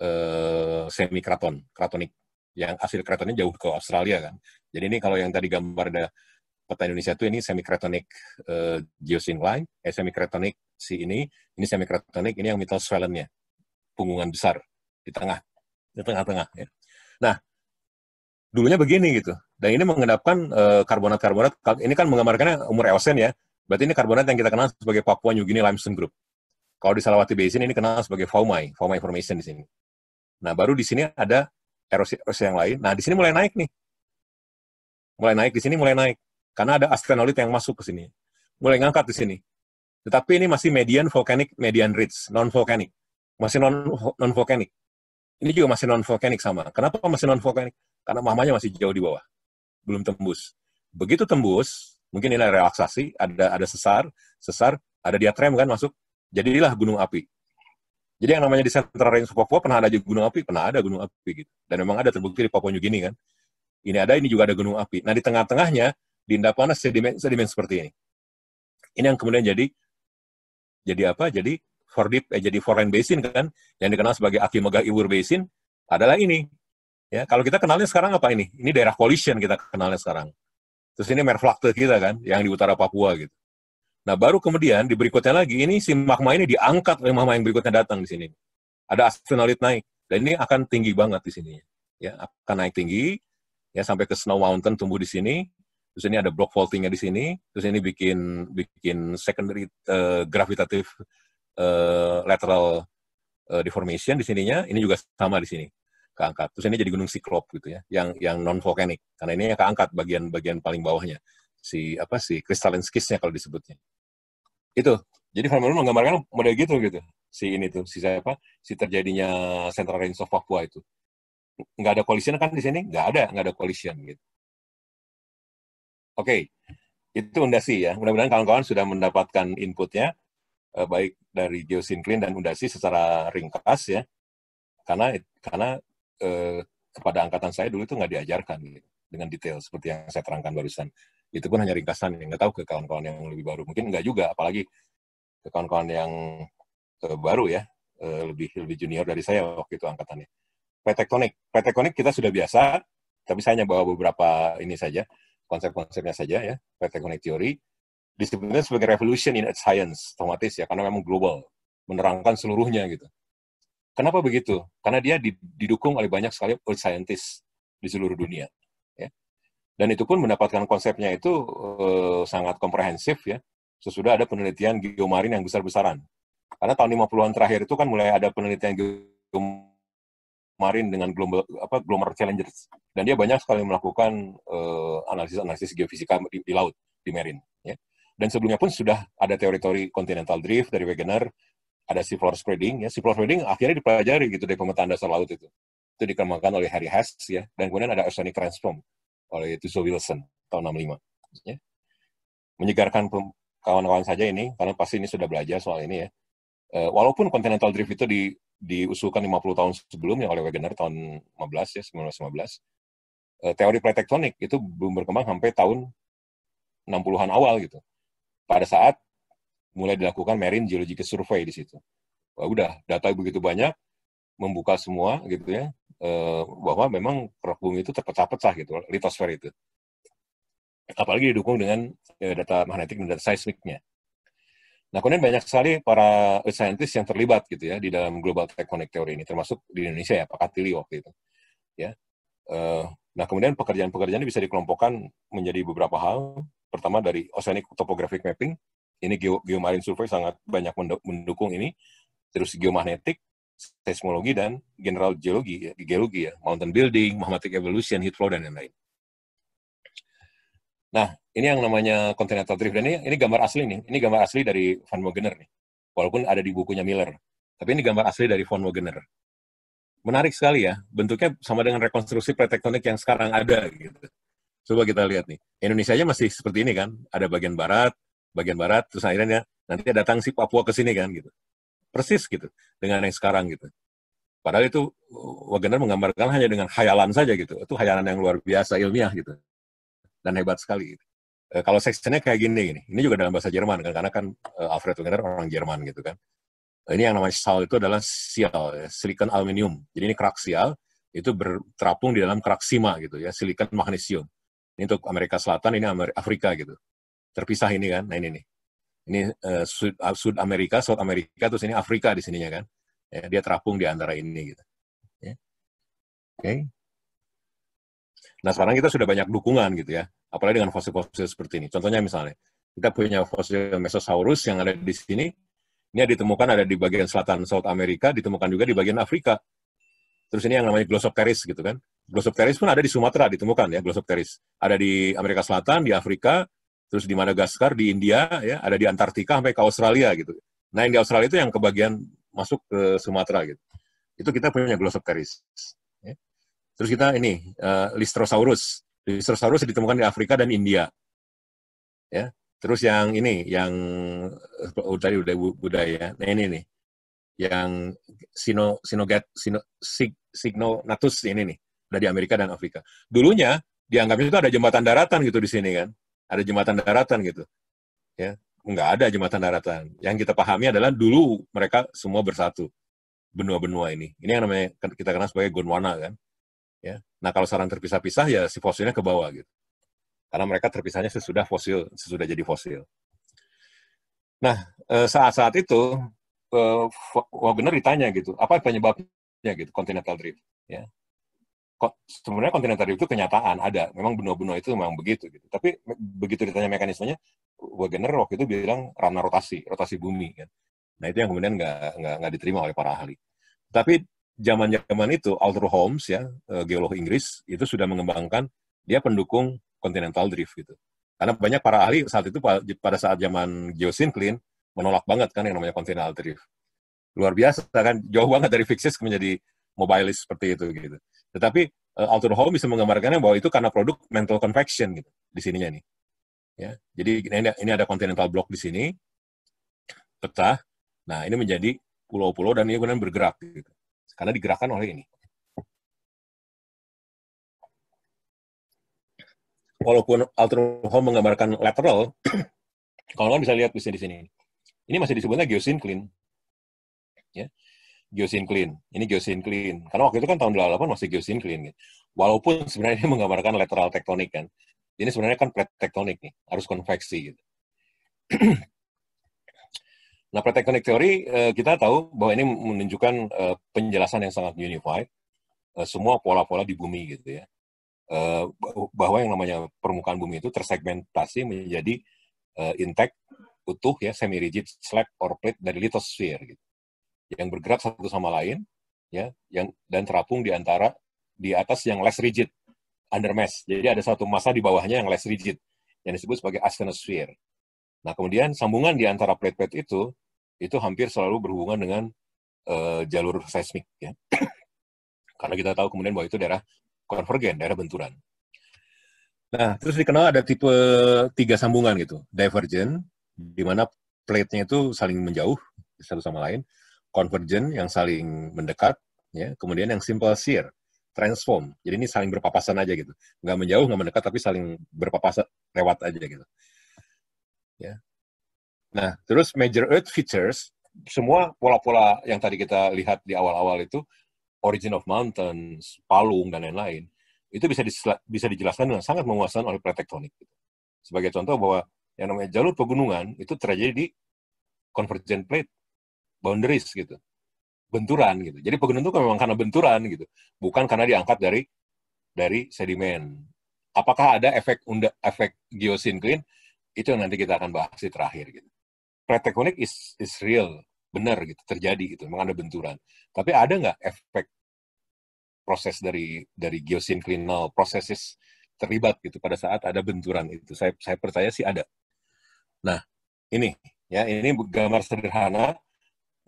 eh, semi kraton kratonik yang hasil kratonnya jauh ke Australia kan jadi ini kalau yang tadi gambar ada peta Indonesia tuh ini semi kratonik uh, line eh, eh semi kratonik si ini, ini semi kratonik, ini yang mittelschwellennya punggungan besar di tengah, di tengah-tengah. Ya. Nah, dulunya begini gitu, dan ini mengendapkan eh, karbonat-karbonat, uh, ini kan menggambarkannya umur Eosen ya, berarti ini karbonat yang kita kenal sebagai Papua New Guinea Limestone Group. Kalau di Salawati Basin ini kenal sebagai Faumai, Faumai Formation di sini. Nah, baru di sini ada erosi-erosi yang lain. Nah, di sini mulai naik nih. Mulai naik, di sini mulai naik. Karena ada astenolit yang masuk ke sini. Mulai ngangkat di sini. Tetapi ini masih median volcanic, median ridge, non-volcanic. Masih non-volcanic. ini juga masih non-volcanic sama. Kenapa masih non-volcanic? Karena mamanya masih jauh di bawah belum tembus. Begitu tembus, mungkin ini relaksasi, ada ada sesar, sesar, ada diatrem kan masuk, jadilah gunung api. Jadi yang namanya di Central Range Papua pernah ada juga gunung api, pernah ada gunung api gitu. Dan memang ada terbukti di Papua New Guinea kan. Ini ada, ini juga ada gunung api. Nah di tengah-tengahnya di Indapana sedimen sedimen seperti ini. Ini yang kemudian jadi jadi apa? Jadi for deep, eh, jadi foreign basin kan, yang dikenal sebagai Aki Megah Iwur Basin adalah ini Ya, kalau kita kenalnya sekarang apa ini? Ini daerah coalition kita kenalnya sekarang. Terus ini Merflakte kita kan, yang di utara Papua gitu. Nah, baru kemudian di berikutnya lagi, ini si magma ini diangkat oleh magma yang berikutnya datang di sini. Ada aspenolit naik. Dan ini akan tinggi banget di sini. Ya, akan naik tinggi, ya sampai ke Snow Mountain tumbuh di sini. Terus ini ada block faultingnya di sini. Terus ini bikin bikin secondary uh, gravitative uh, lateral uh, deformation di sininya. Ini juga sama di sini keangkat. Terus ini jadi gunung siklop gitu ya, yang yang non volkanik. Karena ini yang keangkat bagian-bagian paling bawahnya. Si apa si crystalline skisnya kalau disebutnya. Itu. Jadi Farman menggambarkan model gitu gitu. Si ini tuh, si apa? Si terjadinya Central Range of Papua itu. Nggak ada collision kan di sini? Nggak ada, nggak ada collision gitu. Oke. Okay. Itu undasi ya. Mudah-mudahan kawan-kawan sudah mendapatkan inputnya eh, baik dari geosinklin dan undasi secara ringkas ya karena karena Eh, kepada angkatan saya dulu itu nggak diajarkan dengan detail seperti yang saya terangkan barusan. Itu pun hanya ringkasan, yang nggak tahu ke kawan-kawan yang lebih baru. Mungkin nggak juga, apalagi ke kawan-kawan yang eh, baru ya, eh, lebih lebih junior dari saya waktu itu angkatannya. Petektonik, petektonik kita sudah biasa, tapi saya hanya bawa beberapa ini saja, konsep-konsepnya saja ya, petektonik teori. Disebutnya sebagai revolution in science, otomatis ya, karena memang global, menerangkan seluruhnya gitu. Kenapa begitu? Karena dia didukung oleh banyak sekali earth scientist di seluruh dunia. Ya. Dan itu pun mendapatkan konsepnya itu uh, sangat komprehensif ya. Sesudah ada penelitian geomarin yang besar-besaran. Karena tahun 50-an terakhir itu kan mulai ada penelitian geomarin dengan global apa global challengers dan dia banyak sekali melakukan analisis eh, analisis-analisis geofisika di, di laut di marin. ya. Dan sebelumnya pun sudah ada teori-teori continental drift dari Wegener ada sea floor spreading ya sea floor spreading akhirnya dipelajari gitu dari pemetaan dasar laut itu itu dikembangkan oleh Harry Hess ya dan kemudian ada oceanic transform oleh Tuso Wilson tahun 65 ya. menyegarkan kawan-kawan saja ini karena pasti ini sudah belajar soal ini ya e, walaupun continental drift itu di diusulkan 50 tahun sebelumnya oleh Wegener tahun 15 ya 1915 e, eh, teori plate tektonik itu belum berkembang sampai tahun 60-an awal gitu pada saat mulai dilakukan marine geological survey di situ. Wah, udah data begitu banyak membuka semua gitu ya eh, bahwa memang rock bumi itu terpecah-pecah gitu litosfer itu. Apalagi didukung dengan eh, data magnetik dan data seismiknya. Nah, kemudian banyak sekali para scientist yang terlibat gitu ya di dalam global tectonic theory ini, termasuk di Indonesia ya Pak Katili waktu itu. Ya, eh, Nah, kemudian pekerjaan-pekerjaan ini bisa dikelompokkan menjadi beberapa hal. Pertama dari oceanic topographic mapping, ini geomarin survei sangat banyak mendukung ini terus geomagnetik seismologi dan general geologi ya, geologi ya mountain building magmatic evolution heat flow dan lain-lain nah ini yang namanya continental drift dan ini ini gambar asli nih ini gambar asli dari van Wagener nih walaupun ada di bukunya Miller tapi ini gambar asli dari von Wagener menarik sekali ya bentuknya sama dengan rekonstruksi pretektonik yang sekarang ada gitu coba kita lihat nih Indonesia aja masih seperti ini kan ada bagian barat bagian barat terus akhirnya dia, nanti datang si Papua ke sini kan gitu persis gitu dengan yang sekarang gitu padahal itu uh, Wagner menggambarkan hanya dengan khayalan saja gitu itu khayalan yang luar biasa ilmiah gitu dan hebat sekali gitu. e, kalau seksinya kayak gini ini ini juga dalam bahasa Jerman kan karena kan e, Alfred Wegener orang Jerman gitu kan eh, ini yang namanya sial itu adalah sial ya, silikon aluminium jadi ini kerak sial itu terapung di dalam kerak sima gitu ya silikon magnesium ini untuk Amerika Selatan ini Amerika, Afrika gitu terpisah ini kan. Nah ini nih. Ini uh, Sud, Amerika, South Amerika, terus ini Afrika di sininya kan. Ya, dia terapung di antara ini gitu. Ya. Oke. Okay. Nah sekarang kita sudah banyak dukungan gitu ya. Apalagi dengan fosil-fosil seperti ini. Contohnya misalnya, kita punya fosil Mesosaurus yang ada di sini. Ini ditemukan ada di bagian selatan South Amerika, ditemukan juga di bagian Afrika. Terus ini yang namanya Glossopteris gitu kan. Glossopteris pun ada di Sumatera ditemukan ya, Glossopteris. Ada di Amerika Selatan, di Afrika, terus di Madagaskar, di India, ya ada di Antartika sampai ke Australia gitu. Nah yang di Australia itu yang kebagian masuk ke Sumatera gitu. Itu kita punya Glossopteris. Ya. Terus kita ini uh, Listrosaurus. Listrosaurus ditemukan di Afrika dan India. Ya. Terus yang ini, yang oh, tadi udah budaya. Nah ini nih, yang sino sinogat sino sig, Natus ini nih, udah di Amerika dan Afrika. Dulunya dianggapnya itu ada jembatan daratan gitu di sini kan ada jembatan daratan gitu. Ya, enggak ada jembatan daratan. Yang kita pahami adalah dulu mereka semua bersatu benua-benua ini. Ini yang namanya kita kenal sebagai Gondwana kan. Ya. Nah, kalau sarang terpisah-pisah ya si fosilnya ke bawah gitu. Karena mereka terpisahnya sesudah fosil, sesudah jadi fosil. Nah, eh, saat-saat itu eh, Wagner ditanya gitu, apa penyebabnya gitu continental drift ya kok sebenarnya kontinental itu kenyataan ada memang benua-benua itu memang begitu gitu tapi begitu ditanya mekanismenya Wegener waktu itu bilang ranah rotasi rotasi bumi kan nah itu yang kemudian nggak diterima oleh para ahli tapi zaman zaman itu Arthur Holmes ya eh, geolog Inggris itu sudah mengembangkan dia pendukung continental drift gitu karena banyak para ahli saat itu pada saat zaman geosinklin menolak banget kan yang namanya continental drift luar biasa kan jauh banget dari fixis menjadi mobilis seperti itu gitu tetapi uh, eh, Alter Hall bisa menggambarkannya bahwa itu karena produk mental convection gitu di sininya nih. Ya, jadi ini, ini ada continental block di sini, pecah. Nah, ini menjadi pulau-pulau dan ini kemudian bergerak gitu. Karena digerakkan oleh ini. Walaupun Alter Hall menggambarkan lateral, [CLEARS THROAT] kalau kalian bisa lihat bisa di sini. Ini masih disebutnya geosinclin, Ya. Gyosin Clean. Ini Gyosin Clean. Karena waktu itu kan tahun 2008 masih Gyosin Clean. Gitu. Walaupun sebenarnya ini menggambarkan lateral tektonik kan. Ini sebenarnya kan plate tektonik nih, harus konveksi gitu. [CLEARS THROAT] nah, plate tektonik teori eh, kita tahu bahwa ini menunjukkan eh, penjelasan yang sangat unified. Eh, semua pola-pola di bumi gitu ya. bahwa yang namanya permukaan bumi itu tersegmentasi menjadi intact, utuh ya, semi-rigid slab or plate dari lithosphere gitu yang bergerak satu sama lain ya yang dan terapung di antara di atas yang less rigid under mass. Jadi ada satu massa di bawahnya yang less rigid yang disebut sebagai asthenosphere. Nah, kemudian sambungan di antara plate-plate itu itu hampir selalu berhubungan dengan uh, jalur seismik ya. [CLEARS THROAT] Karena kita tahu kemudian bahwa itu daerah konvergen, daerah benturan. Nah, terus dikenal ada tipe tiga sambungan gitu, divergent, di mana plate-nya itu saling menjauh satu sama lain convergent yang saling mendekat, ya. Kemudian yang simple shear, transform. Jadi ini saling berpapasan aja gitu. Nggak menjauh, nggak mendekat, tapi saling berpapasan lewat aja gitu. Ya. Nah, terus major earth features, semua pola-pola yang tadi kita lihat di awal-awal itu, origin of mountains, palung, dan lain-lain, itu bisa bisa dijelaskan dengan sangat menguasai oleh pretektonik. Gitu. Sebagai contoh bahwa yang namanya jalur pegunungan itu terjadi di convergent plate boundaries gitu benturan gitu jadi pegunungan itu memang karena benturan gitu bukan karena diangkat dari dari sedimen apakah ada efek unda, efek geosinklin itu yang nanti kita akan bahas di terakhir gitu pretectonic is is real benar gitu terjadi gitu memang ada benturan tapi ada nggak efek proses dari dari geosinklinal processes terlibat gitu pada saat ada benturan itu saya saya percaya sih ada nah ini ya ini gambar sederhana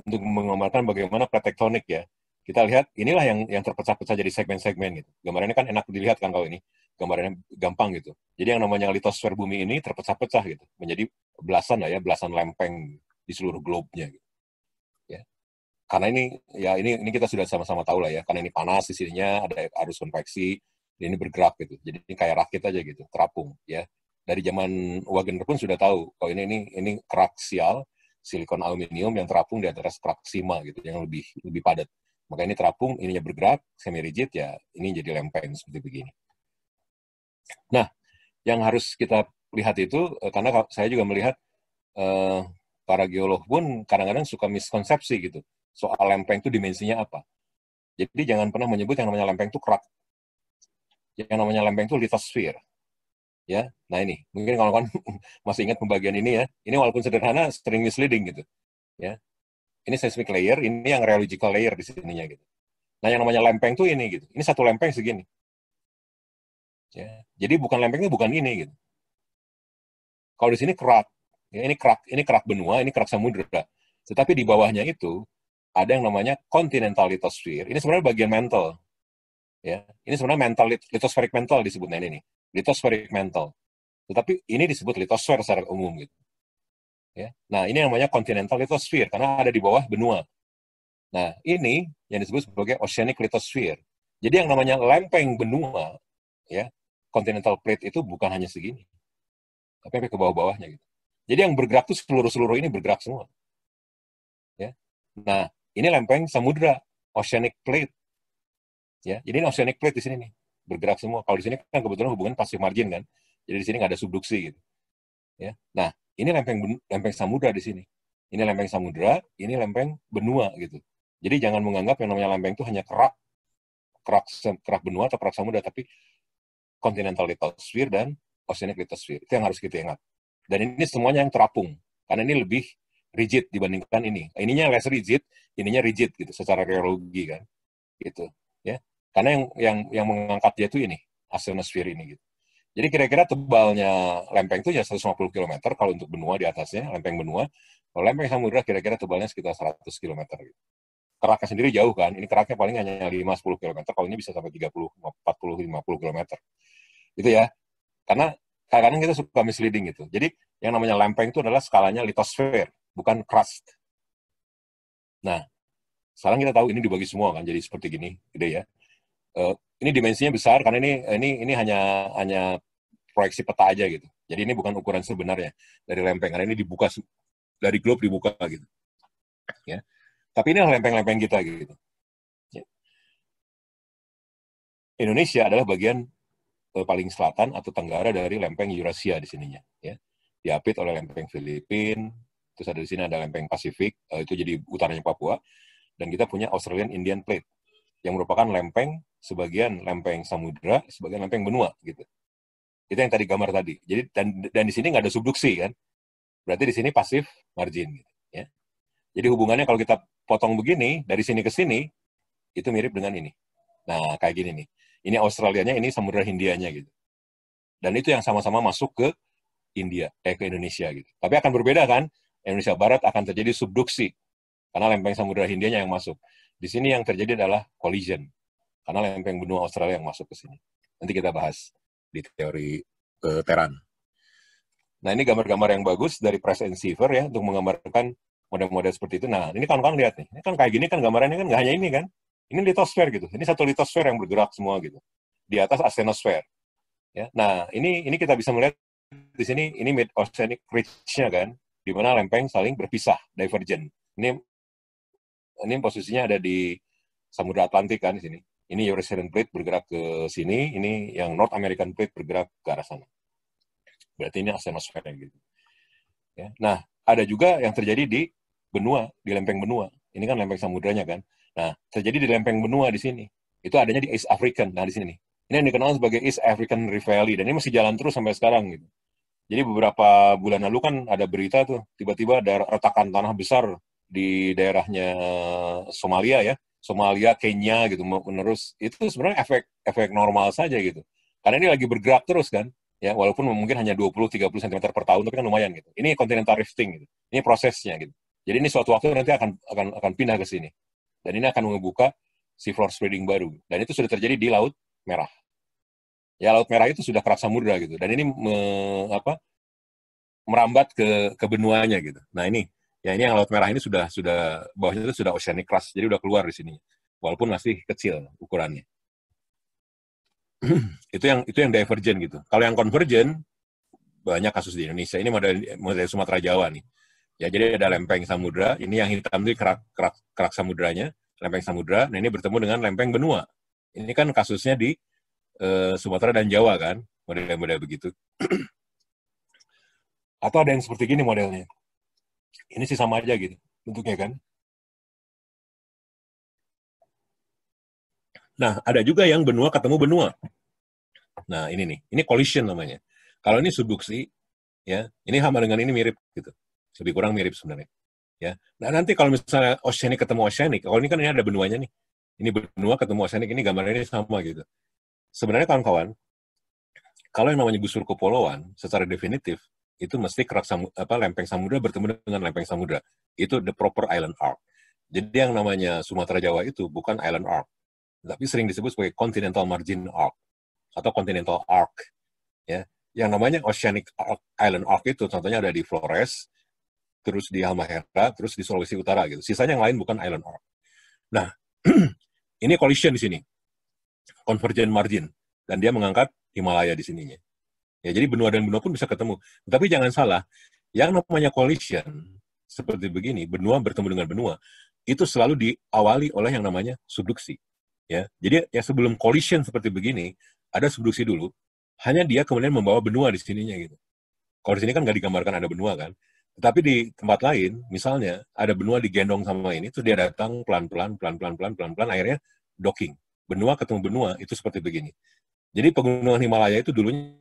untuk menggambarkan bagaimana plat tektonik ya. Kita lihat inilah yang yang terpecah-pecah jadi segmen-segmen gitu. Gambarannya kan enak dilihat kan kalau ini. Gambarannya gampang gitu. Jadi yang namanya litosfer bumi ini terpecah-pecah gitu. Menjadi belasan lah ya, belasan lempeng di seluruh globe-nya gitu. Ya. Karena ini ya ini ini kita sudah sama-sama tahu lah ya. Karena ini panas di sininya, ada arus konveksi, ini bergerak gitu. Jadi ini kayak rakit aja gitu, terapung ya. Dari zaman Wagner pun sudah tahu kalau oh ini ini ini kraksial silikon aluminium yang terapung di atas stroksima gitu yang lebih lebih padat. Maka ini terapung, ininya bergerak, semi rigid ya ini jadi lempeng seperti begini. Nah, yang harus kita lihat itu eh, karena saya juga melihat eh, para geolog pun kadang-kadang suka miskonsepsi gitu soal lempeng itu dimensinya apa. Jadi jangan pernah menyebut yang namanya lempeng itu kerak. Yang namanya lempeng itu litosfer ya nah ini mungkin kalau kawan [LAUGHS] masih ingat pembagian ini ya ini walaupun sederhana sering misleading gitu ya ini seismic layer ini yang rheological layer di sininya gitu nah yang namanya lempeng tuh ini gitu ini satu lempeng segini ya jadi bukan lempengnya bukan ini gitu kalau di sini kerak ya ini kerak ini kerak benua ini kerak samudra tetapi di bawahnya itu ada yang namanya continental lithosphere ini sebenarnya bagian mental. ya ini sebenarnya mental lithospheric mantle disebutnya ini litosferik mental, Tetapi ini disebut litosfer secara umum gitu. Ya. Nah, ini namanya continental lithosphere karena ada di bawah benua. Nah, ini yang disebut sebagai oceanic lithosphere. Jadi yang namanya lempeng benua, ya, continental plate itu bukan hanya segini. Tapi sampai ke bawah-bawahnya gitu. Jadi yang bergerak itu seluruh-seluruh ini bergerak semua. Ya. Nah, ini lempeng samudra, oceanic plate. Ya, jadi ini oceanic plate di sini nih bergerak semua. Kalau di sini kan kebetulan hubungan pasif margin kan, jadi di sini nggak ada subduksi gitu. Ya, nah ini lempeng lempeng samudra di sini. Ini lempeng samudra, ini lempeng benua gitu. Jadi jangan menganggap yang namanya lempeng itu hanya kerak kerak kerak benua atau kerak samudra, tapi continental lithosphere dan oceanic lithosphere itu yang harus kita ingat. Dan ini semuanya yang terapung karena ini lebih rigid dibandingkan ini. Ininya less rigid, ininya rigid gitu secara geologi kan. Gitu ya. Karena yang yang yang mengangkat dia tuh ini, astenosfer ini gitu. Jadi kira-kira tebalnya lempeng itu ya 150 km kalau untuk benua di atasnya, lempeng benua. Kalau lempeng samudra kira-kira tebalnya sekitar 100 km gitu. Keraknya sendiri jauh kan, ini keraknya paling hanya 5-10 km, kalau ini bisa sampai 30, 40, 50 km. Gitu ya. Karena kadang-kadang kita suka misleading gitu. Jadi yang namanya lempeng itu adalah skalanya litosfer, bukan crust. Nah, sekarang kita tahu ini dibagi semua kan, jadi seperti gini, gede ya uh, ini dimensinya besar karena ini ini ini hanya hanya proyeksi peta aja gitu. Jadi ini bukan ukuran sebenarnya dari lempeng karena ini dibuka dari globe dibuka gitu. Ya. Tapi ini lempeng-lempeng kita gitu. Ya. Indonesia adalah bagian uh, paling selatan atau tenggara dari lempeng Eurasia di sininya ya. Diapit oleh lempeng Filipin, terus ada di sini ada lempeng Pasifik, uh, itu jadi utaranya Papua dan kita punya Australian Indian Plate yang merupakan lempeng sebagian lempeng samudra, sebagian lempeng benua gitu. Itu yang tadi gambar tadi. Jadi dan dan di sini nggak ada subduksi kan. Berarti di sini pasif margin gitu, ya. Jadi hubungannya kalau kita potong begini dari sini ke sini itu mirip dengan ini. Nah, kayak gini nih. Ini Australianya, ini samudra Hindianya gitu. Dan itu yang sama-sama masuk ke India, eh ke Indonesia gitu. Tapi akan berbeda kan? Indonesia Barat akan terjadi subduksi karena lempeng samudra Hindianya yang masuk. Di sini yang terjadi adalah collision karena lempeng benua Australia yang masuk ke sini. Nanti kita bahas di teori uh, eh, Teran. Nah, ini gambar-gambar yang bagus dari Press and Siever ya, untuk menggambarkan model-model seperti itu. Nah, ini kawan-kawan lihat nih. Ini kan kayak gini kan gambarannya kan nggak hanya ini kan. Ini litosfer gitu. Ini satu litosfer yang bergerak semua gitu. Di atas astenosfer. Ya. Nah, ini ini kita bisa melihat di sini ini mid oceanic ridge-nya kan, di mana lempeng saling berpisah, divergent. Ini ini posisinya ada di Samudra Atlantik kan di sini ini Eurasian plate bergerak ke sini, ini yang North American plate bergerak ke arah sana. Berarti ini asenosfer gitu. Ya. Nah, ada juga yang terjadi di benua, di lempeng benua. Ini kan lempeng samudranya kan. Nah, terjadi di lempeng benua di sini. Itu adanya di East African, nah di sini. nih. Ini yang dikenal sebagai East African Rift Valley, dan ini masih jalan terus sampai sekarang gitu. Jadi beberapa bulan lalu kan ada berita tuh, tiba-tiba ada retakan tanah besar di daerahnya Somalia ya, Somalia, Kenya gitu menerus itu sebenarnya efek efek normal saja gitu. Karena ini lagi bergerak terus kan, ya walaupun mungkin hanya 20-30 cm per tahun tapi kan lumayan gitu. Ini continental rifting gitu. Ini prosesnya gitu. Jadi ini suatu waktu nanti akan akan akan pindah ke sini. Dan ini akan membuka floor spreading baru. Dan itu sudah terjadi di Laut Merah. Ya Laut Merah itu sudah kerasa samudra gitu. Dan ini me, apa merambat ke ke benuanya gitu. Nah ini ya ini yang laut merah ini sudah sudah bawahnya itu sudah oceanic class jadi udah keluar di sini, walaupun masih kecil ukurannya. [CLEARS THROAT] itu yang itu yang divergent gitu. Kalau yang convergent banyak kasus di Indonesia. Ini model model Sumatera Jawa nih. Ya jadi ada lempeng samudra, ini yang hitam itu kerak kerak kerak samudranya, lempeng samudra. Nah ini bertemu dengan lempeng benua. Ini kan kasusnya di uh, Sumatera dan Jawa kan, model-model begitu. [CLEARS THROAT] Atau ada yang seperti gini modelnya ini sih sama aja gitu bentuknya kan. Nah, ada juga yang benua ketemu benua. Nah, ini nih. Ini collision namanya. Kalau ini subduksi, ya, ini sama dengan ini mirip gitu. Lebih kurang mirip sebenarnya. Ya. Nah, nanti kalau misalnya oceanic ketemu oceanic, kalau ini kan ini ada benuanya nih. Ini benua ketemu oceanic, ini gambarnya ini sama gitu. Sebenarnya kawan-kawan, kalau yang namanya busur kepulauan secara definitif, itu mesti kerak samu, apa, lempeng samudra bertemu dengan lempeng samudra. Itu the proper island arc. Jadi yang namanya Sumatera Jawa itu bukan island arc, tapi sering disebut sebagai continental margin arc atau continental arc. Ya, yang namanya oceanic arc, island arc itu contohnya ada di Flores, terus di Halmahera, terus di Sulawesi Utara gitu. Sisanya yang lain bukan island arc. Nah, [CLEARS THROAT] ini collision di sini, convergent margin, dan dia mengangkat Himalaya di sininya. Ya, jadi benua dan benua pun bisa ketemu. Tapi jangan salah, yang namanya coalition seperti begini, benua bertemu dengan benua, itu selalu diawali oleh yang namanya subduksi. Ya, jadi ya sebelum coalition seperti begini, ada subduksi dulu. Hanya dia kemudian membawa benua di sininya gitu. Kalau di sini kan nggak digambarkan ada benua kan. Tapi di tempat lain, misalnya ada benua digendong sama ini, terus dia datang pelan-pelan, pelan-pelan, pelan-pelan, pelan, akhirnya docking. Benua ketemu benua itu seperti begini. Jadi pegunungan Himalaya itu dulunya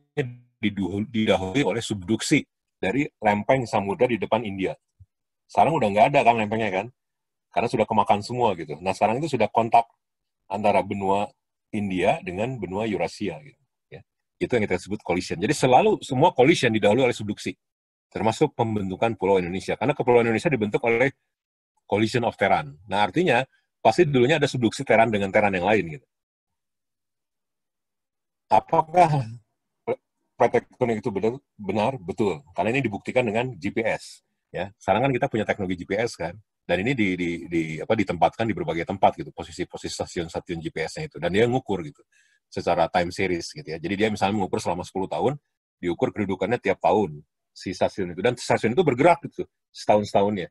didahului oleh subduksi dari lempeng samudra di depan India. Sekarang udah nggak ada kan lempengnya kan? Karena sudah kemakan semua gitu. Nah sekarang itu sudah kontak antara benua India dengan benua Eurasia gitu. Ya. Itu yang kita sebut collision. Jadi selalu semua collision didahului oleh subduksi. Termasuk pembentukan Pulau Indonesia. Karena Kepulauan Indonesia dibentuk oleh collision of Terran. Nah artinya pasti dulunya ada subduksi Terran dengan Terran yang lain gitu. Apakah tektonik itu benar, benar, betul. Karena ini dibuktikan dengan GPS. Ya, sekarang kan kita punya teknologi GPS kan, dan ini di, di, di apa ditempatkan di berbagai tempat gitu, posisi-posisi stasiun-stasiun GPS-nya itu, dan dia ngukur gitu secara time series gitu ya. Jadi dia misalnya mengukur selama 10 tahun, diukur kedudukannya tiap tahun si stasiun itu, dan stasiun itu bergerak gitu setahun-setahunnya.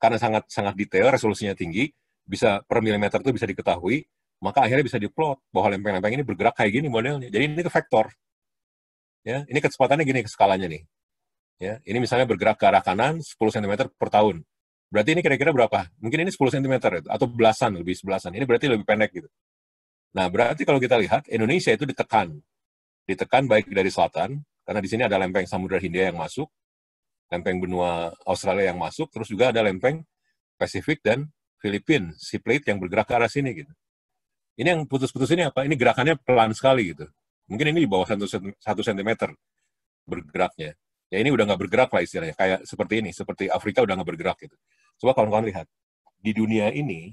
Karena sangat sangat detail, resolusinya tinggi, bisa per milimeter itu bisa diketahui, maka akhirnya bisa diplot bahwa lempeng-lempeng ini bergerak kayak gini modelnya. Jadi ini ke vektor ya ini kecepatannya gini skalanya nih ya ini misalnya bergerak ke arah kanan 10 cm per tahun berarti ini kira-kira berapa mungkin ini 10 cm atau belasan lebih sebelasan ini berarti lebih pendek gitu nah berarti kalau kita lihat Indonesia itu ditekan ditekan baik dari selatan karena di sini ada lempeng Samudra Hindia yang masuk lempeng benua Australia yang masuk terus juga ada lempeng Pasifik dan Filipin. si plate yang bergerak ke arah sini gitu ini yang putus-putus ini apa ini gerakannya pelan sekali gitu Mungkin ini di bawah satu satu sentimeter bergeraknya. Ya ini udah nggak bergerak lah istilahnya. Kayak seperti ini, seperti Afrika udah nggak bergerak gitu. Coba kawan-kawan lihat di dunia ini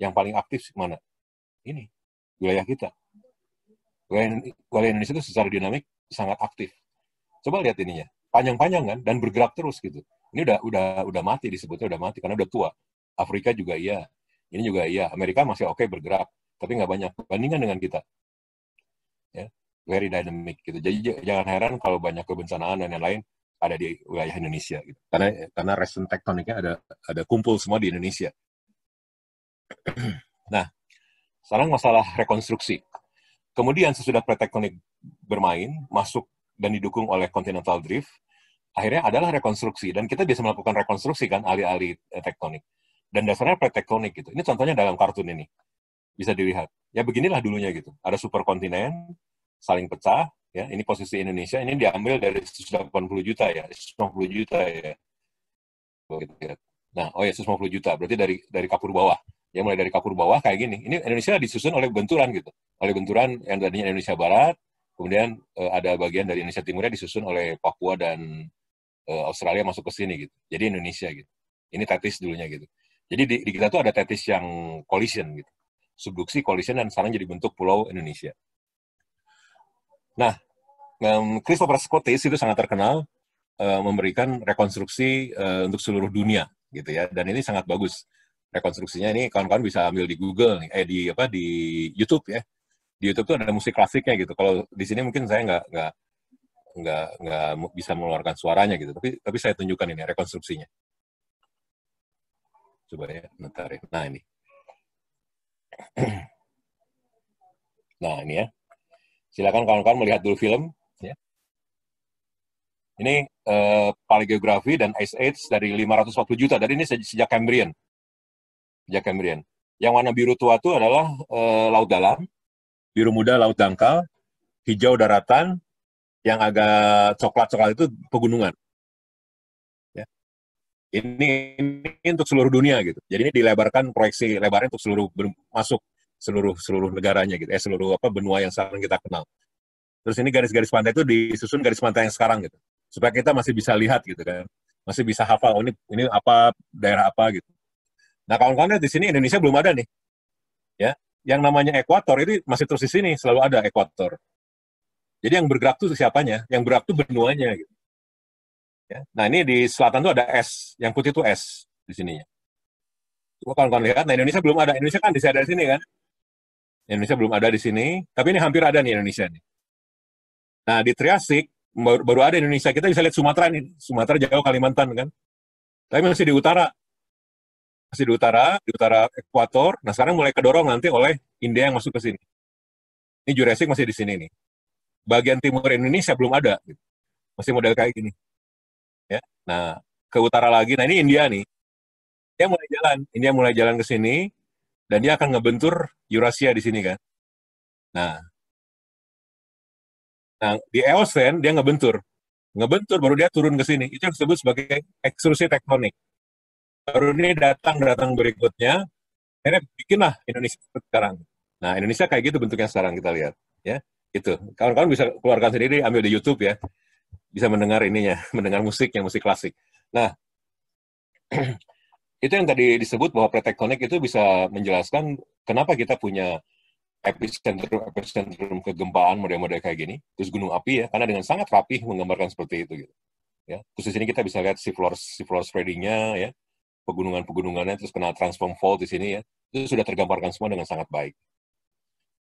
yang paling aktif mana? Ini wilayah kita. Wilayah, Indonesia itu secara dinamik sangat aktif. Coba lihat ininya, panjang-panjang kan dan bergerak terus gitu. Ini udah udah udah mati disebutnya udah mati karena udah tua. Afrika juga iya, ini juga iya. Amerika masih oke okay bergerak, tapi nggak banyak. Bandingkan dengan kita, very dynamic gitu. Jadi jangan heran kalau banyak kebencanaan dan yang lain ada di wilayah Indonesia gitu. Karena karena resin tektoniknya ada ada kumpul semua di Indonesia. [CLEARS THROAT] Nah, sekarang masalah rekonstruksi. Kemudian sesudah pretektonik bermain, masuk dan didukung oleh continental drift, akhirnya adalah rekonstruksi dan kita bisa melakukan rekonstruksi kan alih-alih eh, tektonik. Dan dasarnya pretektonik gitu. Ini contohnya dalam kartun ini. Bisa dilihat. Ya beginilah dulunya gitu. Ada superkontinen, saling pecah ya ini posisi Indonesia ini diambil dari 180 juta ya 150 juta ya. ya nah oh ya 150 juta berarti dari dari kapur bawah ya mulai dari kapur bawah kayak gini ini Indonesia disusun oleh benturan gitu oleh benturan yang tadinya Indonesia Barat kemudian eh, ada bagian dari Indonesia Timurnya disusun oleh Papua dan eh, Australia masuk ke sini gitu jadi Indonesia gitu ini tetis dulunya gitu jadi di, di kita tuh ada tetis yang collision gitu subduksi collision dan sekarang jadi bentuk Pulau Indonesia Nah, um, Christopher Scottis itu sangat terkenal uh, memberikan rekonstruksi uh, untuk seluruh dunia gitu ya dan ini sangat bagus rekonstruksinya ini kawan-kawan bisa ambil di Google nih, eh di apa di YouTube ya di YouTube tuh ada musik klasiknya gitu kalau di sini mungkin saya nggak nggak nggak nggak bisa mengeluarkan suaranya gitu tapi tapi saya tunjukkan ini rekonstruksinya coba ya bentar ya. nah ini [CLEARS THROAT] nah ini ya Silakan kawan-kawan melihat dulu film. Ya. Ini uh, paleografi dan Ice Age dari 540 juta. Dari ini sejak Cambrian. Sejak Cambrian. Yang warna biru tua itu adalah uh, laut dalam, biru muda laut dangkal, hijau daratan, yang agak coklat-coklat itu pegunungan. Ya. Ini, ini untuk seluruh dunia gitu. Jadi ini dilebarkan proyeksi lebarnya untuk seluruh masuk seluruh seluruh negaranya gitu, eh seluruh apa benua yang sekarang kita kenal. Terus ini garis-garis pantai itu disusun garis pantai yang sekarang gitu, supaya kita masih bisa lihat gitu kan, masih bisa hafal oh, ini ini apa daerah apa gitu. Nah kawan-kawan di sini Indonesia belum ada nih, ya. Yang namanya ekuator itu masih terus di sini selalu ada ekuator. Jadi yang bergerak tuh siapanya, yang bergerak tuh benuanya gitu. Ya. Nah ini di selatan tuh ada es, yang putih itu es di sininya. kalau kawan-kawan lihat, nah Indonesia belum ada. Indonesia kan di sini kan, Indonesia belum ada di sini, tapi ini hampir ada nih Indonesia nih. Nah, di Triasik baru, baru ada Indonesia. Kita bisa lihat Sumatera nih. Sumatera jauh Kalimantan kan. Tapi masih di utara. Masih di utara, di utara ekuator. Nah, sekarang mulai kedorong nanti oleh India yang masuk ke sini. Ini Jurassic masih di sini nih. Bagian timur Indonesia belum ada. Gitu. Masih model kayak gini. Ya. Nah, ke utara lagi. Nah, ini India nih. Dia mulai jalan. India mulai jalan ke sini dan dia akan ngebentur Eurasia di sini kan. Nah, nah di Eocene dia ngebentur, ngebentur baru dia turun ke sini. Itu yang disebut sebagai ekstrusi tektonik. Baru ini datang-datang berikutnya, akhirnya bikinlah Indonesia sekarang. Nah, Indonesia kayak gitu bentuknya sekarang kita lihat, ya. Itu. Kawan-kawan bisa keluarkan sendiri, ambil di YouTube ya. Bisa mendengar ininya, [LAUGHS] mendengar musiknya, musik klasik. Nah, [CLEARS THROAT] itu yang tadi disebut bahwa pretektonik itu bisa menjelaskan kenapa kita punya epicentrum epicentrum kegempaan model-model kayak gini terus gunung api ya karena dengan sangat rapih menggambarkan seperti itu gitu ya khusus ini kita bisa lihat si floor spreadingnya ya pegunungan-pegunungannya terus kena transform fault di sini ya itu sudah tergambarkan semua dengan sangat baik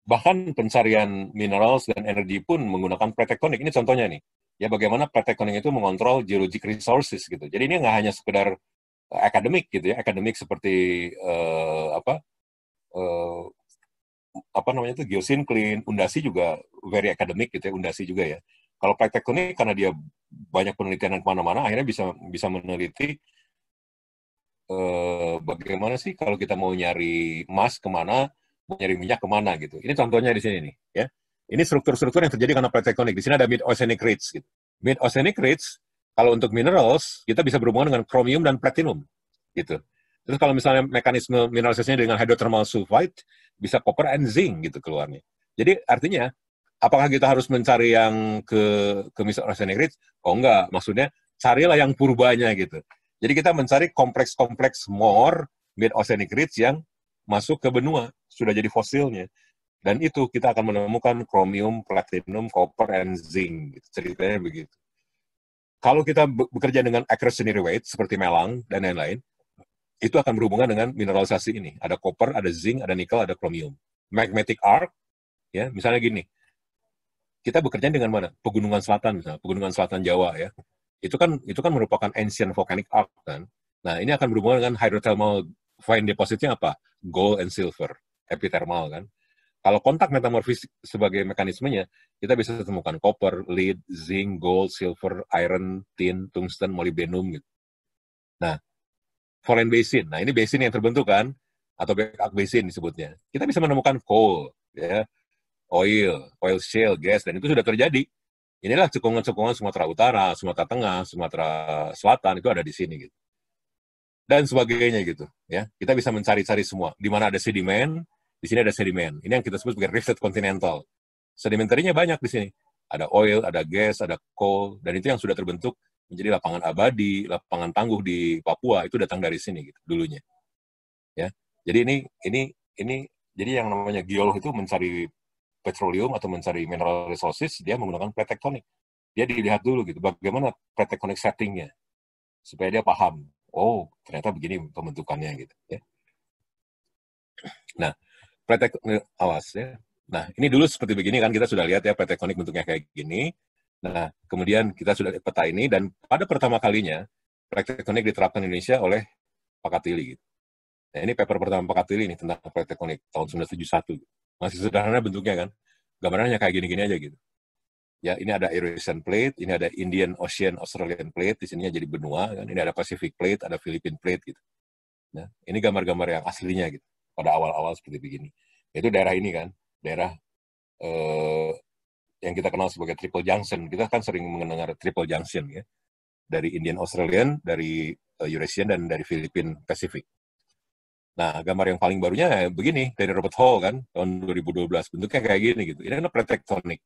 bahkan pencarian minerals dan energi pun menggunakan pretektonik ini contohnya nih ya bagaimana pretektonik itu mengontrol geologic resources gitu jadi ini nggak hanya sekedar akademik gitu ya akademik seperti uh, apa uh, apa namanya itu geosinklin undasi juga very akademik gitu ya undasi juga ya kalau praktek klinik karena dia banyak penelitian dan kemana-mana akhirnya bisa bisa meneliti uh, bagaimana sih kalau kita mau nyari emas kemana mau nyari minyak kemana gitu ini contohnya di sini nih ya ini struktur-struktur yang terjadi karena praktek di sini ada mid oceanic ridge gitu. mid oceanic ridge kalau untuk minerals, kita bisa berhubungan dengan kromium dan platinum, gitu. Terus kalau misalnya mekanisme mineralisasinya dengan hydrothermal sulfide, bisa copper and zinc gitu keluarnya. Jadi artinya, apakah kita harus mencari yang ke ke mineral rich? Oh enggak, maksudnya carilah yang purbanya gitu. Jadi kita mencari kompleks-kompleks more mid oceanic rich yang masuk ke benua, sudah jadi fosilnya. Dan itu kita akan menemukan kromium, platinum, copper, and zinc. Gitu. Ceritanya begitu kalau kita bekerja dengan accretionary weight seperti melang dan lain-lain, itu akan berhubungan dengan mineralisasi ini. Ada koper, ada zinc, ada nikel, ada chromium. Magnetic arc, ya misalnya gini, kita bekerja dengan mana? Pegunungan Selatan, misalnya, Pegunungan Selatan Jawa ya. Itu kan itu kan merupakan ancient volcanic arc kan. Nah ini akan berhubungan dengan hydrothermal fine depositnya apa? Gold and silver, epithermal kan. Kalau kontak metamorfis sebagai mekanismenya, kita bisa temukan copper, lead, zinc, gold, silver, iron, tin, tungsten, molybdenum gitu. Nah, foreign basin. Nah, ini basin yang terbentuk kan atau backup basin disebutnya. Kita bisa menemukan coal, ya, oil, oil shale, gas dan itu sudah terjadi. Inilah cekungan-cekungan Sumatera Utara, Sumatera Tengah, Sumatera Selatan itu ada di sini gitu. Dan sebagainya gitu, ya. Kita bisa mencari-cari semua di mana ada sedimen, di sini ada sedimen. Ini yang kita sebut sebagai rifted continental. Sedimentarinya banyak di sini. Ada oil, ada gas, ada coal, dan itu yang sudah terbentuk menjadi lapangan abadi, lapangan tangguh di Papua itu datang dari sini gitu dulunya. Ya. Jadi ini ini ini jadi yang namanya geolog itu mencari petroleum atau mencari mineral resources dia menggunakan plate tektonik. Dia dilihat dulu gitu bagaimana plate tektonik settingnya supaya dia paham. Oh, ternyata begini pembentukannya gitu ya. Nah, Praktek eh, awas ya. Nah, ini dulu seperti begini kan kita sudah lihat ya PT Konik bentuknya kayak gini. Nah, kemudian kita sudah lihat peta ini dan pada pertama kalinya praktek konik diterapkan di Indonesia oleh Pak Katili. Gitu. Nah, ini paper pertama Pak Katili ini tentang praktek konik tahun 1971. Masih sederhana bentuknya kan. Gambarannya kayak gini-gini aja gitu. Ya, ini ada Eurasian Plate, ini ada Indian Ocean Australian Plate, di sininya jadi benua kan. Ini ada Pacific Plate, ada Philippine Plate gitu. Nah, ini gambar-gambar yang aslinya gitu pada awal-awal seperti begini. itu daerah ini kan, daerah eh, yang kita kenal sebagai triple junction. Kita kan sering mendengar triple junction ya. Dari Indian Australian, dari eh, Eurasian, dan dari Filipin Pacific. Nah, gambar yang paling barunya ya begini, dari Robert Hall kan, tahun 2012. Bentuknya kayak gini gitu. Ini adalah pretectonic.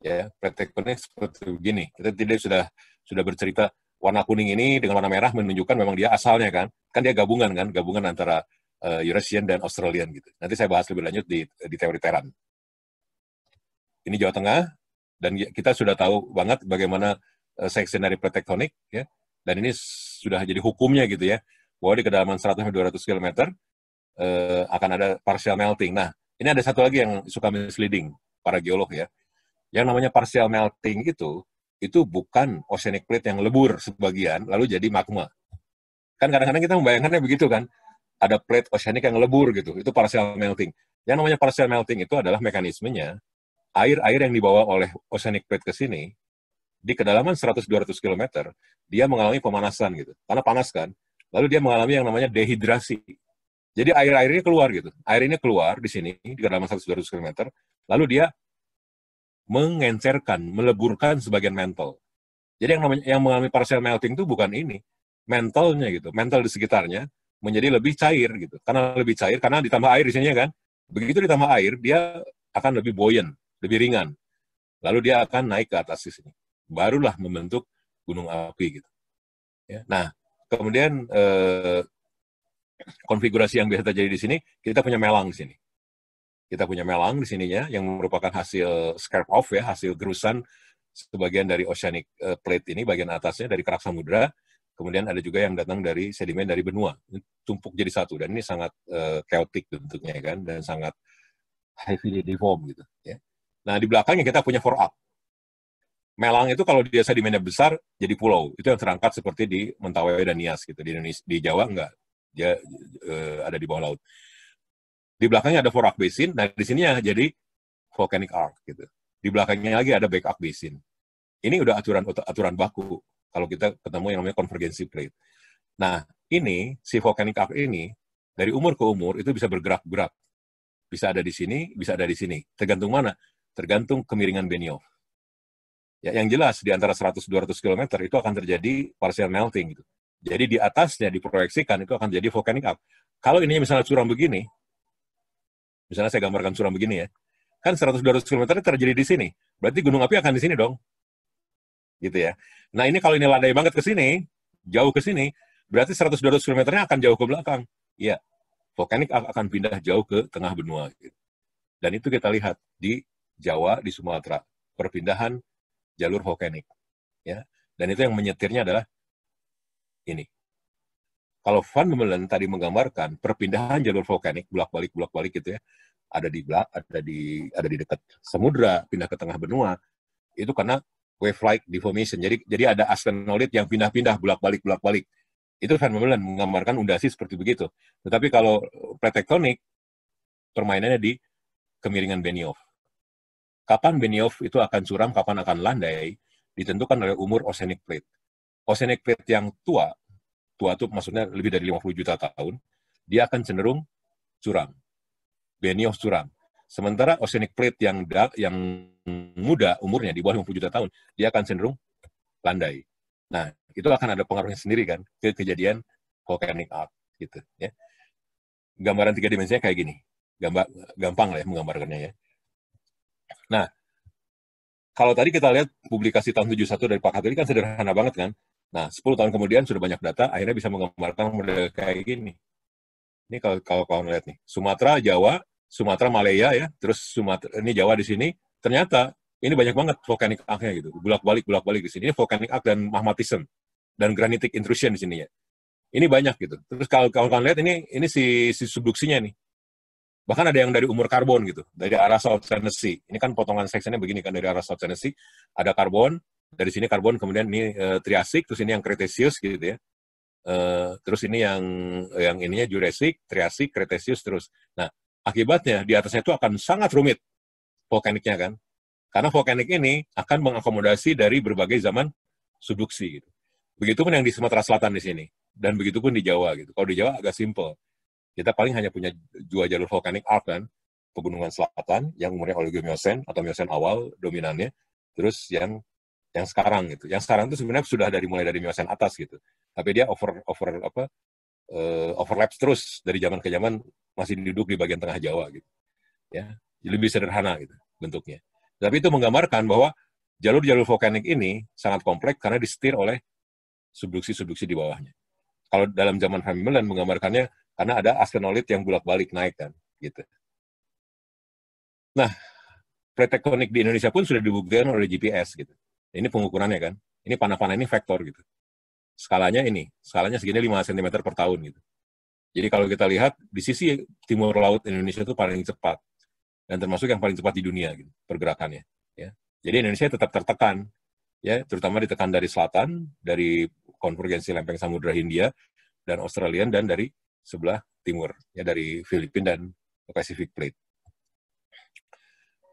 Ya, pretectonic seperti begini. Kita tidak sudah sudah bercerita warna kuning ini dengan warna merah menunjukkan memang dia asalnya kan. Kan dia gabungan kan, gabungan antara uh, Eurasian dan Australian gitu. Nanti saya bahas lebih lanjut di, di teori Teran. Ini Jawa Tengah, dan ya, kita sudah tahu banget bagaimana uh, eh, plate tektonik, ya. dan ini sudah jadi hukumnya gitu ya, bahwa di kedalaman 100-200 km uh, akan ada partial melting. Nah, ini ada satu lagi yang suka misleading para geolog ya. Yang namanya partial melting itu, itu bukan oceanic plate yang lebur sebagian, lalu jadi magma. Kan kadang-kadang kita membayangkannya begitu kan ada plate oceanic yang lebur gitu. Itu partial melting. Yang namanya partial melting itu adalah mekanismenya air-air yang dibawa oleh oceanic plate ke sini di kedalaman 100-200 km, dia mengalami pemanasan gitu. Karena panas kan. Lalu dia mengalami yang namanya dehidrasi. Jadi air airnya keluar gitu. Air ini keluar di sini, di kedalaman 100-200 km. Lalu dia mengencerkan, meleburkan sebagian mantle. Jadi yang namanya yang mengalami partial melting itu bukan ini, mantle nya gitu, mantle di sekitarnya menjadi lebih cair gitu. Karena lebih cair, karena ditambah air di sini ya kan. Begitu ditambah air, dia akan lebih buoyant lebih ringan. Lalu dia akan naik ke atas di sini. Barulah membentuk gunung api gitu. Ya. Nah, kemudian eh, konfigurasi yang biasa terjadi di sini, kita punya melang di sini. Kita punya melang di sininya yang merupakan hasil scarp off ya, hasil gerusan sebagian dari oceanic eh, plate ini bagian atasnya dari kerak samudera kemudian ada juga yang datang dari sedimen dari benua tumpuk jadi satu dan ini sangat uh, chaotic bentuknya ya kan dan sangat heavily deformed gitu ya nah di belakangnya kita punya for up Melang itu kalau dia sedimennya besar jadi pulau itu yang terangkat seperti di Mentawai dan Nias gitu di Indonesia di Jawa enggak dia uh, ada di bawah laut di belakangnya ada up basin nah di sini ya jadi volcanic arc gitu di belakangnya lagi ada backup basin ini udah aturan aturan baku kalau kita ketemu yang namanya konvergensi plate. Nah, ini, si volcanic arc ini, dari umur ke umur itu bisa bergerak-gerak. Bisa ada di sini, bisa ada di sini. Tergantung mana? Tergantung kemiringan Benioff. Ya, yang jelas, di antara 100-200 km itu akan terjadi partial melting. Gitu. Jadi di atasnya diproyeksikan itu akan jadi volcanic arc. Kalau ini misalnya curam begini, misalnya saya gambarkan curam begini ya, kan 100-200 km terjadi di sini. Berarti gunung api akan di sini dong gitu ya. Nah ini kalau ini landai banget ke sini, jauh ke sini, berarti 100-200 km akan jauh ke belakang. Iya, vulkanik akan pindah jauh ke tengah benua. Gitu. Dan itu kita lihat di Jawa, di Sumatera, perpindahan jalur vulkanik. Ya, dan itu yang menyetirnya adalah ini. Kalau Van Meulen tadi menggambarkan perpindahan jalur vulkanik bolak-balik bolak-balik gitu ya, ada di belak, ada di ada di dekat samudra, pindah ke tengah benua, itu karena wave-like deformation. Jadi jadi ada aspenoid yang pindah-pindah bolak-balik bolak-balik. Itu fenomena menggambarkan undasi seperti begitu. Tetapi kalau pretektonik permainannya di kemiringan Benioff. Kapan Benioff itu akan curam, kapan akan landai ditentukan oleh umur oceanic plate. Oceanic plate yang tua, tua itu maksudnya lebih dari 50 juta tahun, dia akan cenderung curam. Benioff curam. Sementara oceanic plate yang da, yang muda umurnya di bawah 50 juta tahun, dia akan cenderung landai. Nah, itu akan ada pengaruhnya sendiri kan ke kejadian volcanic arc gitu ya. Gambaran tiga dimensinya kayak gini. Gambar gampang lah ya menggambarkannya ya. Nah, kalau tadi kita lihat publikasi tahun 71 dari Pak Katri kan sederhana banget kan. Nah, 10 tahun kemudian sudah banyak data, akhirnya bisa menggambarkan model kayak gini. Ini kalau kalau kawan lihat nih, Sumatera, Jawa, Sumatera, Malaya ya, terus Sumatera ini Jawa di sini, ternyata ini banyak banget volcanic arc-nya gitu, bulak balik bulak balik di sini. Ini volcanic arc dan magmatism dan granitic intrusion di sini ya. Ini banyak gitu. Terus kalau kalian lihat ini ini si, si subduksinya nih. Bahkan ada yang dari umur karbon gitu, dari arah South Tennessee. Ini kan potongan seksinya begini kan dari arah South Tennessee, ada karbon, dari sini karbon kemudian ini e, eh, Triasik, terus ini yang Cretaceous gitu ya. Uh, terus ini yang yang ininya Jurassic, Triasik, Cretaceous terus. Nah, Akibatnya di atasnya itu akan sangat rumit vulkaniknya kan. Karena vulkanik ini akan mengakomodasi dari berbagai zaman subduksi gitu. Begitupun yang di Sumatera Selatan di sini dan begitupun di Jawa gitu. Kalau di Jawa agak simple. Kita paling hanya punya dua jalur vulkanik arc kan, pegunungan selatan yang umurnya oligomiosen atau miosen awal dominannya, terus yang yang sekarang gitu. Yang sekarang itu sebenarnya sudah dari mulai dari miosen atas gitu. Tapi dia over over apa uh, eh, overlaps terus dari zaman ke zaman masih duduk di bagian tengah Jawa gitu. Ya, lebih sederhana gitu bentuknya. Tapi itu menggambarkan bahwa jalur-jalur vulkanik ini sangat kompleks karena disetir oleh subduksi-subduksi di bawahnya. Kalau dalam zaman Hamilton menggambarkannya karena ada astenolit yang bolak-balik naik kan gitu. Nah, pretektonik di Indonesia pun sudah dibuktikan oleh GPS gitu. Ini pengukurannya kan. Ini panah-panah ini vektor gitu skalanya ini, skalanya segini 5 cm per tahun gitu. Jadi kalau kita lihat di sisi timur laut Indonesia itu paling cepat dan termasuk yang paling cepat di dunia gitu, pergerakannya. Ya. Jadi Indonesia tetap tertekan, ya terutama ditekan dari selatan, dari konvergensi lempeng Samudra Hindia dan Australian dan dari sebelah timur, ya dari Filipina dan Pacific Plate.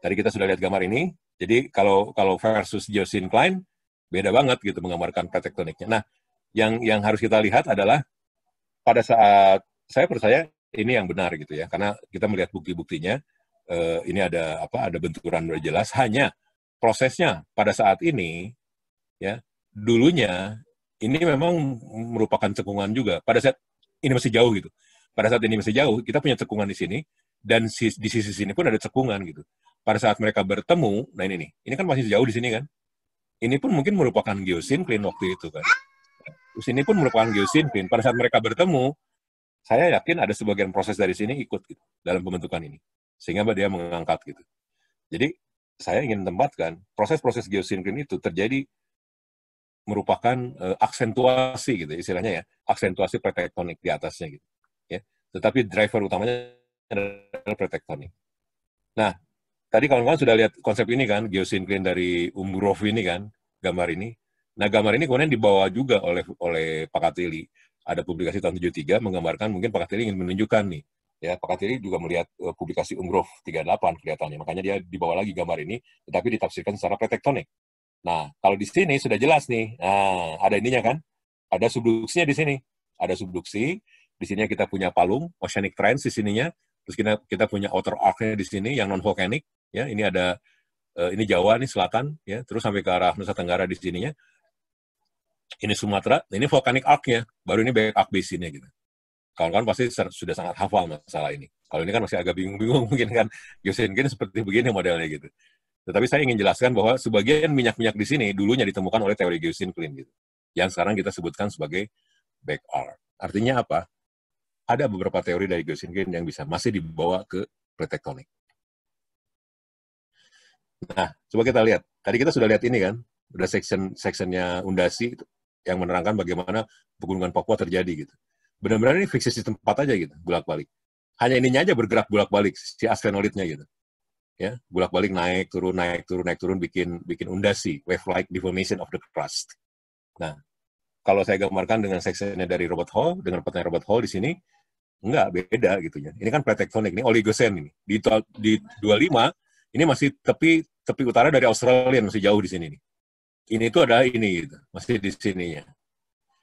Tadi kita sudah lihat gambar ini. Jadi kalau kalau versus Klein beda banget gitu menggambarkan tektoniknya. Nah, yang yang harus kita lihat adalah pada saat saya percaya ini yang benar gitu ya karena kita melihat bukti-buktinya uh, ini ada apa ada benturan jelas hanya prosesnya pada saat ini ya dulunya ini memang merupakan cekungan juga pada saat ini masih jauh gitu pada saat ini masih jauh kita punya cekungan di sini dan di sisi sini pun ada cekungan gitu pada saat mereka bertemu nah ini nih ini kan masih jauh di sini kan ini pun mungkin merupakan geosin clean waktu itu kan sini pun merupakan geosinfin. Pada saat mereka bertemu, saya yakin ada sebagian proses dari sini ikut gitu, dalam pembentukan ini. Sehingga dia mengangkat gitu. Jadi saya ingin tempatkan proses-proses geosinkrin itu terjadi merupakan e, aksentuasi gitu istilahnya ya, aksentuasi pretektonik di atasnya gitu. Ya. Tetapi driver utamanya adalah pretektonik. Nah, tadi kawan-kawan sudah lihat konsep ini kan, geosinkrin dari Umburov ini kan, gambar ini. Nah, gambar ini kemudian dibawa juga oleh oleh Pak Katili. Ada publikasi tahun 73 menggambarkan mungkin Pak Katili ingin menunjukkan nih ya Pak Katili juga melihat uh, publikasi Umgrove 38 kelihatannya makanya dia dibawa lagi gambar ini tetapi ditafsirkan secara pretektonik nah kalau di sini sudah jelas nih nah, ada ininya kan ada subduksinya di sini ada subduksi di sini kita punya palung oceanic trends di sininya terus kita kita punya outer arc-nya di sini yang non volcanic ya ini ada eh, ini Jawa ini selatan ya terus sampai ke arah Nusa Tenggara di sininya ini Sumatera, ini volcanic arc-nya, baru ini back arc basinnya gitu. Kawan-kawan pasti sudah sangat hafal masalah ini. Kalau ini kan masih agak bingung-bingung [LAUGHS] mungkin kan geosengen seperti begini modelnya gitu. Tetapi saya ingin jelaskan bahwa sebagian minyak-minyak di sini dulunya ditemukan oleh teori Klin gitu. Yang sekarang kita sebutkan sebagai back arc. Artinya apa? Ada beberapa teori dari geosyncline yang bisa masih dibawa ke pretektonik. Nah, coba kita lihat. Tadi kita sudah lihat ini kan, udah section sectionnya undasi yang menerangkan bagaimana pegunungan Papua terjadi gitu. Benar-benar ini fiksi sistem tempat aja gitu, bolak-balik. Hanya ininya aja bergerak bolak-balik si asfenolitnya gitu. Ya, bolak-balik naik turun naik turun naik turun bikin bikin undasi, wave like deformation of the crust. Nah, kalau saya gambarkan dengan seksinya dari Robert Hall dengan petanya Robert Hall di sini enggak beda gitu ya. Ini kan pretektonik, ini oligosen ini. Di di 25 ini masih tepi tepi utara dari Australia masih jauh di sini nih ini itu ada ini gitu masih di sininya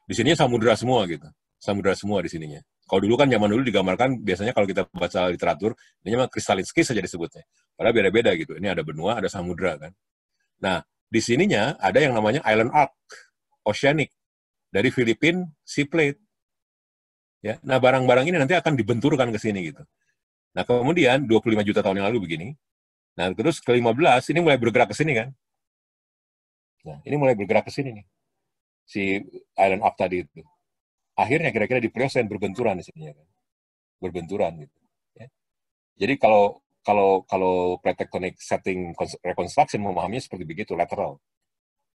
di sininya samudra semua gitu samudra semua di sininya kalau dulu kan zaman dulu digambarkan biasanya kalau kita baca literatur ini memang kristalinski saja disebutnya padahal beda-beda gitu ini ada benua ada samudra kan nah di sininya ada yang namanya island arc oceanic dari Filipin, sea plate ya nah barang-barang ini nanti akan dibenturkan ke sini gitu nah kemudian 25 juta tahun yang lalu begini nah terus ke-15 ini mulai bergerak ke sini kan Nah, ini mulai bergerak ke sini nih. Si Island Up tadi itu. Akhirnya kira-kira di berbenturan di berbenturan ya kan. Berbenturan gitu. Ya. Jadi kalau kalau kalau pretectonic setting reconstruction memahaminya seperti begitu lateral.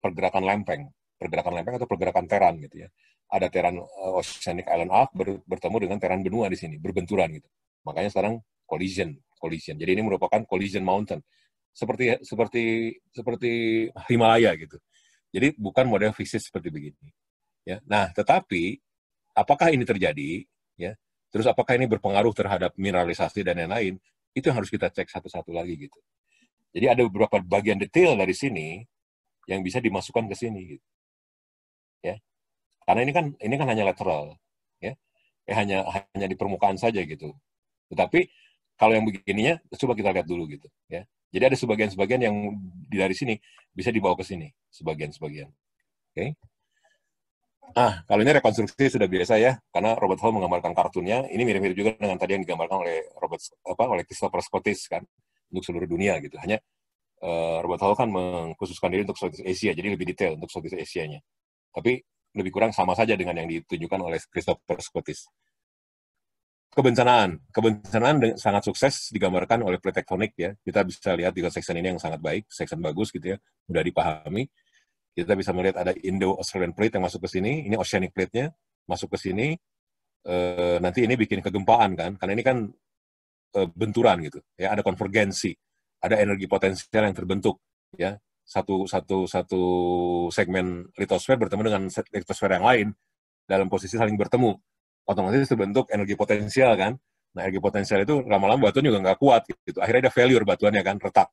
Pergerakan lempeng, pergerakan lempeng atau pergerakan teran gitu ya. Ada teran eh, oceanic island arc ber, bertemu dengan teran benua di sini, berbenturan gitu. Makanya sekarang collision, collision. Jadi ini merupakan collision mountain seperti seperti seperti Himalaya gitu. Jadi bukan model fisik seperti begini. Ya. Nah, tetapi apakah ini terjadi ya? Terus apakah ini berpengaruh terhadap mineralisasi dan lain-lain? Itu yang harus kita cek satu-satu lagi gitu. Jadi ada beberapa bagian detail dari sini yang bisa dimasukkan ke sini gitu. Ya. Karena ini kan ini kan hanya lateral, ya. Eh, hanya hanya di permukaan saja gitu. Tetapi kalau yang begininya coba kita lihat dulu gitu, ya. Jadi ada sebagian-sebagian yang dari sini bisa dibawa ke sini, sebagian-sebagian. Oke. Okay. Ah, kalau ini rekonstruksi sudah biasa ya, karena Robert Hall menggambarkan kartunnya. Ini mirip-mirip juga dengan tadi yang digambarkan oleh Robert apa oleh Christopher Scottis kan untuk seluruh dunia gitu. Hanya uh, Robert Hall kan mengkhususkan diri untuk Southeast Asia, jadi lebih detail untuk Southeast Asia-nya. Tapi lebih kurang sama saja dengan yang ditunjukkan oleh Christopher Scottis kebencanaan. Kebencanaan sangat sukses digambarkan oleh plate tektonik ya. Kita bisa lihat di section ini yang sangat baik, section bagus gitu ya, mudah dipahami. Kita bisa melihat ada Indo-Australian plate yang masuk ke sini, ini oceanic plate-nya masuk ke sini. E, nanti ini bikin kegempaan kan, karena ini kan e, benturan gitu. Ya ada konvergensi, ada energi potensial yang terbentuk ya. Satu satu satu segmen litosfer bertemu dengan litosfer yang lain dalam posisi saling bertemu otomatis terbentuk energi potensial kan. Nah, energi potensial itu lama-lama batuan juga nggak kuat gitu. Akhirnya ada failure batuannya kan, retak.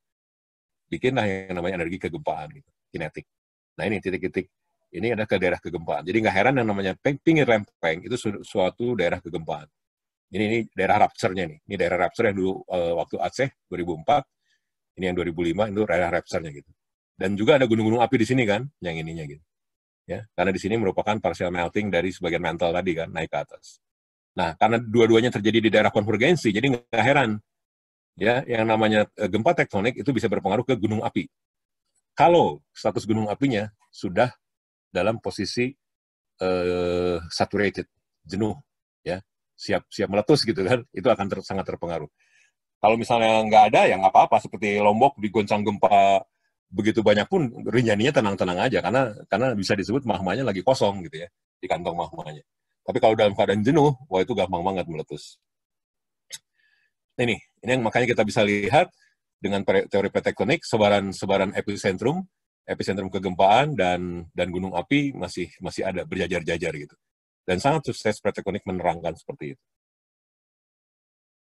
Bikinlah yang namanya energi kegempaan gitu, kinetik. Nah, ini titik-titik ini ada ke daerah kegempaan. Jadi nggak heran yang namanya pinggir rempeng itu su suatu daerah kegempaan. Ini ini daerah rapture-nya nih. Ini daerah rapture yang dulu e, waktu Aceh 2004, ini yang 2005 itu daerah rapture-nya gitu. Dan juga ada gunung-gunung api di sini kan, yang ininya gitu ya karena di sini merupakan partial melting dari sebagian mantle tadi kan naik ke atas. Nah, karena dua-duanya terjadi di daerah konvergensi, jadi nggak heran ya yang namanya eh, gempa tektonik itu bisa berpengaruh ke gunung api. Kalau status gunung apinya sudah dalam posisi uh, saturated, jenuh, ya siap siap meletus gitu kan, itu akan ter, sangat terpengaruh. Kalau misalnya nggak ada ya nggak apa-apa seperti Lombok digoncang gempa begitu banyak pun Rinjaninya tenang-tenang aja karena karena bisa disebut mahmanya lagi kosong gitu ya di kantong mahmanya. Tapi kalau dalam keadaan jenuh, wah itu gampang banget meletus. Ini, ini yang makanya kita bisa lihat dengan teori petektonik sebaran-sebaran epicentrum, epicentrum kegempaan dan dan gunung api masih masih ada berjajar-jajar gitu. Dan sangat sukses petektonik menerangkan seperti itu.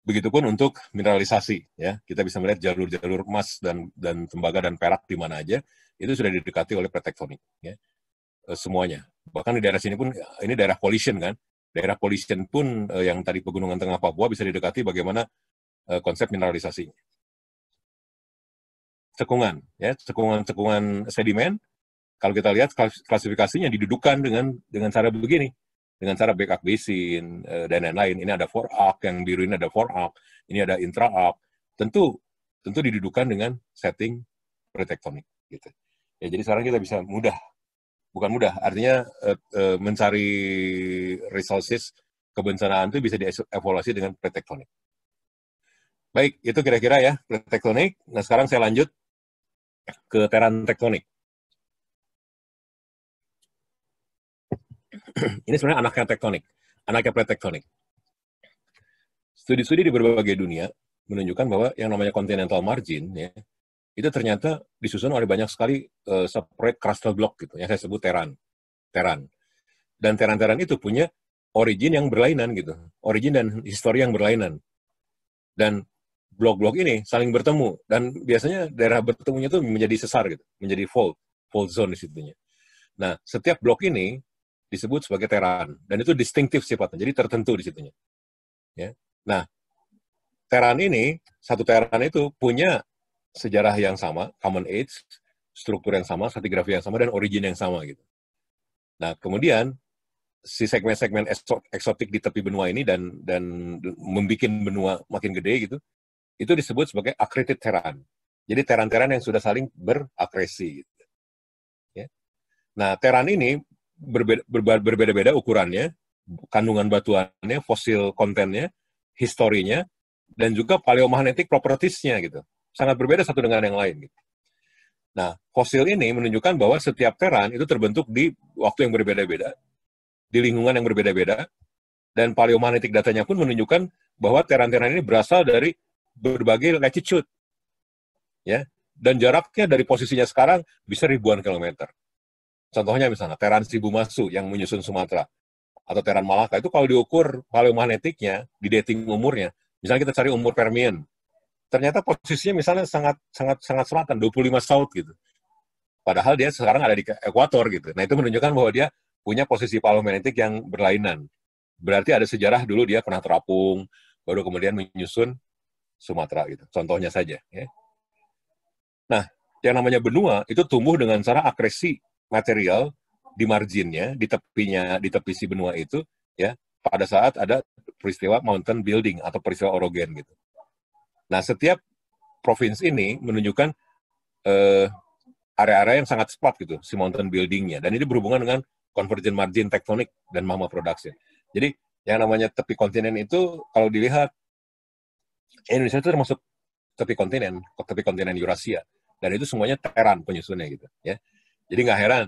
Begitupun untuk mineralisasi ya, kita bisa melihat jalur-jalur emas dan dan tembaga dan perak di mana aja itu sudah didekati oleh pretektonik, ya. Eh, semuanya. Bahkan di daerah sini pun ini daerah collision kan. Daerah collision pun eh, yang tadi pegunungan tengah Papua bisa didekati bagaimana eh, konsep mineralisasinya. Cekungan ya, cekungan-cekungan sedimen kalau kita lihat klasifikasinya didudukan dengan dengan cara begini dengan cara backup basin eh, dan lain-lain. Ini ada for arc yang biru ini ada for arc, ini ada intra arc. Tentu tentu didudukan dengan setting pretektonik gitu. Ya jadi sekarang kita bisa mudah bukan mudah artinya eh, eh, mencari resources kebencanaan itu bisa dievaluasi dengan pretektonik. Baik, itu kira-kira ya pretektonik. Nah, sekarang saya lanjut ke teran tektonik. [CLEARS THROAT] ini sebenarnya anaknya tektonik, anaknya tektonik. Studi-studi di berbagai dunia menunjukkan bahwa yang namanya continental margin ya itu ternyata disusun oleh banyak sekali uh, eh, separate crustal block gitu yang saya sebut teran, teran. Dan teran-teran itu punya origin yang berlainan gitu, origin dan histori yang berlainan. Dan blok-blok ini saling bertemu dan biasanya daerah bertemunya itu menjadi sesar gitu, menjadi fault, fault zone di situnya. Nah, setiap blok ini disebut sebagai teran dan itu distinctive sifatnya jadi tertentu di situnya ya nah teran ini satu teran itu punya sejarah yang sama common age struktur yang sama stratigrafi yang sama dan origin yang sama gitu nah kemudian si segmen-segmen eksotik di tepi benua ini dan dan membuat benua makin gede gitu itu disebut sebagai accreted teran jadi teran-teran yang sudah saling berakresi gitu. ya nah teran ini berbeda, berbeda-beda ukurannya, kandungan batuannya, fosil kontennya, historinya, dan juga paleomagnetik propertisnya gitu. Sangat berbeda satu dengan yang lain. Gitu. Nah, fosil ini menunjukkan bahwa setiap teran itu terbentuk di waktu yang berbeda-beda, di lingkungan yang berbeda-beda, dan paleomagnetik datanya pun menunjukkan bahwa teran-teran ini berasal dari berbagai latitude. Ya, dan jaraknya dari posisinya sekarang bisa ribuan kilometer. Contohnya misalnya Teran Masu yang menyusun Sumatera atau Teran Malaka itu kalau diukur magnetiknya di dating umurnya, misalnya kita cari umur Permian, ternyata posisinya misalnya sangat sangat sangat selatan 25 south gitu. Padahal dia sekarang ada di ekuator gitu. Nah itu menunjukkan bahwa dia punya posisi paleomagnetik yang berlainan. Berarti ada sejarah dulu dia pernah terapung, baru kemudian menyusun Sumatera gitu. Contohnya saja. Ya. Nah, yang namanya benua itu tumbuh dengan cara agresi material di marginnya, di tepinya, di tepi si benua itu, ya pada saat ada peristiwa mountain building atau peristiwa orogen gitu. Nah, setiap provinsi ini menunjukkan area eh, area-area yang sangat cepat gitu, si mountain buildingnya. Dan ini berhubungan dengan convergent margin tektonik dan magma production. Jadi yang namanya tepi kontinen itu kalau dilihat Indonesia itu termasuk tepi kontinen, tepi kontinen Eurasia. Dan itu semuanya teran penyusunnya gitu ya. Jadi nggak heran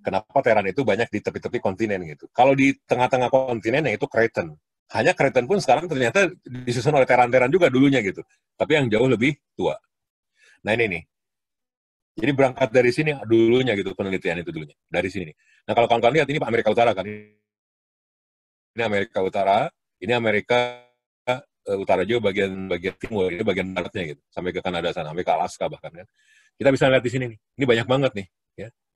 kenapa Teheran itu banyak di tepi-tepi kontinen gitu. Kalau di tengah-tengah kontinen ya itu Creighton. Hanya Creighton pun sekarang ternyata disusun oleh Teheran-Teheran juga dulunya gitu. Tapi yang jauh lebih tua. Nah ini nih. Jadi berangkat dari sini dulunya gitu penelitian itu dulunya. Dari sini nih. Nah kalau kawan-kawan lihat ini Amerika Utara kan. Ini Amerika Utara, ini Amerika eh, Utara juga bagian bagian timur, ini bagian baratnya gitu. Sampai ke Kanada sana, sampai ke Alaska bahkan kan. Kita bisa lihat di sini nih. Ini banyak banget nih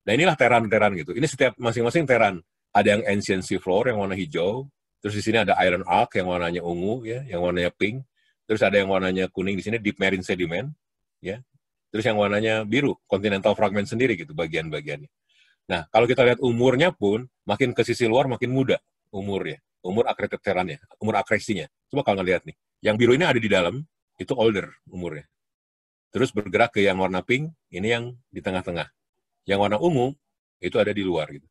Nah inilah teran-teran gitu. Ini setiap masing-masing teran. Ada yang ancient sea floor yang warna hijau, terus di sini ada iron arc yang warnanya ungu ya, yang warnanya pink, terus ada yang warnanya kuning di sini deep marine sediment ya. Terus yang warnanya biru, continental fragment sendiri gitu bagian-bagiannya. Nah, kalau kita lihat umurnya pun makin ke sisi luar makin muda umurnya, umur ya, akredit terannya umur akresinya. Coba kalau ngelihat nih, yang biru ini ada di dalam, itu older umurnya. Terus bergerak ke yang warna pink, ini yang di tengah-tengah yang warna ungu itu ada di luar gitu.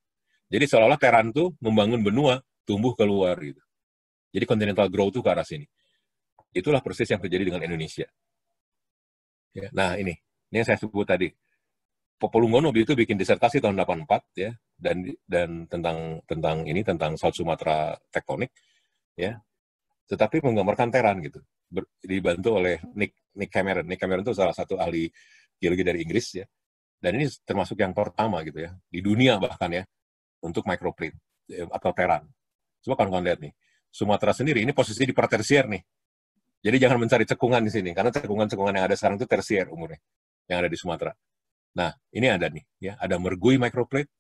Jadi seolah-olah Teran tuh membangun benua tumbuh keluar gitu. Jadi continental growth tuh ke arah sini. Itulah proses yang terjadi dengan Indonesia. Ya, nah ini, ini yang saya sebut tadi. Popolungono itu bikin disertasi tahun 84 ya dan dan tentang tentang ini tentang South Sumatera tektonik ya. Tetapi menggambarkan Teran gitu. Ber, dibantu oleh Nick Nick Cameron. Nick Cameron itu salah satu ahli geologi dari Inggris ya dan ini termasuk yang pertama gitu ya, di dunia bahkan ya, untuk microprint eh, atau teran. Coba kawan-kawan lihat nih, Sumatera sendiri ini posisi di pertersier nih. Jadi jangan mencari cekungan di sini, karena cekungan-cekungan yang ada sekarang itu tersier umurnya, yang ada di Sumatera. Nah, ini ada nih, ya ada Mergui microplate,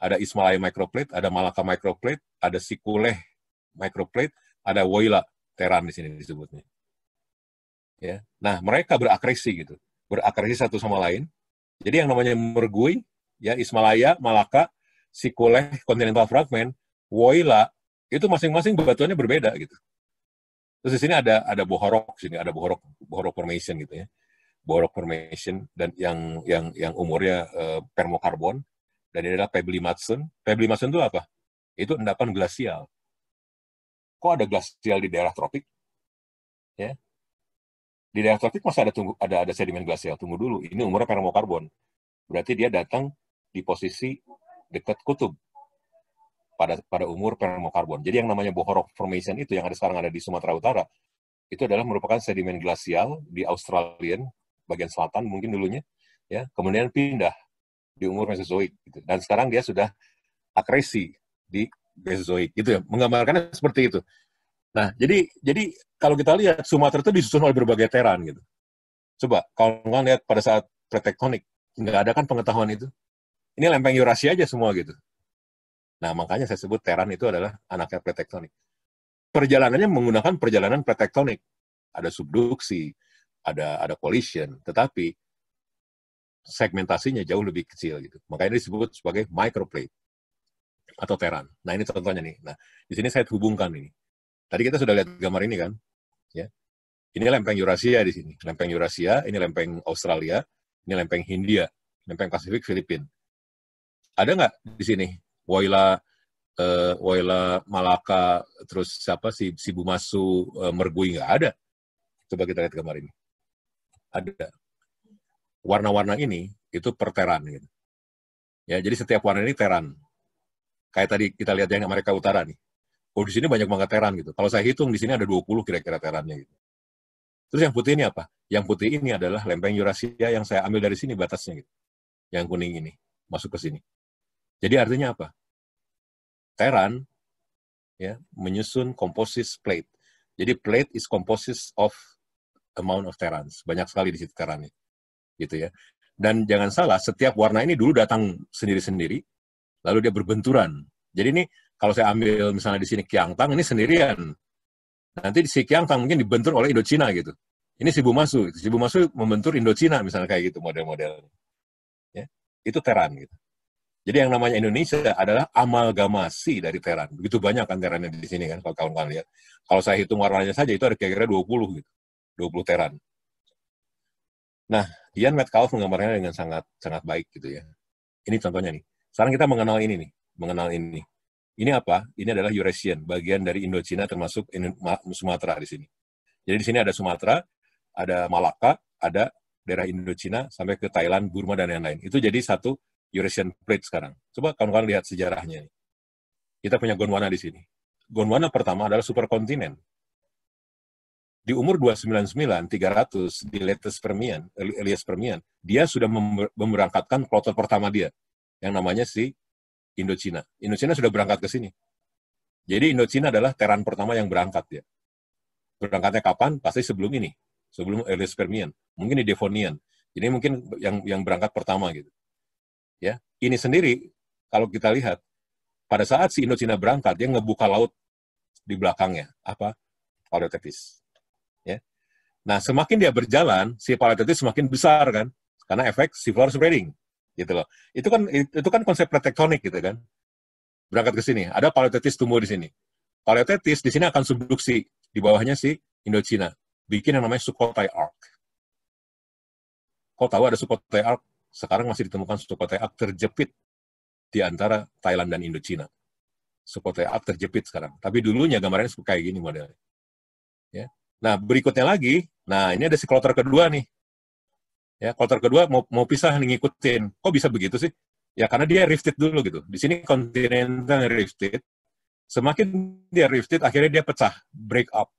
ada Ismail microplate, ada Malaka microplate, ada Sikuleh microplate, ada Woila teran di sini disebutnya. Ya. Nah, mereka berakresi gitu. Berakresi satu sama lain jadi yang namanya mergui, ya Ismalaya, Malaka, Sikuleh, Continental Fragment, Woila, itu masing-masing batuannya berbeda gitu. Terus di sini ada ada bohorok sini, ada bohorok bohorok formation gitu ya. Bohorok formation dan yang yang yang umurnya uh, permokarbon dan ini adalah Pebli Matson itu apa? Itu endapan glasial. Kok ada glasial di daerah tropik? Ya di daerah tropik masih ada tunggu ada ada sedimen glasial tunggu dulu ini umurnya karbon, berarti dia datang di posisi dekat kutub pada pada umur karbon. jadi yang namanya bohorok formation itu yang ada sekarang ada di Sumatera Utara itu adalah merupakan sedimen glasial di Australian bagian selatan mungkin dulunya ya kemudian pindah di umur Mesozoik gitu. dan sekarang dia sudah akresi di Mesozoik gitu ya menggambarkannya seperti itu Nah, jadi jadi kalau kita lihat Sumatera itu disusun oleh berbagai teran gitu. Coba kalau nggak lihat pada saat pretektonik nggak ada kan pengetahuan itu. Ini lempeng Eurasia aja semua gitu. Nah, makanya saya sebut teran itu adalah anaknya pretektonik. Perjalanannya menggunakan perjalanan pretektonik. Ada subduksi, ada ada collision, tetapi segmentasinya jauh lebih kecil gitu. Makanya ini disebut sebagai microplate atau teran. Nah, ini contohnya nih. Nah, di sini saya hubungkan ini Tadi kita sudah lihat gambar ini kan, ya. Ini lempeng Eurasia di sini, lempeng Eurasia, ini lempeng Australia, ini lempeng Hindia, lempeng Pasifik Filipina. Ada nggak di sini Waila, uh, Waila Malaka terus siapa sih, si Bumasu uh, eh, Mergui nggak ada. Coba kita lihat gambar ini. Ada. Warna-warna ini itu perteran gitu. Ya, jadi setiap warna ini teran. Kayak tadi kita lihat yang Amerika Utara nih oh di sini banyak banget teran gitu. Kalau saya hitung di sini ada 20 kira-kira terannya gitu. Terus yang putih ini apa? Yang putih ini adalah lempeng Eurasia yang saya ambil dari sini batasnya gitu. Yang kuning ini masuk ke sini. Jadi artinya apa? Teran ya menyusun komposis plate. Jadi plate is composite of amount of terans. Banyak sekali di situ terannya. Gitu ya. Dan jangan salah, setiap warna ini dulu datang sendiri-sendiri, lalu dia berbenturan. Jadi ini kalau saya ambil misalnya di sini Kiangtang, ini sendirian. Nanti si Kiangtang mungkin dibentur oleh Indochina gitu. Ini si Bumasu. Gitu. Si Bumasu membentur Indochina misalnya kayak gitu model model Ya, itu Teran gitu. Jadi yang namanya Indonesia adalah amalgamasi dari Teran. Begitu banyak kan Terannya di sini kan, kalau kawan-kawan lihat. Kalau saya hitung warnanya saja itu ada kira-kira 20 gitu. 20 Teran. Nah, Ian Metcalf menggambarkannya dengan sangat sangat baik gitu ya. Ini contohnya nih. Sekarang kita mengenal ini nih, mengenal ini. Ini apa? Ini adalah Eurasian, bagian dari Indochina termasuk Sumatera di sini. Jadi di sini ada Sumatera, ada Malaka, ada daerah Indochina sampai ke Thailand, Burma dan lain-lain. Itu jadi satu Eurasian plate sekarang. Coba kawan-kawan lihat sejarahnya. Kita punya Gondwana di sini. Gondwana pertama adalah superkontinen. Di umur 299, 300, di latest Permian, Elias Permian, dia sudah memberangkatkan kloter pertama dia, yang namanya si Indochina. Indochina sudah berangkat ke sini. Jadi Indochina adalah teran pertama yang berangkat ya. Berangkatnya kapan? Pasti sebelum ini, sebelum Early mungkin di Devonian. Jadi mungkin yang yang berangkat pertama gitu. Ya, ini sendiri kalau kita lihat pada saat si Indochina berangkat dia ngebuka laut di belakangnya apa? Paleotetis. Ya. Nah, semakin dia berjalan, si paleotetis semakin besar kan? Karena efek seafloor spreading gitu loh. Itu kan itu kan konsep tektonik gitu kan. Berangkat ke sini, ada paleotetis tumbuh di sini. Paleotetis di sini akan subduksi di bawahnya si Indochina, bikin yang namanya Sukhothai Arc. Kau tahu ada Sukhothai Arc? Sekarang masih ditemukan Sukhothai Arc terjepit di antara Thailand dan Indochina. Sukhothai Arc terjepit sekarang. Tapi dulunya gambarnya kayak gini modelnya. Ya. Nah, berikutnya lagi, nah ini ada kloter kedua nih. Ya, kloter kedua mau mau pisah nih ngikutin. Kok bisa begitu sih? Ya karena dia rifted dulu gitu. Di sini kontinental rifted. Semakin dia rifted, akhirnya dia pecah, break up.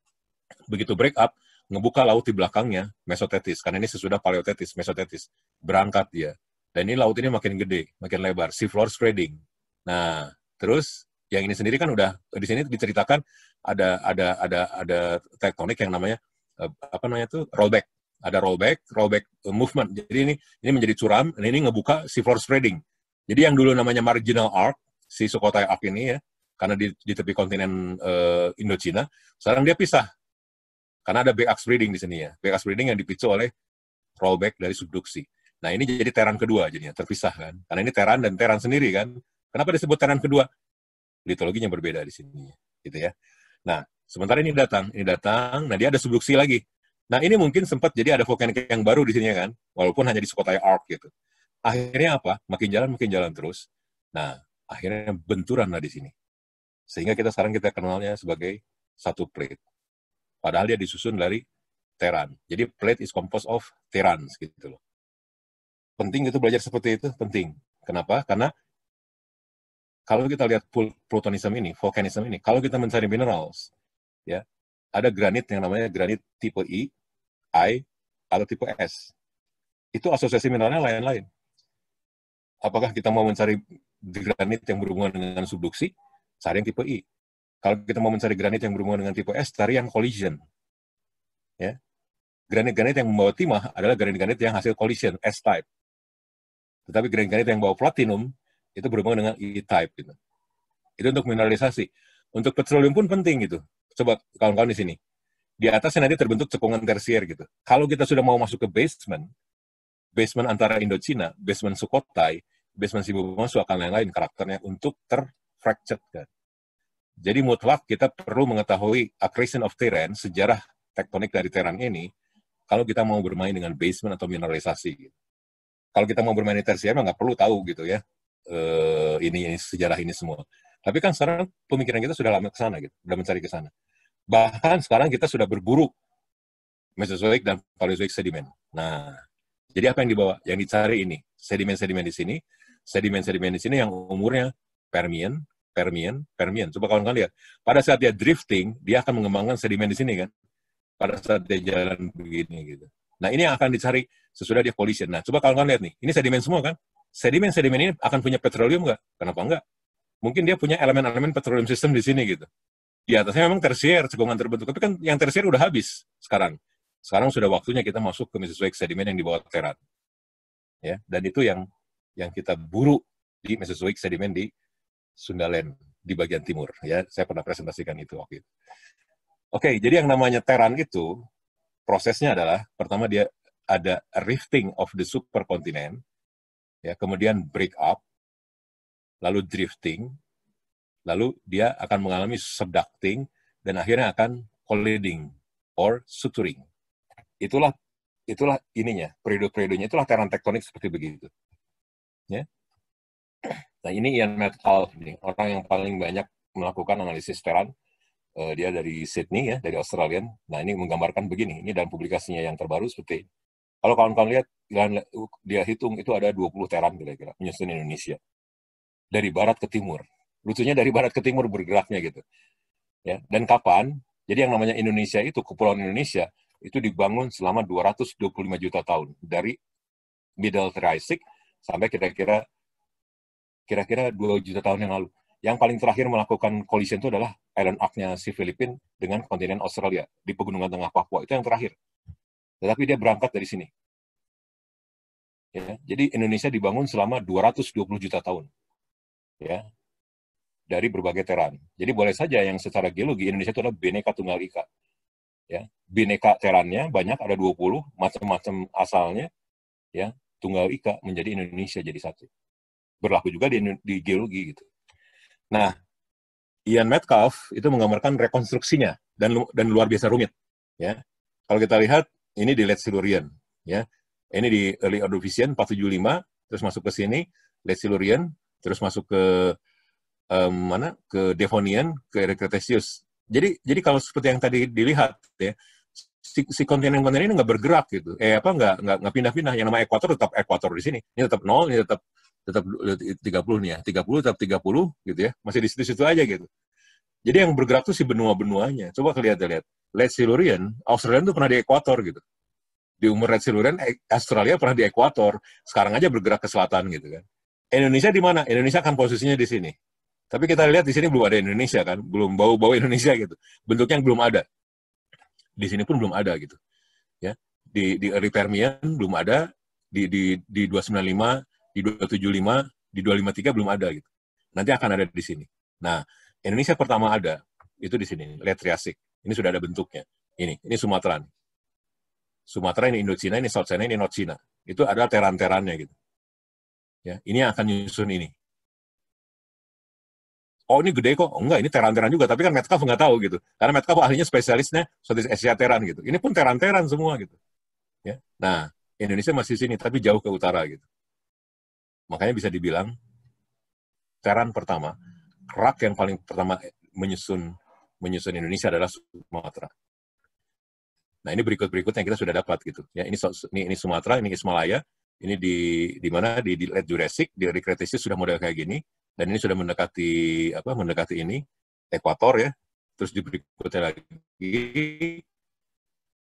Begitu break up, ngebuka laut di belakangnya, mesotetis. Karena ini sesudah paleotetis, mesotetis. Berangkat dia. Dan ini laut ini makin gede, makin lebar. sea floor spreading. Nah, terus yang ini sendiri kan udah di sini diceritakan ada ada ada ada tektonik yang namanya eh, apa namanya tuh rollback ada rollback, rollback uh, movement. Jadi ini ini menjadi curam, dan ini ngebuka si floor spreading. Jadi yang dulu namanya marginal arc, si Sukhothai arc ini ya, karena di, di tepi kontinen uh, Indochina, sekarang dia pisah. Karena ada back arc spreading di sini ya. Back arc spreading yang dipicu oleh rollback dari subduksi. Nah ini jadi teran kedua jadinya, terpisah kan. Karena ini teran dan teran sendiri kan. Kenapa disebut teran kedua? Litologinya berbeda di sini, gitu ya. Nah, sementara ini datang, ini datang, nah dia ada subduksi lagi. Nah ini mungkin sempat jadi ada vulkanik yang baru di sini kan, walaupun hanya di Sukotai Arc gitu. Akhirnya apa? Makin jalan, makin jalan terus. Nah, akhirnya benturan lah di sini. Sehingga kita sekarang kita kenalnya sebagai satu plate. Padahal dia disusun dari teran. Jadi plate is composed of teran gitu loh. Penting itu belajar seperti itu, penting. Kenapa? Karena kalau kita lihat plutonisme ini, volcanism ini, kalau kita mencari minerals, ya ada granit yang namanya granit tipe I, I, atau tipe S. Itu asosiasi mineralnya lain-lain. Apakah kita mau mencari granit yang berhubungan dengan subduksi? Cari yang tipe I. Kalau kita mau mencari granit yang berhubungan dengan tipe S, cari yang collision. Ya. Granit-granit yang membawa timah adalah granit-granit yang hasil collision, S-type. Tetapi granit-granit yang bawa platinum itu berhubungan dengan E-type. Gitu. Itu untuk mineralisasi. Untuk petroleum pun penting gitu coba kawan-kawan di sini. Di atasnya nanti terbentuk cekungan tersier gitu. Kalau kita sudah mau masuk ke basement, basement antara Indochina, basement Sukhothai, basement Sibumasu akan lain-lain karakternya untuk terfractured kan. Jadi mutlak kita perlu mengetahui accretion of terrain, sejarah tektonik dari terrain ini, kalau kita mau bermain dengan basement atau mineralisasi. Gitu. Kalau kita mau bermain di tersier, nggak perlu tahu gitu ya, uh, ini, ini sejarah ini semua. Tapi kan sekarang pemikiran kita sudah lama ke sana gitu, sudah mencari ke sana. Bahkan sekarang kita sudah berburu mesozoik dan paleozoik sedimen. Nah, jadi apa yang dibawa? Yang dicari ini, sedimen-sedimen di sini, sedimen-sedimen di sini yang umurnya Permian, Permian, Permian. Coba kawan-kawan lihat. Pada saat dia drifting, dia akan mengembangkan sedimen di sini kan. Pada saat dia jalan begini gitu. Nah, ini yang akan dicari sesudah dia collision. Nah, coba kawan-kawan lihat nih. Ini sedimen semua kan? Sedimen-sedimen ini akan punya petroleum nggak? Kenapa nggak? mungkin dia punya elemen-elemen petroleum system di sini gitu. Di atasnya memang tersier, cekungan terbentuk, tapi kan yang tersier udah habis sekarang. Sekarang sudah waktunya kita masuk ke Mesozoic sediment yang di bawah terat. Ya, dan itu yang yang kita buru di Mesozoic sediment di Sundaland di bagian timur ya. Saya pernah presentasikan itu waktu itu. Oke, jadi yang namanya teran itu prosesnya adalah pertama dia ada rifting of the supercontinent ya, kemudian break up lalu drifting, lalu dia akan mengalami subducting, dan akhirnya akan colliding or suturing. Itulah itulah ininya, periode-periodenya, itulah teran tektonik seperti begitu. Ya. Nah ini Ian Metcalf, nih, orang yang paling banyak melakukan analisis teran, uh, dia dari Sydney ya, dari Australia. Nah ini menggambarkan begini, ini dalam publikasinya yang terbaru seperti ini. Kalau kawan-kawan lihat, dia hitung itu ada 20 teran kira-kira, menyusun Indonesia dari barat ke timur. Lucunya dari barat ke timur bergeraknya gitu. Ya, dan kapan? Jadi yang namanya Indonesia itu kepulauan Indonesia itu dibangun selama 225 juta tahun dari Middle Triassic sampai kira-kira kira-kira 2 juta tahun yang lalu. Yang paling terakhir melakukan collision itu adalah island arc-nya si Filipin dengan kontinen Australia di pegunungan tengah Papua. Itu yang terakhir. Tetapi dia berangkat dari sini. Ya, jadi Indonesia dibangun selama 220 juta tahun ya dari berbagai teran. Jadi boleh saja yang secara geologi Indonesia itu adalah bineka Tunggal Ika. Ya, bineka terannya banyak ada 20 macam-macam asalnya ya, Tunggal Ika menjadi Indonesia jadi satu. Berlaku juga di, di geologi gitu. Nah, Ian Metcalf itu menggambarkan rekonstruksinya dan dan luar biasa rumit ya. Kalau kita lihat ini di Late Silurian ya. Ini di Early Ordovician 475 terus masuk ke sini Late Silurian terus masuk ke um, mana ke Devonian, ke Cretaceous. Jadi jadi kalau seperti yang tadi dilihat ya, si, si kontinen-kontinen ini nggak bergerak gitu. Eh apa nggak nggak nggak pindah-pindah. Yang namanya ekuator tetap ekuator di sini. Ini tetap nol, ini tetap tetap 30 eh, nih ya. 30 tetap 30 gitu ya. Masih di situ-situ aja gitu. Jadi yang bergerak tuh si benua-benuanya. Coba lihat lihat. Red Silurian, Australia tuh pernah di ekuator gitu. Di umur Red Silurian, eh, Australia pernah di ekuator. Sekarang aja bergerak ke selatan gitu kan. Indonesia di mana? Indonesia kan posisinya di sini. Tapi kita lihat di sini belum ada Indonesia kan, belum bau-bau [LAUGHS] Indonesia gitu. Bentuknya belum ada. Di sini pun belum ada gitu. Ya. Di di early belum ada, di di di 295, di 275, di 253 belum ada gitu. Nanti akan ada di sini. Nah, Indonesia pertama ada itu di sini, lihat Triasik. Ini sudah ada bentuknya. Ini, ini Sumatera. Sumatera ini Indochina, ini South China, ini North China. Itu adalah teran-terannya gitu. Ya, ini yang akan nyusun ini. Oh ini gede kok, Oh enggak ini teran-teran juga, tapi kan Metcalf nggak tahu gitu. Karena Metcalf ahlinya spesialisnya sotis Asia teran gitu. Ini pun teran-teran semua gitu. Ya, nah Indonesia masih sini, tapi jauh ke utara gitu. Makanya bisa dibilang teran pertama, rak yang paling pertama menyusun menyusun Indonesia adalah Sumatera. Nah ini berikut berikutnya kita sudah dapat gitu. Ya ini ini, ini Sumatera, ini Ismalaya, ini di di mana di, di late Jurassic, di early Cretaceous sudah model kayak gini dan ini sudah mendekati apa mendekati ini ekuator ya. Terus di berikutnya lagi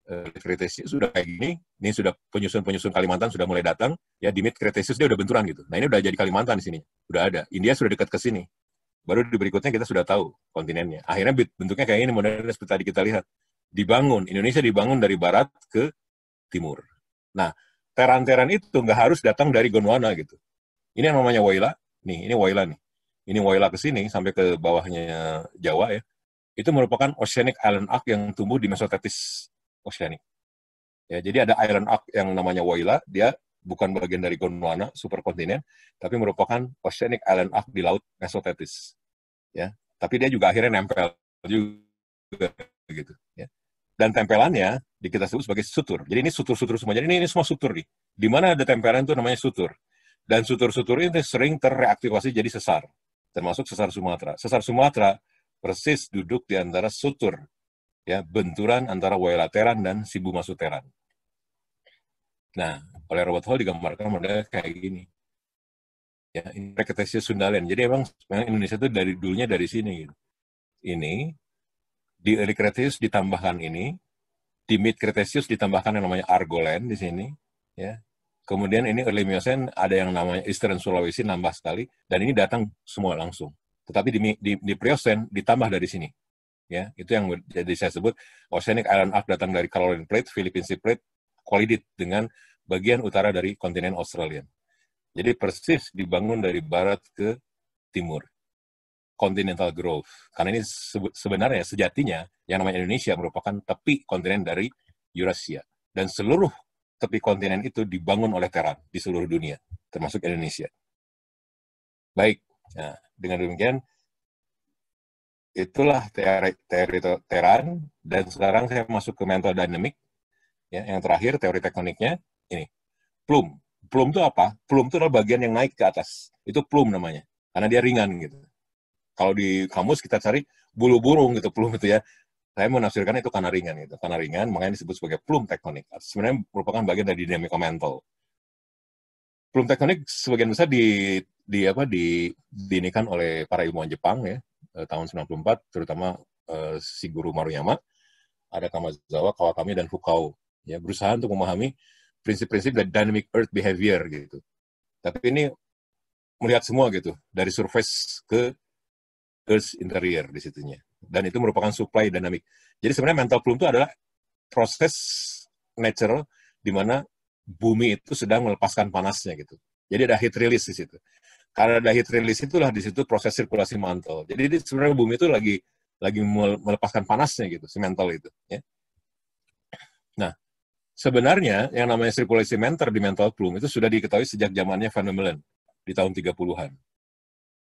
uh, eh, Cretaceous sudah kayak gini, ini sudah penyusun-penyusun Kalimantan sudah mulai datang ya di mid Cretaceous dia udah benturan gitu. Nah, ini udah jadi Kalimantan di sini. Udah ada. India sudah dekat ke sini baru di berikutnya kita sudah tahu kontinennya. Akhirnya bentuknya kayak ini modelnya seperti tadi kita lihat. Dibangun, Indonesia dibangun dari barat ke timur. Nah, teran-teran itu nggak harus datang dari Gondwana gitu. Ini yang namanya Waila, nih ini Waila nih. Ini Waila ke sini sampai ke bawahnya Jawa ya. Itu merupakan oceanic island arc yang tumbuh di Mesotetis oceanic. Ya, jadi ada island arc yang namanya Waila, dia bukan bagian dari Gondwana superkontinen, tapi merupakan oceanic island arc di laut Mesotetis. Ya, tapi dia juga akhirnya nempel juga gitu ya dan tempelannya di kita sebut sebagai sutur. Jadi ini sutur-sutur semua. Jadi ini, ini semua sutur nih. Di mana ada tempelan itu namanya sutur. Dan sutur-sutur ini sering terreaktivasi jadi sesar. Termasuk sesar Sumatera. Sesar Sumatera persis duduk di antara sutur. ya Benturan antara Wailateran dan Sibu Masuteran. Nah, oleh Robert Hall digambarkan modelnya kayak gini. Ya, ini Sundalen. Jadi emang Indonesia itu dari dulunya dari sini. Gitu. Ini di early Cretaceous ditambahkan ini, di mid Cretaceous ditambahkan yang namanya Argolen di sini, ya. Kemudian ini early Miocene ada yang namanya Eastern Sulawesi nambah sekali dan ini datang semua langsung. Tetapi di di, di Pliocene ditambah dari sini. Ya, itu yang jadi saya sebut Oceanic Island Arc datang dari Caroline Plate, Philippine Sea Plate, kolidit dengan bagian utara dari kontinen Australia. Jadi persis dibangun dari barat ke timur continental growth. Karena ini sebenarnya sejatinya yang namanya Indonesia merupakan tepi kontinen dari Eurasia. Dan seluruh tepi kontinen itu dibangun oleh Teran di seluruh dunia, termasuk Indonesia. Baik, nah, dengan demikian, itulah teori, teori Teran, dan sekarang saya masuk ke mental dynamic, ya, yang terakhir teori tektoniknya, ini, plum. Plum itu apa? Plum itu adalah bagian yang naik ke atas. Itu plum namanya, karena dia ringan gitu kalau di kamus kita cari bulu burung gitu [LAUGHS] plum itu ya saya menafsirkan itu karena ringan gitu karena ringan makanya disebut sebagai plum tektonik sebenarnya merupakan bagian dari dinamika mental plum tektonik sebagian besar di di apa di dinikan oleh para ilmuwan Jepang ya eh, tahun 94 terutama eh, guru Maruyama ada Kamazawa, Kawakami dan Fukao ya berusaha untuk memahami prinsip-prinsip dari dynamic earth behavior gitu. Tapi ini melihat semua gitu dari surface ke Earth Interior di situnya. Dan itu merupakan supply dynamic. Jadi sebenarnya mental plume itu adalah proses natural di mana bumi itu sedang melepaskan panasnya gitu. Jadi ada heat release di situ. Karena ada heat release itulah di situ proses sirkulasi mantel. Jadi sebenarnya bumi itu lagi lagi melepaskan panasnya gitu, si mental itu. Ya. Nah, sebenarnya yang namanya sirkulasi mental di mental plume itu sudah diketahui sejak zamannya Van Mellen di tahun 30-an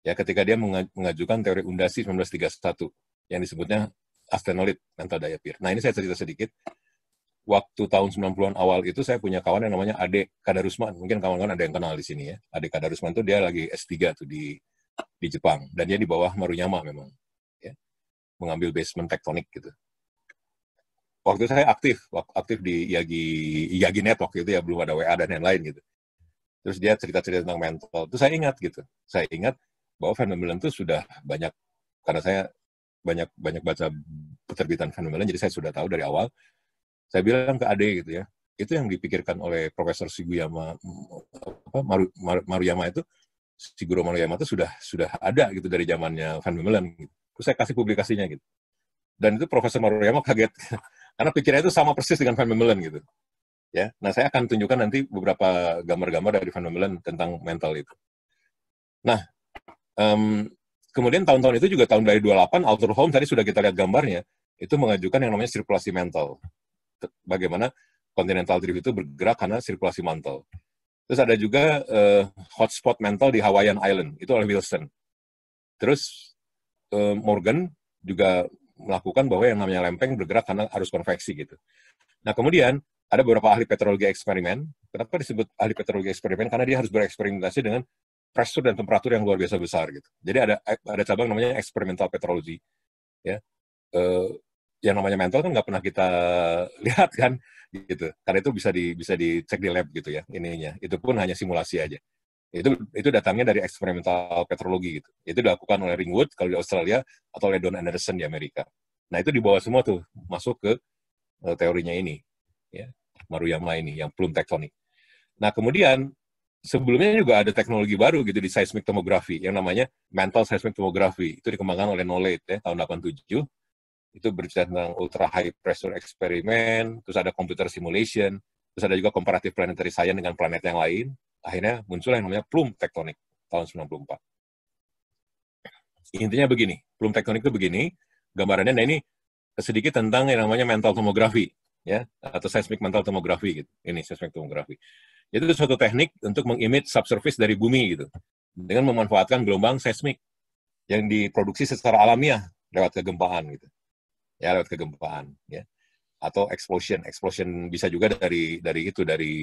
ya ketika dia mengajukan teori undasi 1931 yang disebutnya astenolit mental daya pir. Nah ini saya cerita sedikit. Waktu tahun 90-an awal itu saya punya kawan yang namanya Ade Kadarusman. Mungkin kawan-kawan ada yang kenal di sini ya. Ade Kadarusman itu dia lagi S3 tuh di di Jepang. Dan dia di bawah Maruyama memang. Ya. Mengambil basement tektonik gitu. Waktu saya aktif, aktif di Yagi, Yagi network itu ya belum ada WA dan lain-lain gitu. Terus dia cerita-cerita tentang mental. Terus saya ingat gitu. Saya ingat bahwa fenomenon itu sudah banyak karena saya banyak banyak baca peterbitan fenomenon jadi saya sudah tahu dari awal saya bilang ke Ade gitu ya itu yang dipikirkan oleh Profesor Siguyama apa, Maru, Mar, Maruyama itu Siguro Maruyama itu sudah sudah ada gitu dari zamannya Van Bemmelen gitu. Terus saya kasih publikasinya gitu. Dan itu Profesor Maruyama kaget [LAUGHS] karena pikirannya itu sama persis dengan Van Bemmelen gitu. Ya, nah saya akan tunjukkan nanti beberapa gambar-gambar dari Van Bemmelen tentang mental itu. Nah, Um, kemudian tahun-tahun itu juga tahun dari 28, Outer Home tadi sudah kita lihat gambarnya, itu mengajukan yang namanya sirkulasi mental. Bagaimana continental drift itu bergerak karena sirkulasi mantel. Terus ada juga uh, hotspot mental di Hawaiian Island, itu oleh Wilson. Terus uh, Morgan juga melakukan bahwa yang namanya lempeng bergerak karena arus konveksi gitu. Nah kemudian ada beberapa ahli petrologi eksperimen. Kenapa disebut ahli petrologi eksperimen? Karena dia harus bereksperimentasi dengan pressure dan temperatur yang luar biasa besar gitu. Jadi ada eh, ada cabang namanya experimental petrology, ya. Uh, yang namanya mental kan nggak pernah kita [LAUGHS] lihat kan, gitu. Karena itu bisa di bisa dicek di lab gitu ya ininya. Itu pun hanya simulasi aja. Itu itu datangnya dari experimental petrologi gitu. Itu dilakukan oleh Ringwood kalau di Australia atau oleh Don Anderson di Amerika. Nah itu dibawa semua tuh masuk ke uh, teorinya ini, ya Maruyama ini yang belum tektonik. Nah kemudian sebelumnya juga ada teknologi baru gitu di seismic tomografi yang namanya mental seismic tomografi. Itu dikembangkan oleh Nolet ya, tahun 87. Itu berbicara tentang ultra high pressure eksperimen, terus ada computer simulation, terus ada juga comparative planetary science dengan planet yang lain. Akhirnya muncul yang namanya plume tektonik tahun 94. Intinya begini, plume tektonik itu begini, gambarannya nah ini sedikit tentang yang namanya mental tomografi ya atau seismic mental tomografi gitu. Ini seismic tomografi. Itu suatu teknik untuk mengimage subsurface dari bumi gitu. Dengan memanfaatkan gelombang seismik yang diproduksi secara alamiah lewat kegempaan gitu. Ya, lewat kegempaan ya. Atau explosion, explosion bisa juga dari dari itu dari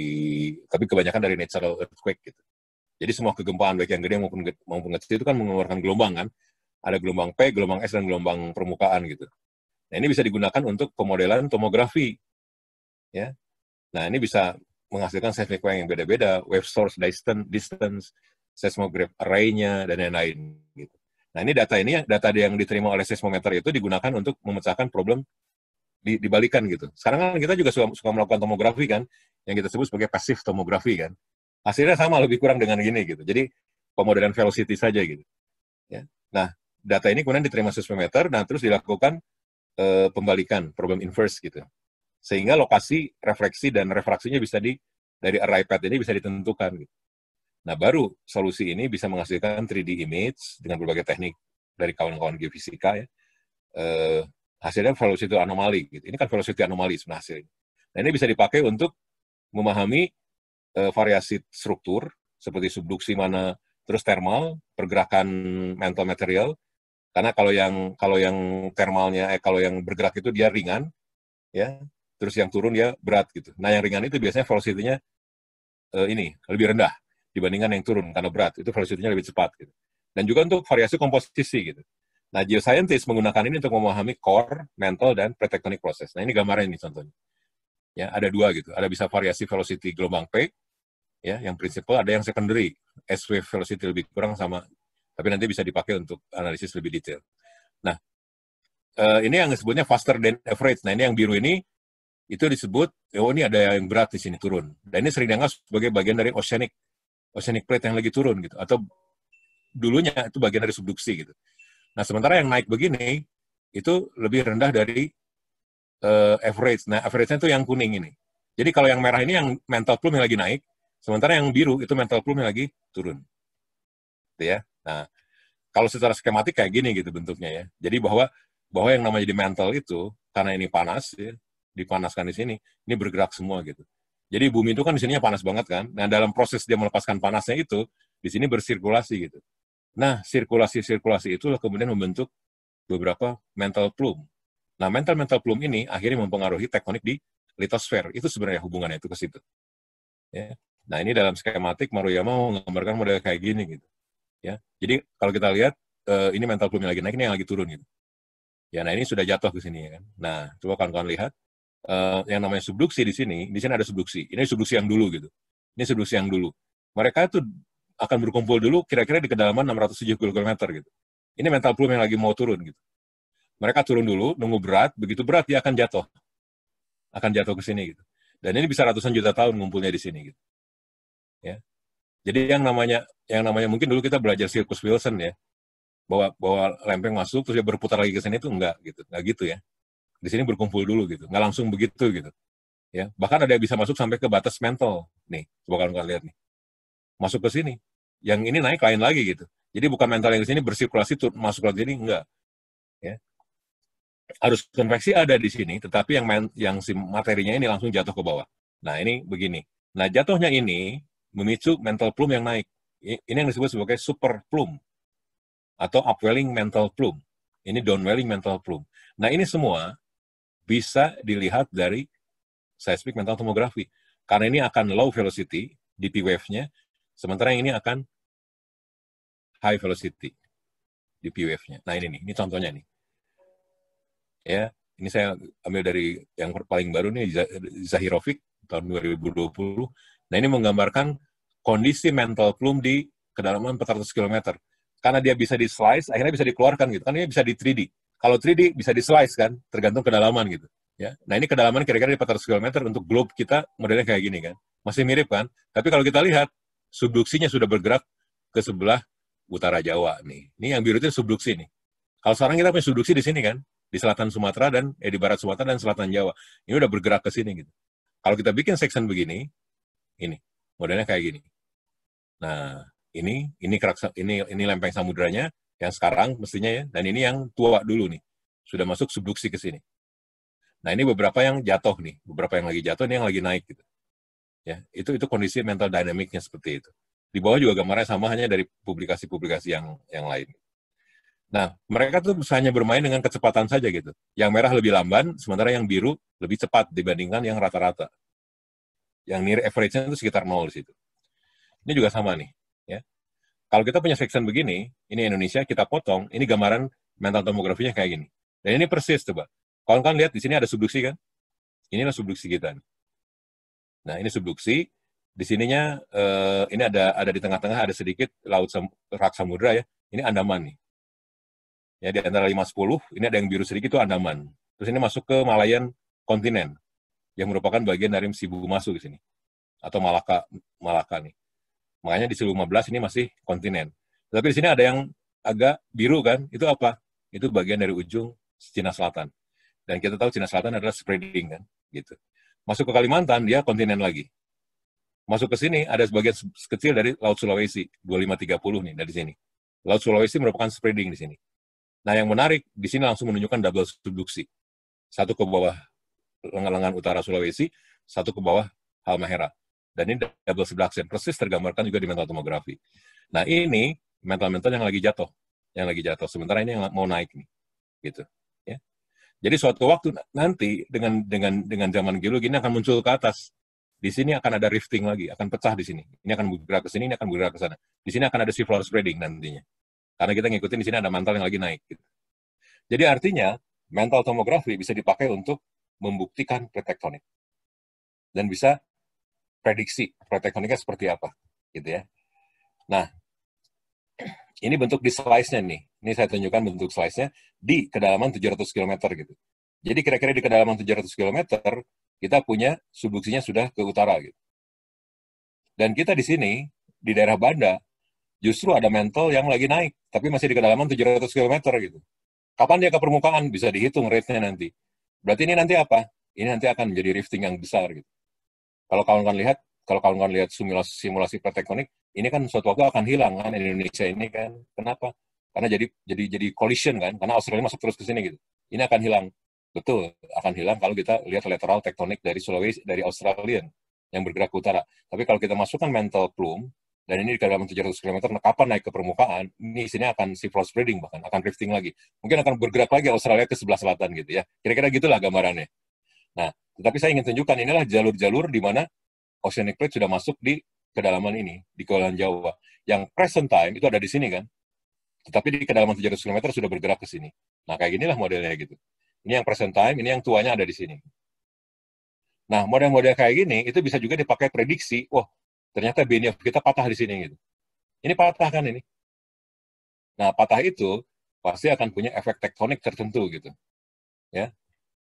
tapi kebanyakan dari natural earthquake gitu. Jadi semua kegempaan baik yang gede maupun maupun kecil itu kan mengeluarkan gelombang kan. Ada gelombang P, gelombang S dan gelombang permukaan gitu. Nah, ini bisa digunakan untuk pemodelan tomografi. Ya. Nah, ini bisa menghasilkan seismik yang beda-beda, wave source distance, distance seismograph array-nya dan lain-lain gitu. Nah, ini data ini data yang diterima oleh seismometer itu digunakan untuk memecahkan problem di, dibalikan gitu. Sekarang kan kita juga suka, suka melakukan tomografi kan, yang kita sebut sebagai pasif tomografi kan. Hasilnya sama lebih kurang dengan gini gitu. Jadi pemodelan velocity saja gitu. Ya. Nah, data ini kemudian diterima seismometer, nah terus dilakukan e, pembalikan problem inverse gitu sehingga lokasi refleksi dan refraksinya bisa di dari array pad ini bisa ditentukan gitu. Nah, baru solusi ini bisa menghasilkan 3D image dengan berbagai teknik dari kawan-kawan geofisika ya. Eh, hasilnya velocity anomali gitu. Ini kan velocity anomali sebenarnya hasilnya. Nah, ini bisa dipakai untuk memahami eh, variasi struktur seperti subduksi mana, terus thermal, pergerakan mental material. Karena kalau yang kalau yang thermalnya eh kalau yang bergerak itu dia ringan ya terus yang turun ya berat gitu. Nah yang ringan itu biasanya velocity-nya uh, ini lebih rendah dibandingkan yang turun karena berat itu velocity-nya lebih cepat gitu. Dan juga untuk variasi komposisi gitu. Nah geoscientist menggunakan ini untuk memahami core, mantle dan pretectonic process. Nah ini gambarnya ini contohnya. Ya ada dua gitu. Ada bisa variasi velocity gelombang P, ya yang prinsipal ada yang secondary SW velocity lebih kurang sama tapi nanti bisa dipakai untuk analisis lebih detail. Nah, eh, ini yang disebutnya faster than average. Nah, ini yang biru ini itu disebut, oh ini ada yang berat di sini turun. Dan ini sering dianggap sebagai bagian dari oceanic oceanic plate yang lagi turun gitu. Atau dulunya itu bagian dari subduksi gitu. Nah sementara yang naik begini itu lebih rendah dari uh, average. Nah average-nya itu yang kuning ini. Jadi kalau yang merah ini yang mental plume yang lagi naik, sementara yang biru itu mental plume yang lagi turun. Gitu ya. Nah kalau secara skematik kayak gini gitu bentuknya ya. Jadi bahwa bahwa yang namanya di mental itu karena ini panas ya, dipanaskan di sini, ini bergerak semua gitu. Jadi bumi itu kan di sininya panas banget kan. Nah, dalam proses dia melepaskan panasnya itu, di sini bersirkulasi gitu. Nah, sirkulasi-sirkulasi itulah kemudian membentuk beberapa mental plume. Nah, mental-mental plume ini akhirnya mempengaruhi tektonik di litosfer. Itu sebenarnya hubungannya itu ke situ. Ya. Nah, ini dalam skematik Maruyama mau menggambarkan model kayak gini gitu. Ya. Jadi kalau kita lihat eh, ini mental plume yang lagi naik, ini yang lagi turun gitu. Ya, nah ini sudah jatuh ke sini ya kan. Nah, coba kawan-kawan lihat Eh, yang namanya subduksi di sini, di sini ada subduksi. Ini subduksi yang dulu gitu. Ini subduksi yang dulu. Mereka itu akan berkumpul dulu kira-kira di kedalaman 670 km gitu. Ini mental plume yang lagi mau turun gitu. Mereka turun dulu, nunggu berat, begitu berat dia akan jatuh. Akan jatuh ke sini gitu. Dan ini bisa ratusan juta tahun ngumpulnya di sini gitu. Ya. Jadi yang namanya yang namanya mungkin dulu kita belajar sirkus Wilson ya. Bahwa bahwa lempeng masuk terus dia berputar lagi ke sini itu enggak gitu. Enggak gitu ya di sini berkumpul dulu gitu nggak langsung begitu gitu ya bahkan ada yang bisa masuk sampai ke batas mental nih coba kalian lihat nih masuk ke sini yang ini naik lain lagi gitu jadi bukan mental yang di sini bersirkulasi masuk ke sini enggak ya harus konveksi ada di sini, tetapi yang main, yang si materinya ini langsung jatuh ke bawah. Nah ini begini. Nah jatuhnya ini memicu mental plume yang naik. Ini yang disebut sebagai super plume atau upwelling mental plume. Ini downwelling mental plume. Nah ini semua bisa dilihat dari seismic mental tomografi. Karena ini akan low velocity, DP wave-nya, sementara yang ini akan high velocity, DP wave-nya. Nah ini nih, ini contohnya nih. Ya, ini saya ambil dari yang paling baru nih, Zahirovic tahun 2020. Nah ini menggambarkan kondisi mental plume di kedalaman 400 km. Karena dia bisa di-slice, akhirnya bisa dikeluarkan gitu. Karena dia bisa di 3D kalau 3D bisa di slice kan, tergantung kedalaman gitu. Ya. Nah ini kedalaman kira-kira di 400 km untuk globe kita modelnya kayak gini kan. Masih mirip kan? Tapi kalau kita lihat, subduksinya sudah bergerak ke sebelah utara Jawa nih. Ini yang biru itu subduksi nih. Kalau sekarang kita punya subduksi di sini kan, di selatan Sumatera dan eh, di barat Sumatera dan selatan Jawa. Ini udah bergerak ke sini gitu. Kalau kita bikin section begini, ini modelnya kayak gini. Nah, ini ini kerak ini ini lempeng samudranya, yang sekarang mestinya ya, dan ini yang tua dulu nih, sudah masuk subduksi ke sini. Nah ini beberapa yang jatuh nih, beberapa yang lagi jatuh, ini yang lagi naik gitu. Ya, itu itu kondisi mental dinamiknya seperti itu. Di bawah juga gambarnya sama hanya dari publikasi-publikasi yang yang lain. Nah, mereka tuh hanya bermain dengan kecepatan saja gitu. Yang merah lebih lamban, sementara yang biru lebih cepat dibandingkan yang rata-rata. Yang near average-nya itu sekitar nol di situ. Ini juga sama nih. Ya. Kalau kita punya section begini, ini Indonesia, kita potong, ini gambaran mental tomografinya kayak gini. Dan ini persis, coba. Kalau kalian lihat di sini ada subduksi kan? Ini adalah subduksi kita. Nih. Nah, ini subduksi. Di sininya, eh, ini ada ada di tengah-tengah, ada sedikit laut sam, rak samudra ya. Ini Andaman nih. Ya, di antara 5-10, ini ada yang biru sedikit, itu Andaman. Terus ini masuk ke Malayan kontinen, yang merupakan bagian dari Sibu masuk di sini. Atau Malaka, Malaka nih. Makanya di 15 ini masih kontinen. Tapi di sini ada yang agak biru kan, itu apa? Itu bagian dari ujung Cina Selatan. Dan kita tahu Cina Selatan adalah spreading kan, gitu. Masuk ke Kalimantan, dia kontinen lagi. Masuk ke sini, ada sebagian kecil dari Laut Sulawesi, 2530 nih dari sini. Laut Sulawesi merupakan spreading di sini. Nah, yang menarik, di sini langsung menunjukkan double subduksi. Satu ke bawah lengan-lengan utara Sulawesi, satu ke bawah Halmahera. Dan ini double split persis tergambarkan juga di mental tomografi. Nah ini mental-mental yang lagi jatuh, yang lagi jatuh. Sementara ini yang mau naik nih, gitu. Ya. Jadi suatu waktu nanti dengan dengan dengan zaman geologi ini akan muncul ke atas. Di sini akan ada rifting lagi, akan pecah di sini. Ini akan bergerak ke sini, ini akan bergerak ke sana. Di sini akan ada sea floor spreading nantinya. Karena kita ngikutin di sini ada mantel yang lagi naik. Gitu. Jadi artinya mental tomografi bisa dipakai untuk membuktikan pretektonik dan bisa prediksi protektoniknya seperti apa gitu ya. Nah, ini bentuk di slice-nya nih. Ini saya tunjukkan bentuk slice-nya di kedalaman 700 km gitu. Jadi kira-kira di kedalaman 700 km kita punya subduksinya sudah ke utara gitu. Dan kita di sini di daerah Banda justru ada mantle yang lagi naik tapi masih di kedalaman 700 km gitu. Kapan dia ke permukaan bisa dihitung rate-nya nanti. Berarti ini nanti apa? Ini nanti akan menjadi rifting yang besar gitu kalau kawan-kawan lihat kalau kawan-kawan lihat simulasi, simulasi tektonik ini kan suatu waktu akan hilang kan Indonesia ini kan kenapa karena jadi jadi jadi collision kan karena Australia masuk terus ke sini gitu ini akan hilang betul akan hilang kalau kita lihat lateral tektonik dari Sulawesi dari Australia yang bergerak ke utara tapi kalau kita masukkan mental plume dan ini di kedalaman 700 km nah kapan naik ke permukaan ini sini akan seafloor spreading bahkan akan drifting lagi mungkin akan bergerak lagi Australia ke sebelah selatan gitu ya kira-kira gitulah gambarannya Nah, tetapi saya ingin tunjukkan inilah jalur-jalur di mana oceanic plate sudah masuk di kedalaman ini, di kolam Jawa. Yang present time itu ada di sini kan, tetapi di kedalaman 700 km sudah bergerak ke sini. Nah, kayak inilah modelnya gitu. Ini yang present time, ini yang tuanya ada di sini. Nah, model-model kayak gini itu bisa juga dipakai prediksi, wah, ternyata BNF kita patah di sini gitu. Ini patah kan ini. Nah, patah itu pasti akan punya efek tektonik tertentu gitu. Ya,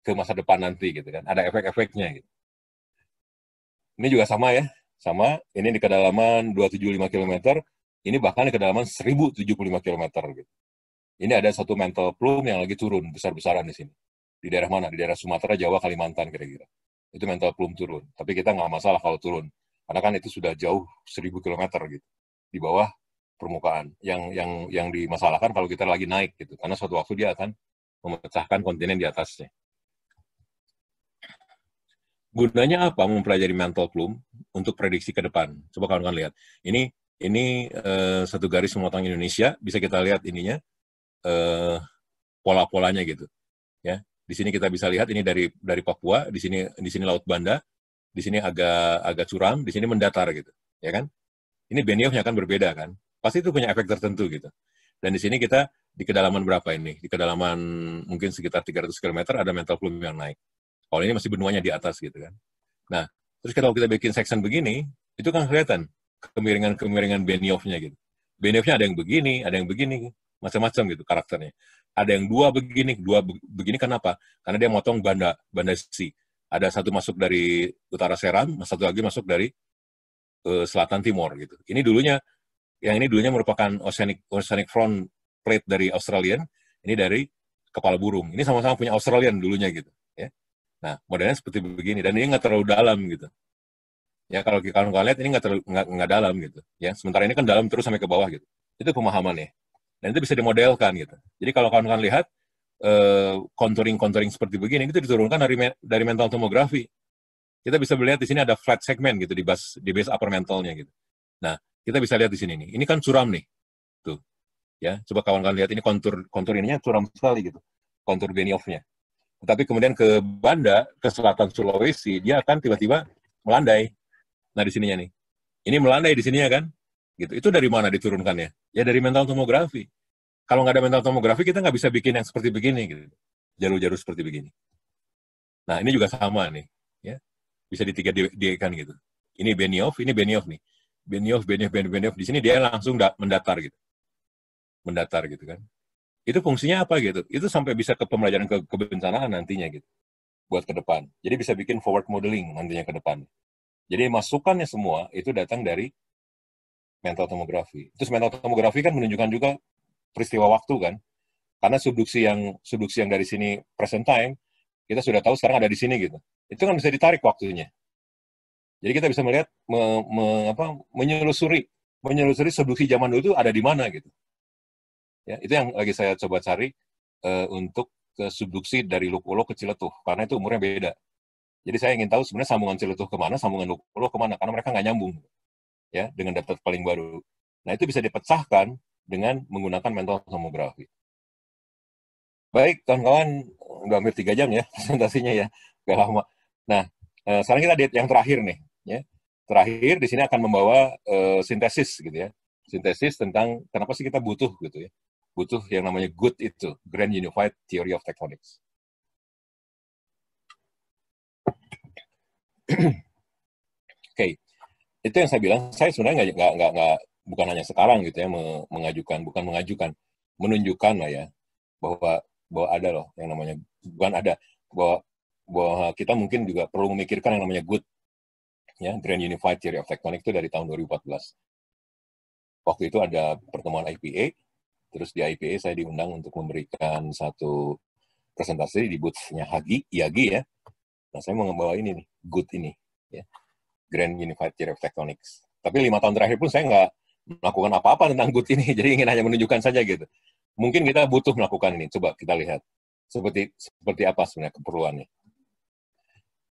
ke masa depan nanti gitu kan. Ada efek-efeknya gitu. Ini juga sama ya, sama. Ini di kedalaman 275 km, ini bahkan di kedalaman 1075 km gitu. Ini ada satu mental plume yang lagi turun besar-besaran di sini. Di daerah mana? Di daerah Sumatera, Jawa, Kalimantan kira-kira. Itu mental plume turun. Tapi kita nggak masalah kalau turun. Karena kan itu sudah jauh 1000 km gitu. Di bawah permukaan. Yang yang yang dimasalahkan kalau kita lagi naik gitu. Karena suatu waktu dia akan memecahkan kontinen di atasnya gunanya apa mempelajari mental plume untuk prediksi ke depan? Coba kawan-kawan lihat. Ini ini uh, satu garis memotong Indonesia, bisa kita lihat ininya uh, pola-polanya gitu. Ya. Di sini kita bisa lihat ini dari dari Papua, di sini di sini Laut Banda, di sini agak agak curam, di sini mendatar gitu, ya kan? Ini benioknya akan berbeda kan? Pasti itu punya efek tertentu gitu. Dan di sini kita di kedalaman berapa ini? Di kedalaman mungkin sekitar 300 km ada mental plume yang naik kalau ini masih benuanya di atas gitu kan. Nah, terus kalau kita bikin section begini, itu kan kelihatan kemiringan-kemiringan Benioff-nya gitu. Benioff-nya ada yang begini, ada yang begini, macam-macam gitu karakternya. Ada yang dua begini, dua begini kenapa? Karena dia motong banda banda si. Ada satu masuk dari utara Seram, satu lagi masuk dari uh, selatan timur gitu. Ini dulunya yang ini dulunya merupakan oceanic oceanic front plate dari Australian, ini dari kepala burung. Ini sama-sama punya Australian dulunya gitu. Nah, modelnya seperti begini dan ini nggak terlalu dalam gitu. Ya kalau kalau kalian lihat ini nggak terlalu nggak, nggak dalam gitu. Ya sementara ini kan dalam terus sampai ke bawah gitu. Itu pemahamannya. Dan itu bisa dimodelkan gitu. Jadi kalau kalian kawan lihat eh, contouring-contouring seperti begini itu diturunkan dari dari mental tomografi. Kita bisa melihat di sini ada flat segment gitu di base di base upper mentalnya gitu. Nah, kita bisa lihat di sini nih. Ini kan curam nih. Tuh. Ya, coba kawan-kawan lihat ini kontur kontur ininya curam sekali gitu. Kontur benioff-nya tapi kemudian ke Banda, ke selatan Sulawesi, dia akan tiba-tiba melandai. Nah, di sininya nih. Ini melandai di sininya kan? Gitu. Itu dari mana diturunkannya? Ya dari mental tomografi. Kalau nggak ada mental tomografi, kita nggak bisa bikin yang seperti begini. Gitu. Jalur-jalur seperti begini. Nah, ini juga sama nih. ya Bisa di tiga kan gitu. Ini Benioff, ini Benioff nih. Benioff, Benioff, Benioff, Benioff. Di sini dia langsung mendatar gitu. Mendatar gitu kan itu fungsinya apa gitu itu sampai bisa ke pembelajaran ke kebencanaan nantinya gitu buat ke depan jadi bisa bikin forward modeling nantinya ke depan jadi masukannya semua itu datang dari mental tomografi terus mental tomografi kan menunjukkan juga peristiwa waktu kan karena subduksi yang subduksi yang dari sini present time kita sudah tahu sekarang ada di sini gitu itu kan bisa ditarik waktunya jadi kita bisa melihat me, me, apa, menyelusuri menyelusuri subduksi zaman dulu itu ada di mana gitu Ya, itu yang lagi saya coba cari uh, untuk ke subduksi dari Lukulo ke Ciletuh, karena itu umurnya beda. Jadi saya ingin tahu sebenarnya sambungan Ciletuh kemana, sambungan Lukulo kemana, karena mereka nggak nyambung ya dengan data paling baru. Nah itu bisa dipecahkan dengan menggunakan mental tomografi. Baik, kawan-kawan, udah hampir tiga jam ya [LAUGHS] presentasinya ya, nggak lama. Nah, eh, sekarang kita lihat yang terakhir nih. Ya. Terakhir di sini akan membawa eh, sintesis gitu ya, sintesis tentang kenapa sih kita butuh gitu ya butuh yang namanya good itu, Grand Unified Theory of Tectonics. Oke, [CLEARS THROAT] okay. itu yang saya bilang. Saya sebenarnya nggak nggak nggak bukan hanya sekarang gitu ya mengajukan, bukan mengajukan, menunjukkan lah ya bahwa bahwa ada loh yang namanya bukan ada bahwa bahwa kita mungkin juga perlu memikirkan yang namanya good ya Grand Unified Theory of Tectonics itu dari tahun 2014. Waktu itu ada pertemuan IPA Terus di IPA saya diundang untuk memberikan satu presentasi di booth-nya Hagi, Yagi ya. Nah, saya mau membawa ini nih, good ini, ya. Grand Unified Theory of Tectonics. Tapi lima tahun terakhir pun saya nggak melakukan apa-apa tentang good ini, [LAUGHS] jadi ingin hanya menunjukkan saja gitu. Mungkin kita butuh melakukan ini, coba kita lihat. Seperti seperti apa sebenarnya keperluannya.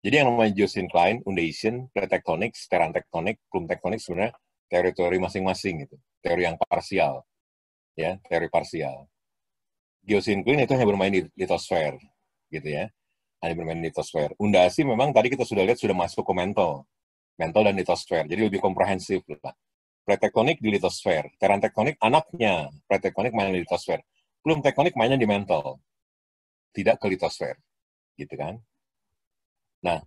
Jadi yang namanya Klein, undation, plate tectonics, terran tectonic, Plum tectonics sebenarnya teori-teori masing-masing gitu. Teori yang parsial ya teori parsial. Geosinklin itu hanya bermain di litosfer, gitu ya. Hanya bermain di litosfer. Undasi memang tadi kita sudah lihat sudah masuk ke mental, mental dan litosfer. Jadi lebih komprehensif lah. Pretektonik di litosfer, teran tektonik anaknya, pretektonik main di litosfer. Belum tektonik mainnya di mental, tidak ke litosfer, gitu kan. Nah,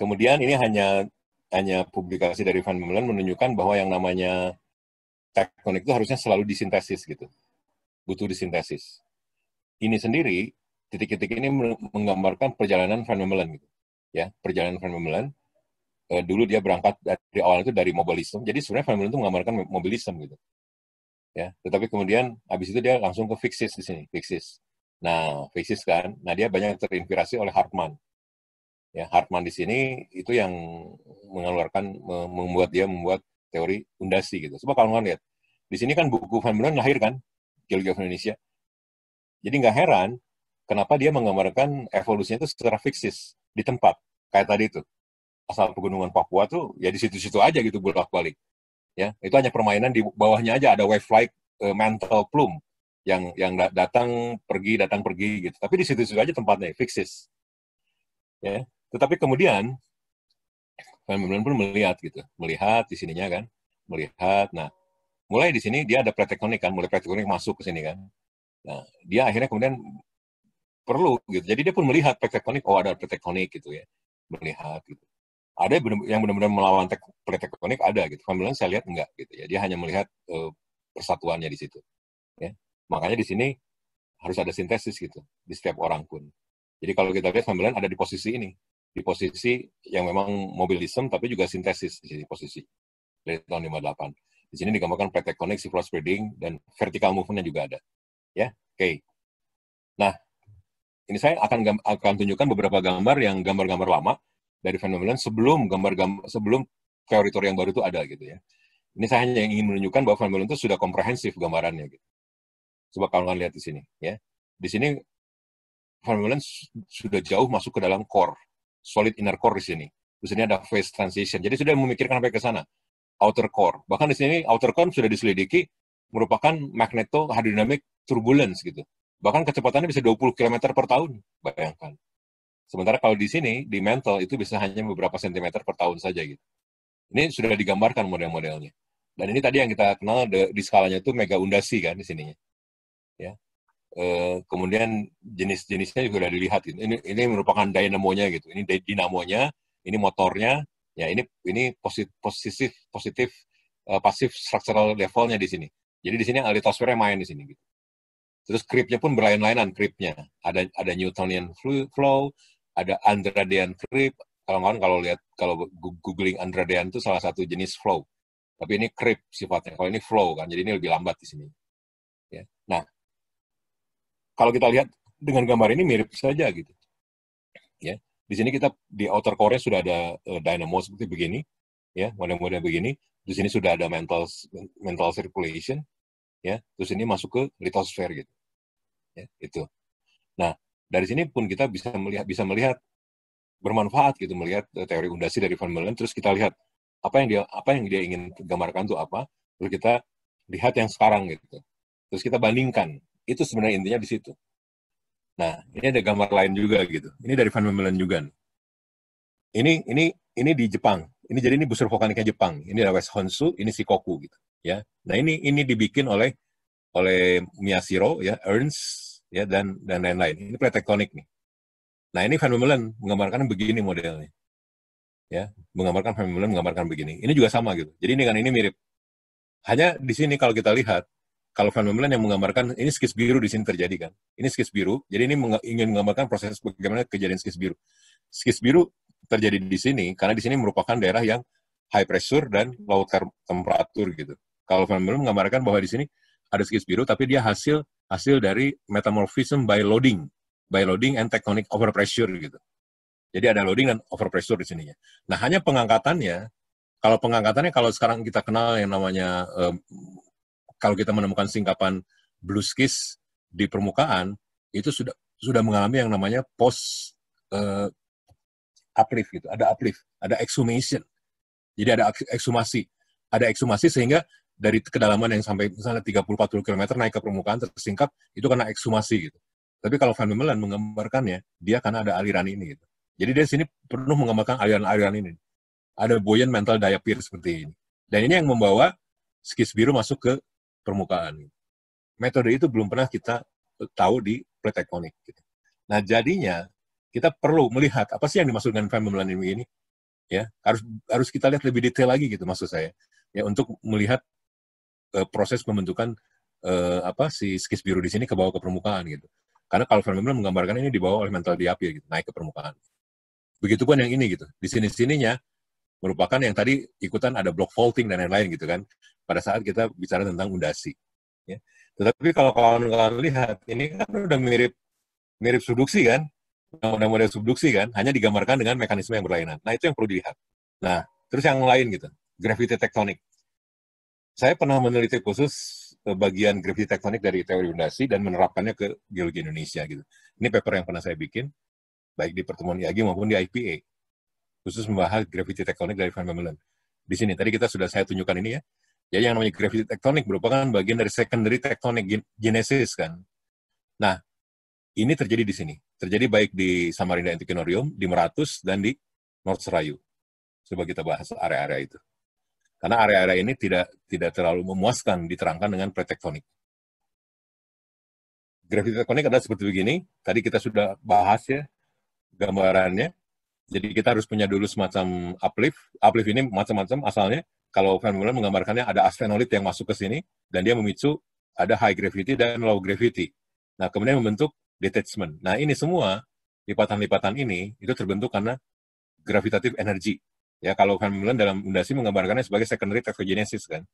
kemudian ini hanya hanya publikasi dari Van Mullen menunjukkan bahwa yang namanya tektonik itu harusnya selalu disintesis gitu. Butuh disintesis. Ini sendiri, titik-titik ini menggambarkan perjalanan Van gitu. Ya, perjalanan Van E, dulu dia berangkat dari awal itu dari mobilisme. Jadi sebenarnya Van itu menggambarkan mobilisme gitu. Ya, tetapi kemudian habis itu dia langsung ke fixis di sini, fixis. Nah, fixis kan. Nah, dia banyak terinspirasi oleh Hartman. Ya, Hartman di sini itu yang mengeluarkan membuat dia membuat teori fundasi gitu. Coba kalau lihat, di sini kan buku Van Buren lahir kan, Geologi of Indonesia. Jadi nggak heran kenapa dia menggambarkan evolusinya itu secara fiksis, di tempat, kayak tadi itu. Asal pegunungan Papua tuh ya di situ-situ aja gitu bolak-balik. Ya, itu hanya permainan di bawahnya aja ada wave like uh, eh, mantle plume yang yang datang pergi datang pergi gitu. Tapi di situ-situ aja tempatnya fiksis. Ya. Tetapi kemudian Pemimpinan pun melihat gitu, melihat di sininya kan, melihat. Nah, mulai di sini dia ada pretektonik kan, mulai pretektonik masuk ke sini kan. Nah, dia akhirnya kemudian perlu gitu. Jadi dia pun melihat pretektonik, oh ada pretektonik gitu ya, melihat gitu. Ada yang benar-benar melawan pretektonik ada gitu. Kemudian saya lihat enggak gitu ya. Dia hanya melihat uh, persatuannya di situ. Ya. Makanya di sini harus ada sintesis gitu di setiap orang pun. Jadi kalau kita lihat sambilan ada di posisi ini, di posisi yang memang mobilism tapi juga sintesis di sini posisi dari tahun 58. Di sini digambarkan praktek koneksi, cross spreading, dan vertikal movement-nya juga ada. Ya, oke. Okay. Nah, ini saya akan akan tunjukkan beberapa gambar yang gambar-gambar lama dari fenomena sebelum gambar-gambar sebelum teori yang baru itu ada gitu ya. Ini saya hanya ingin menunjukkan bahwa fenomena itu sudah komprehensif gambarannya gitu. Coba kalian lihat di sini ya. Di sini fenomena sudah jauh masuk ke dalam core solid inner core di sini. Di sini ada phase transition. Jadi sudah memikirkan sampai ke sana. Outer core. Bahkan di sini outer core sudah diselidiki merupakan magneto hydrodynamic turbulence gitu. Bahkan kecepatannya bisa 20 km per tahun. Bayangkan. Sementara kalau di sini, di mental itu bisa hanya beberapa cm per tahun saja gitu. Ini sudah digambarkan model-modelnya. Dan ini tadi yang kita kenal di skalanya itu mega undasi kan di sininya. Eh, kemudian jenis-jenisnya juga sudah dilihat gitu. ini ini merupakan dinamonya gitu ini dinamonya ini motornya ya ini ini positif positif positif uh, eh, pasif structural levelnya di sini jadi di sini alitosfernya main di sini gitu terus kripnya pun berlain-lainan kripnya ada ada Newtonian flow ada Andradean krip kalau kawan kalau lihat kalau googling Andradean itu salah satu jenis flow tapi ini krip sifatnya kalau ini flow kan jadi ini lebih lambat di sini ya nah kalau kita lihat dengan gambar ini mirip saja gitu. Ya, di sini kita di outer core sudah ada uh, dynamo seperti begini, ya model-model begini. Di sini sudah ada mental mental circulation, ya. Terus ini masuk ke litosfer gitu. Ya, itu. Nah, dari sini pun kita bisa melihat bisa melihat bermanfaat gitu melihat eh, teori undasi dari Van Meulen terus kita lihat apa yang dia apa yang dia ingin gambarkan itu apa terus kita lihat yang sekarang gitu terus kita bandingkan itu sebenarnya intinya di situ. Nah, ini ada gambar lain juga gitu. Ini dari Van Mimelen juga. Ini ini ini di Jepang. Ini jadi ini busur vulkaniknya Jepang. Ini ada West Honsu, ini si Koku gitu, ya. Nah, ini ini dibikin oleh oleh Miyashiro ya, Ernst ya dan dan lain-lain. Ini plate tektonik nih. Nah, ini Van Mimelen menggambarkan begini modelnya. Ya, menggambarkan Van Mimelen menggambarkan begini. Ini juga sama gitu. Jadi ini kan ini mirip. Hanya di sini kalau kita lihat kalau Van Bemmelen yang menggambarkan ini skis biru di sini terjadi kan. Ini skis biru, jadi ini ingin menggambarkan proses bagaimana kejadian skis biru. Skis biru terjadi di sini karena di sini merupakan daerah yang high pressure dan low temperatur gitu. Kalau Van Bemmelen menggambarkan bahwa di sini ada skis biru tapi dia hasil hasil dari metamorphism by loading, by loading and tectonic overpressure gitu. Jadi ada loading dan overpressure di sininya. Nah, hanya pengangkatannya kalau pengangkatannya kalau sekarang kita kenal yang namanya um, kalau kita menemukan singkapan blue skis di permukaan itu sudah sudah mengalami yang namanya post uh, uplift gitu. Ada uplift, ada exhumation. Jadi ada ekshumasi. Ada ekshumasi sehingga dari kedalaman yang sampai misalnya 30-40 km naik ke permukaan tersingkap itu karena ekshumasi gitu. Tapi kalau Van Bemmelen menggambarkannya, dia karena ada aliran ini gitu. Jadi dia sini penuh menggambarkan aliran-aliran ini. Ada buoyant mental diapir seperti ini. Dan ini yang membawa skis biru masuk ke permukaan. Metode itu belum pernah kita tahu di plate tektonik. Gitu. Nah jadinya kita perlu melihat apa sih yang dimaksud dengan family ini. Ya harus harus kita lihat lebih detail lagi gitu maksud saya. Ya untuk melihat uh, proses pembentukan uh, apa si skis biru di sini ke bawah ke permukaan gitu. Karena kalau fenomena menggambarkan ini dibawa oleh mental diapir gitu, naik ke permukaan. Begitupun yang ini gitu. Di sini-sininya merupakan yang tadi ikutan ada block faulting dan lain-lain gitu kan pada saat kita bicara tentang undasi ya. tetapi kalau kawan-kawan lihat ini kan udah mirip mirip subduksi kan model-model subduksi kan hanya digambarkan dengan mekanisme yang berlainan nah itu yang perlu dilihat nah terus yang lain gitu gravity tektonik. saya pernah meneliti khusus eh, bagian gravity tektonik dari teori undasi dan menerapkannya ke geologi Indonesia gitu ini paper yang pernah saya bikin baik di pertemuan IAGI maupun di IPA khusus membahas gravity tektonik dari phenomenon. Di sini tadi kita sudah saya tunjukkan ini ya. Jadi yang namanya gravity tektonik merupakan bagian dari secondary tektonik genesis kan. Nah, ini terjadi di sini. Terjadi baik di Samarinda Antikinorium di Meratus, dan di North Serayu. Coba kita bahas area-area itu. Karena area-area ini tidak tidak terlalu memuaskan diterangkan dengan pretektonik. Gravity tektonik adalah seperti begini. Tadi kita sudah bahas ya gambarannya. Jadi kita harus punya dulu semacam uplift. Uplift ini macam-macam asalnya. Kalau Van Muller menggambarkannya ada asfenolit yang masuk ke sini dan dia memicu ada high gravity dan low gravity. Nah, kemudian membentuk detachment. Nah, ini semua lipatan-lipatan ini itu terbentuk karena gravitatif energi. Ya, kalau Van Muller dalam undasi menggambarkannya sebagai secondary tachygenesis kan.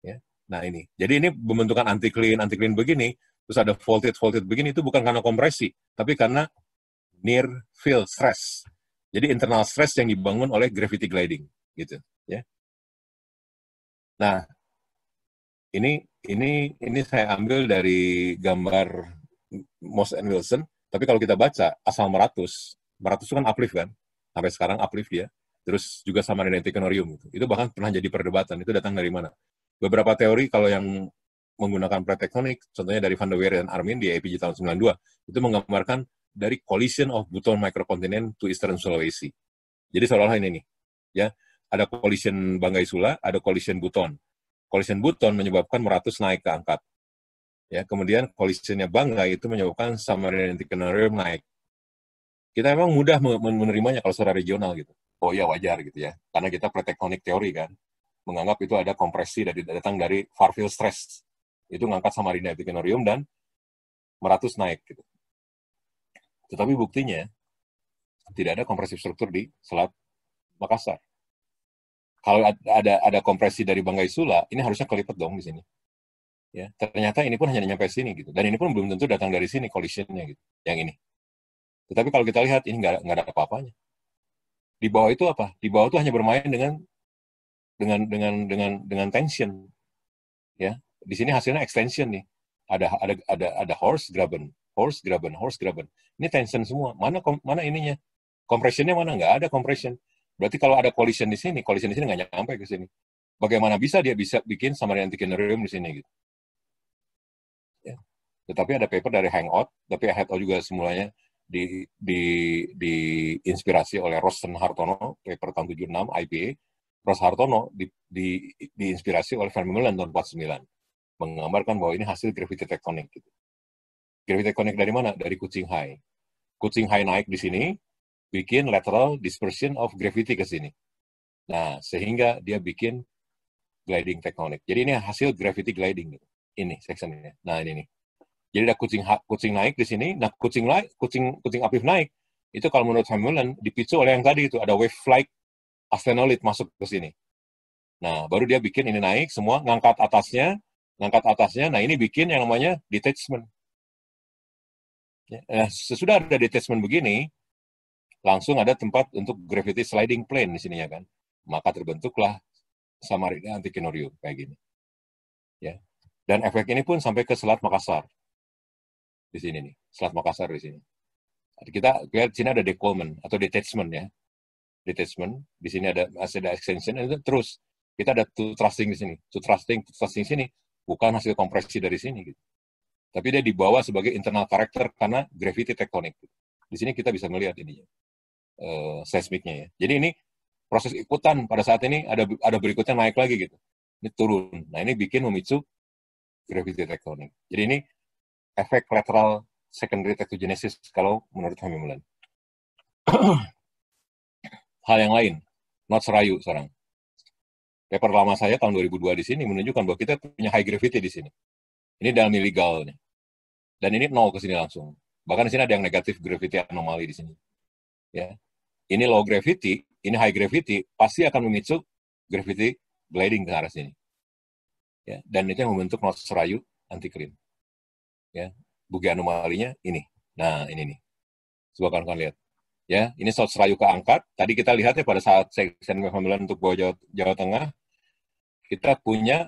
Ya. Nah, ini. Jadi ini pembentukan anticline, clean begini, terus ada faulted, faulted begini itu bukan karena kompresi, tapi karena near field stress jadi internal stress yang dibangun oleh gravity gliding gitu ya. Nah, ini ini ini saya ambil dari gambar Moss and Wilson, tapi kalau kita baca asal meratus, meratus itu kan uplift kan? Sampai sekarang uplift ya. Terus juga sama dengan Ticanorium itu. Itu bahkan pernah jadi perdebatan, itu datang dari mana? Beberapa teori kalau yang menggunakan pretektonik, contohnya dari Van der Weer dan Armin di APG tahun 92, itu menggambarkan dari collision of Buton microcontinent to Eastern Sulawesi. Jadi seolah-olah ini nih, ya ada collision Banggai Sula, ada collision Buton. Collision Buton menyebabkan Meratus naik ke angkat. Ya, kemudian collisionnya Banggai itu menyebabkan Samarinda Antiquarium naik. Kita memang mudah menerimanya kalau secara regional gitu. Oh iya wajar gitu ya, karena kita pretektonik teori kan, menganggap itu ada kompresi dari datang dari far field stress. Itu ngangkat Samarinda Antiquarium dan Meratus naik gitu. Tetapi buktinya tidak ada kompresif struktur di Selat Makassar. Kalau ada ada kompresi dari Banggai Sula, ini harusnya kelipat dong di sini. Ya, ternyata ini pun hanya nyampe sini gitu. Dan ini pun belum tentu datang dari sini collisionnya gitu, yang ini. Tetapi kalau kita lihat ini nggak nggak ada apa-apanya. Di bawah itu apa? Di bawah itu hanya bermain dengan dengan dengan dengan dengan tension. Ya, di sini hasilnya extension nih. Ada ada ada ada horse graben, horse graben, horse graben. Ini tension semua. Mana kom, mana ininya? Compressionnya mana? enggak ada compression. Berarti kalau ada collision di sini, collision di sini nggak nyampe ke sini. Bagaimana bisa dia bisa bikin summary antikinerium di sini gitu? Ya. Tetapi ada paper dari Hangout, tapi Hangout juga semulanya di, di, di inspirasi oleh Rosen Hartono, paper tahun 76 IPA. Ros Hartono di, di, diinspirasi oleh Fermi Mullen tahun 49 menggambarkan bahwa ini hasil gravity tectonic gitu. Gravity Connect dari mana? Dari kucing High. Kucing High naik di sini, bikin lateral dispersion of gravity ke sini. Nah, sehingga dia bikin gliding tectonic. Jadi ini hasil gravity gliding. Ini sectionnya. Nah, ini nih. Jadi ada kucing kucing naik di sini. Nah, kucing naik, kucing kucing aktif naik itu kalau menurut Hamilton dipicu oleh yang tadi itu ada wave flight asteroid masuk ke sini. Nah, baru dia bikin ini naik semua ngangkat atasnya, ngangkat atasnya. Nah, ini bikin yang namanya detachment. Nah, sesudah ada detachment begini, langsung ada tempat untuk gravity sliding plane di sininya kan. Maka terbentuklah Samarinda Antikinorium kayak gini. Ya. Dan efek ini pun sampai ke Selat Makassar. Di sini nih, Selat Makassar di sini. Kita lihat di sini ada decolement atau detachment ya. Detachment, di sini ada masih ada extension itu terus kita ada two thrusting di sini, two thrusting, two thrusting di sini bukan hasil kompresi dari sini gitu tapi dia dibawa sebagai internal karakter karena gravity tektonik. Di sini kita bisa melihat ini uh, eh, seismiknya ya. Jadi ini proses ikutan pada saat ini ada ada berikutnya naik lagi gitu. Ini turun. Nah ini bikin memicu gravity tektonik. Jadi ini efek lateral secondary tectogenesis kalau menurut kami Mulan. [CLEARS THROAT] Hal yang lain, not serayu seorang. Paper lama saya tahun 2002 di sini menunjukkan bahwa kita punya high gravity di sini. Ini dalam illegal nih. Dan ini nol ke sini langsung. Bahkan di sini ada yang negatif gravity anomali di sini. Ya. Ini low gravity, ini high gravity, pasti akan memicu gravity gliding ke arah sini. Ya. Dan itu yang membentuk nol serayu anti -clean. Ya. Bugi anomalinya ini. Nah, ini nih. Coba kalian, lihat. Ya, ini notch serayu ke angkat. Tadi kita lihat ya pada saat section pemilihan untuk Jawa, Jawa Tengah, kita punya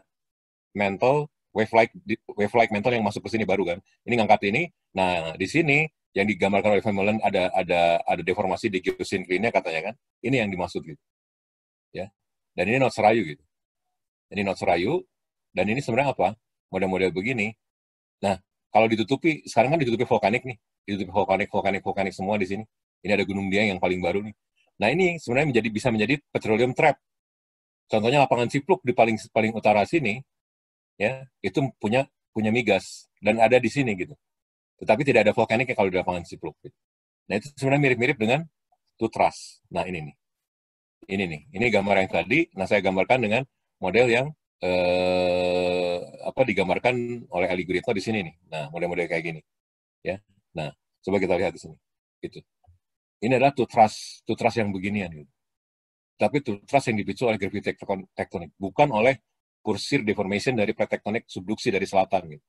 mental wave like wave like mental yang masuk ke sini baru kan. Ini ngangkat ini. Nah, di sini yang digambarkan oleh Van ada ada ada deformasi di geosinklinnya katanya kan. Ini yang dimaksud gitu. Ya. Dan ini not serayu gitu. Ini not serayu dan ini sebenarnya apa? Model-model begini. Nah, kalau ditutupi sekarang kan ditutupi vulkanik nih. Ditutupi vulkanik, vulkanik, vulkanik semua di sini. Ini ada gunung dia yang paling baru nih. Nah, ini sebenarnya menjadi bisa menjadi petroleum trap. Contohnya lapangan Cipluk di paling paling utara sini ya itu punya punya migas dan ada di sini gitu. Tetapi tidak ada vulkanik kalau di lapangan siklopik. Nah itu sebenarnya mirip-mirip dengan tutras. Nah ini nih, ini nih, ini gambar yang tadi. Nah saya gambarkan dengan model yang eh, apa digambarkan oleh Ali di sini nih. Nah model-model kayak gini, ya. Nah coba kita lihat di sini, Itu, Ini adalah tutras, tutras yang beginian gitu. Tapi tutras yang dipicu oleh gravitasi tektonik, bukan oleh kursir deformation dari pretektonik subduksi dari selatan. Gitu.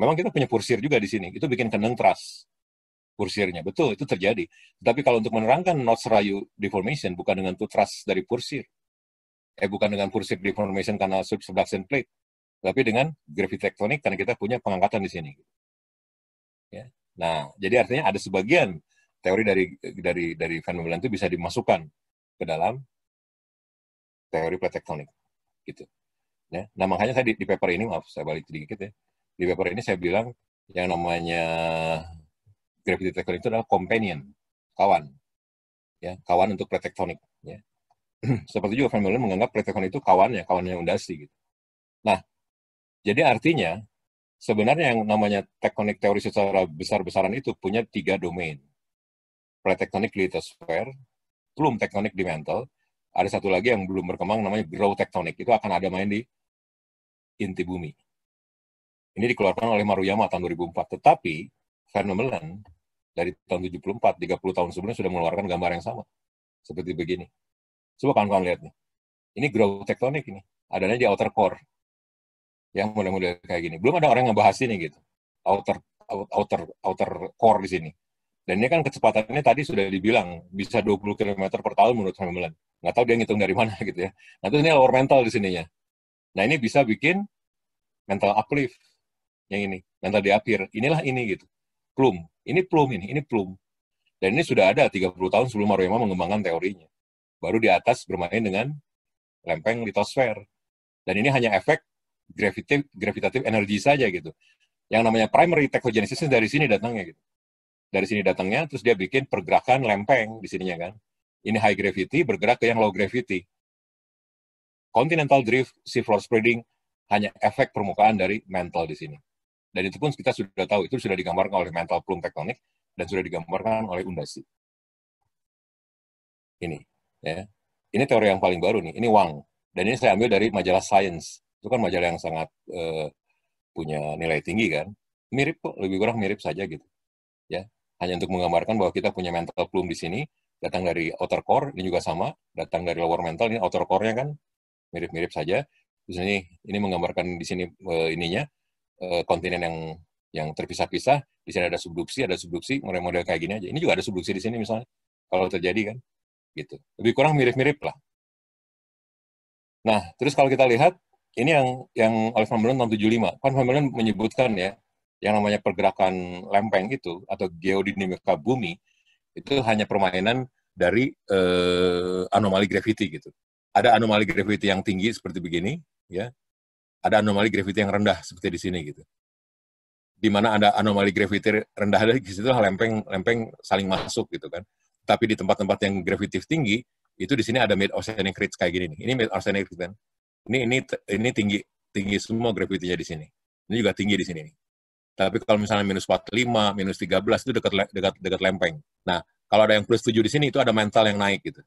Memang kita punya kursir juga di sini, itu bikin kendeng teras kursirnya. Betul, itu terjadi. Tapi kalau untuk menerangkan Rayu deformation bukan dengan teras dari kursir. Eh, bukan dengan kursir deformation karena subduction plate, tapi dengan gravitectonic karena kita punya pengangkatan di sini. Ya. Nah, jadi artinya ada sebagian teori dari dari dari fenomena itu bisa dimasukkan ke dalam teori tektonik. gitu. Ya. Nah makanya saya di, di paper ini, maaf saya balik sedikit ya, di paper ini saya bilang yang namanya gravity tackle itu adalah companion, kawan. ya Kawan untuk plate tektonik Ya. [CLEARS THROAT] Seperti juga Van Mullen menganggap plate tektonik itu kawannya, kawannya undasi. Gitu. Nah, jadi artinya sebenarnya yang namanya tektonik teori secara besar-besaran itu punya tiga domain. tektonik lithosphere, plume tektonik di mantle, ada satu lagi yang belum berkembang namanya grow tektonik. Itu akan ada main di inti bumi. Ini dikeluarkan oleh Maruyama tahun 2004, tetapi Fenomenon dari tahun 74, 30 tahun sebelumnya sudah mengeluarkan gambar yang sama. Seperti begini. Coba kawan-kawan lihat nih. Ini grow tektonik ini. Adanya di outer core. Yang mulai-mulai kayak gini. Belum ada orang yang bahas ini gitu. Outer outer outer core di sini. Dan ini kan kecepatannya tadi sudah dibilang bisa 20 km per tahun menurut Hamilton. Nggak tahu dia ngitung dari mana [LAUGHS] gitu ya. Nanti ini lower mental di sininya. Nah ini bisa bikin mental uplift yang ini, mental diapir. Inilah ini gitu. Plum. Ini plum ini, ini plum. Dan ini sudah ada 30 tahun sebelum Maruyama mengembangkan teorinya. Baru di atas bermain dengan lempeng litosfer. Dan ini hanya efek gravitatif gravitatif energi saja gitu. Yang namanya primary techogenesis dari sini datangnya gitu. Dari sini datangnya, terus dia bikin pergerakan lempeng di sininya kan. Ini high gravity bergerak ke yang low gravity continental drift, Sea Floor spreading hanya efek permukaan dari mantle di sini. Dan itu pun kita sudah tahu, itu sudah digambarkan oleh mantle plume tektonik dan sudah digambarkan oleh undasi. Ini, ya. Ini teori yang paling baru nih. Ini Wang. Dan ini saya ambil dari majalah Science. Itu kan majalah yang sangat uh, punya nilai tinggi kan. Mirip kok, lebih kurang mirip saja gitu. Ya, hanya untuk menggambarkan bahwa kita punya mental plume di sini, datang dari outer core, ini juga sama, datang dari lower mental, ini outer core-nya kan mirip-mirip saja. Terus ini ini menggambarkan di sini uh, ininya uh, kontinen yang yang terpisah-pisah. Di sini ada subduksi, ada subduksi, model-model kayak gini aja. Ini juga ada subduksi di sini misalnya kalau terjadi kan gitu. Lebih kurang mirip-mirip lah. Nah, terus kalau kita lihat ini yang yang Alfred Van tahun tahun 75. Kan Van Belen menyebutkan ya yang namanya pergerakan lempeng itu atau geodinamika bumi itu hanya permainan dari eh, anomali gravity gitu ada anomali gravity yang tinggi seperti begini, ya. Ada anomali gravity yang rendah seperti di sini gitu. Di mana ada anomali gravity rendah ada di situ lempeng lempeng saling masuk gitu kan. Tapi di tempat-tempat yang gravity tinggi itu di sini ada mid oceanic ridge kayak gini nih. Ini mid oceanic ridge kan. Ini ini ini tinggi tinggi semua gravity di sini. Ini juga tinggi di sini nih. Tapi kalau misalnya minus 45, minus 13 itu dekat dekat dekat lempeng. Nah, kalau ada yang plus 7 di sini itu ada mental yang naik gitu.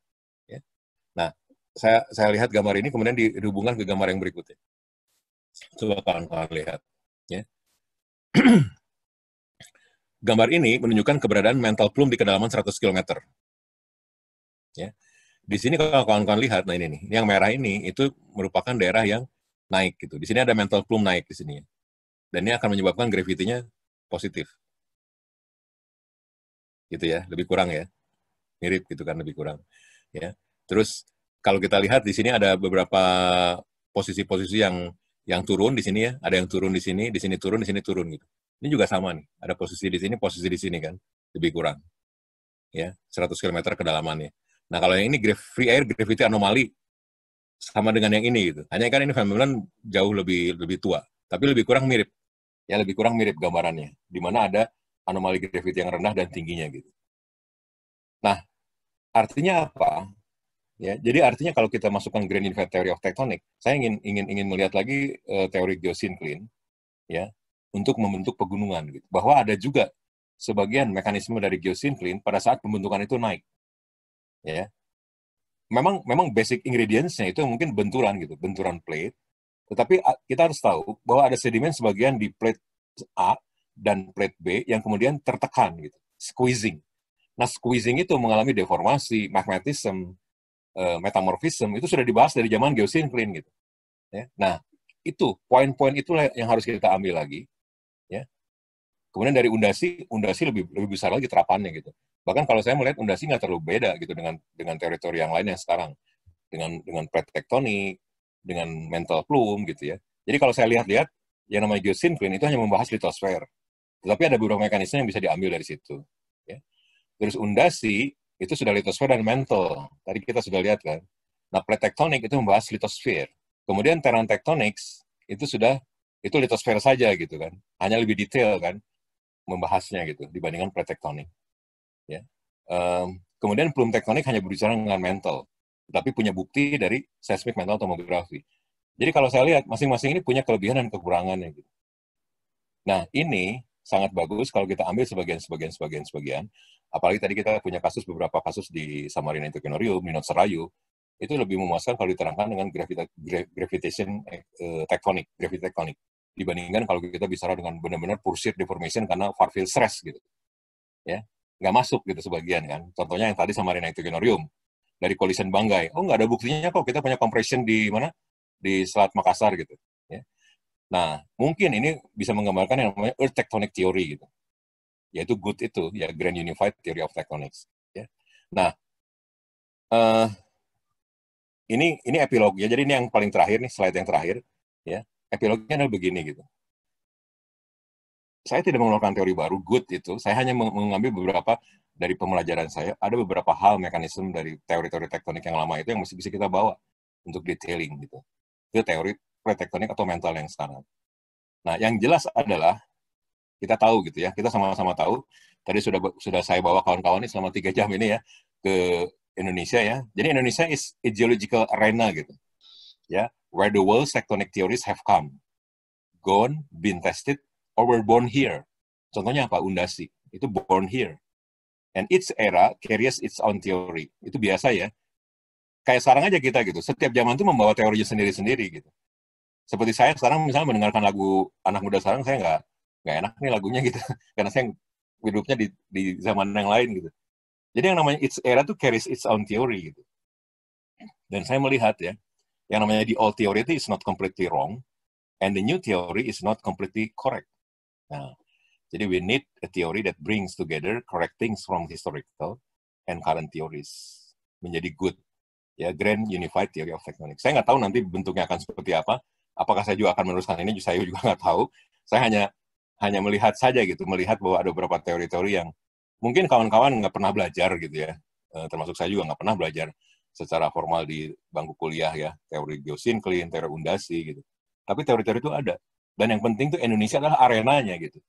Ya. Nah, saya saya lihat gambar ini kemudian dihubungkan ke gambar yang berikutnya. Coba kawan-kawan lihat. Ya. [CLEARS THROAT] gambar ini menunjukkan keberadaan mental plume di kedalaman 100 km. Ya. Di sini kalau kawan-kawan lihat, nah ini nih, yang merah ini itu merupakan daerah yang naik gitu. Di sini ada mental plume naik di sini. Ya. Dan ini akan menyebabkan gravitinya positif. Gitu ya, lebih kurang ya. Mirip gitu kan lebih kurang. Ya. Terus kalau kita lihat di sini ada beberapa posisi-posisi yang yang turun di sini ya, ada yang turun di sini, di sini turun, di sini turun gitu. Ini juga sama nih, ada posisi di sini, posisi di sini kan, lebih kurang. Ya, 100 km kedalamannya. Nah, kalau yang ini free air gravity anomali sama dengan yang ini gitu. Hanya kan ini fenomenon jauh lebih lebih tua, tapi lebih kurang mirip. Ya, lebih kurang mirip gambarannya. Di mana ada anomali gravity yang rendah dan tingginya gitu. Nah, artinya apa? Ya, jadi artinya kalau kita masukkan grand unified theory of tectonic, saya ingin ingin ingin melihat lagi uh, teori geosinkline ya untuk membentuk pegunungan gitu. Bahwa ada juga sebagian mekanisme dari geosinkline pada saat pembentukan itu naik. Ya. Memang memang basic ingredients-nya itu mungkin benturan gitu, benturan plate. Tetapi kita harus tahu bahwa ada sedimen sebagian di plate A dan plate B yang kemudian tertekan gitu, squeezing. Nah, squeezing itu mengalami deformasi, magnetism, Eh, metamorfisme itu sudah dibahas dari zaman geosyncline gitu. Ya. Nah, itu poin-poin itulah yang harus kita ambil lagi. Ya. Kemudian dari undasi, undasi lebih lebih besar lagi terapannya gitu. Bahkan kalau saya melihat undasi nggak terlalu beda gitu dengan dengan teritori yang lain yang sekarang dengan dengan plate tektonik, dengan mental plume gitu ya. Jadi kalau saya lihat-lihat yang namanya geosyncline itu hanya membahas litosfer. Tetapi ada beberapa mekanisme yang bisa diambil dari situ. Ya. Terus undasi itu sudah litosfer dan mantle. Tadi kita sudah lihat kan. Nah, plate tektonik itu membahas litosfer. Kemudian terran tectonics itu sudah itu litosfer saja gitu kan. Hanya lebih detail kan membahasnya gitu dibandingkan plate tektonik. Ya. Um, kemudian plume tectonic hanya berbicara dengan mantle, tapi punya bukti dari seismic mantle tomografi. Jadi kalau saya lihat masing-masing ini punya kelebihan dan kekurangannya gitu. Nah, ini sangat bagus kalau kita ambil sebagian sebagian sebagian sebagian apalagi tadi kita punya kasus beberapa kasus di Samarinda Intergenorium, Minot Serayu, itu lebih memuaskan kalau diterangkan dengan gravita, gravitation eh, eh tektonik, gravity tektonik dibandingkan kalau kita bicara dengan benar-benar pursuit deformation karena far field stress gitu. Ya, nggak masuk gitu sebagian kan. Contohnya yang tadi Samarinda Intergenorium dari collision Banggai. Oh, nggak ada buktinya kok kita punya compression di mana? Di Selat Makassar gitu. Ya. Nah, mungkin ini bisa menggambarkan yang namanya Earth Tectonic Theory gitu yaitu good itu ya Grand Unified Theory of Tectonics. Ya. Nah, uh, ini ini epilog ya. Jadi ini yang paling terakhir nih slide yang terakhir ya. Epilognya adalah begini gitu. Saya tidak mengeluarkan teori baru good itu. Saya hanya mengambil beberapa dari pembelajaran saya. Ada beberapa hal mekanisme dari teori-teori tektonik yang lama itu yang masih bisa kita bawa untuk detailing gitu. Itu teori pretektonik atau mental yang sekarang. Nah, yang jelas adalah kita tahu gitu ya, kita sama-sama tahu. Tadi sudah sudah saya bawa kawan-kawan ini selama tiga jam ini ya ke Indonesia ya. Jadi Indonesia is ideological arena gitu, ya, where the world's tectonic theories have come, gone, been tested, or were born here. Contohnya apa? Undasi itu born here. And its era carries its own theory. Itu biasa ya. Kayak sarang aja kita gitu. Setiap zaman tuh membawa teorinya sendiri-sendiri gitu. Seperti saya sekarang misalnya mendengarkan lagu anak muda sekarang, saya nggak nggak enak nih lagunya gitu [LAUGHS] karena saya hidupnya di, di zaman yang lain gitu jadi yang namanya its era tuh carries its own theory gitu dan saya melihat ya yang namanya the old theory itu is not completely wrong and the new theory is not completely correct nah jadi we need a theory that brings together correct things from historical and current theories menjadi good ya grand unified theory of tectonics. Saya nggak tahu nanti bentuknya akan seperti apa. Apakah saya juga akan meneruskan ini? Saya juga nggak tahu. Saya hanya hanya melihat saja gitu, melihat bahwa ada beberapa teori-teori yang mungkin kawan-kawan nggak pernah belajar gitu ya, eh, termasuk saya juga nggak pernah belajar secara formal di bangku kuliah ya, teori geosinklin, teori undasi gitu. Tapi teori-teori itu ada. Dan yang penting tuh Indonesia adalah arenanya gitu.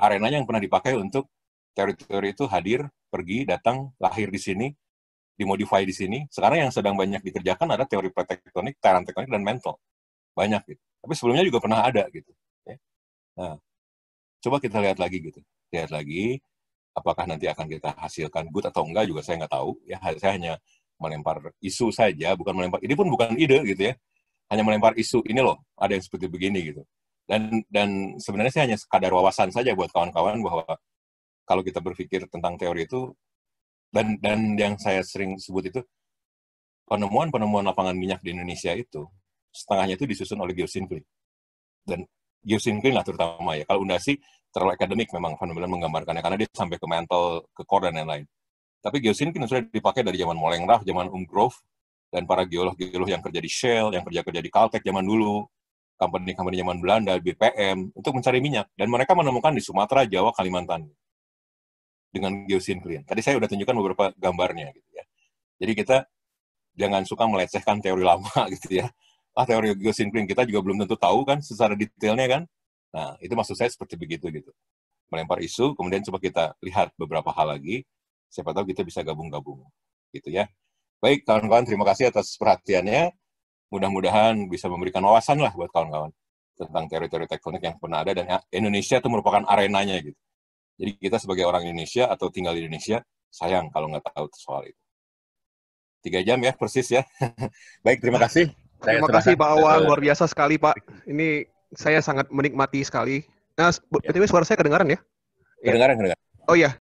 Arenanya yang pernah dipakai untuk teori-teori itu hadir, pergi, datang, lahir di sini, dimodify di sini. Sekarang yang sedang banyak dikerjakan ada teori tektonik, teran tektonik, dan mental. Banyak gitu. Tapi sebelumnya juga pernah ada gitu. Ya. Nah, coba kita lihat lagi gitu lihat lagi apakah nanti akan kita hasilkan good atau enggak juga saya nggak tahu ya saya hanya melempar isu saja bukan melempar ini pun bukan ide gitu ya hanya melempar isu ini loh ada yang seperti begini gitu dan dan sebenarnya saya hanya sekadar wawasan saja buat kawan-kawan bahwa kalau kita berpikir tentang teori itu dan dan yang saya sering sebut itu penemuan-penemuan lapangan minyak di Indonesia itu setengahnya itu disusun oleh Geosyncline dan Green lah terutama ya. Kalau undasi terlalu akademik memang Van Belen menggambarkannya karena dia sampai ke mental, ke core dan lain-lain. Tapi kini sudah dipakai dari zaman Molengrah, zaman Umgrove, dan para geolog-geolog yang kerja di Shell, yang kerja-kerja di Caltech zaman dulu, company-company zaman Belanda, BPM, untuk mencari minyak. Dan mereka menemukan di Sumatera, Jawa, Kalimantan. Dengan Green. Ya. Tadi saya sudah tunjukkan beberapa gambarnya. gitu ya. Jadi kita jangan suka melecehkan teori lama [LAUGHS] gitu ya ah teori geosinkrin kita juga belum tentu tahu kan secara detailnya kan. Nah, itu maksud saya seperti begitu gitu. Melempar isu, kemudian coba kita lihat beberapa hal lagi, siapa tahu kita bisa gabung-gabung gitu ya. Baik, kawan-kawan terima kasih atas perhatiannya. Mudah-mudahan bisa memberikan wawasan lah buat kawan-kawan tentang teori-teori tektonik yang pernah ada dan Indonesia itu merupakan arenanya gitu. Jadi kita sebagai orang Indonesia atau tinggal di Indonesia, sayang kalau nggak tahu soal itu. Tiga jam ya, persis ya. [LAUGHS] Baik, terima kasih. Terima kasih Pak Awang, luar biasa sekali Pak. Ini saya sangat menikmati sekali. Nah, iya. btw suara saya kedengaran ya? Kedengaran, ya. kedengaran. Oh iya,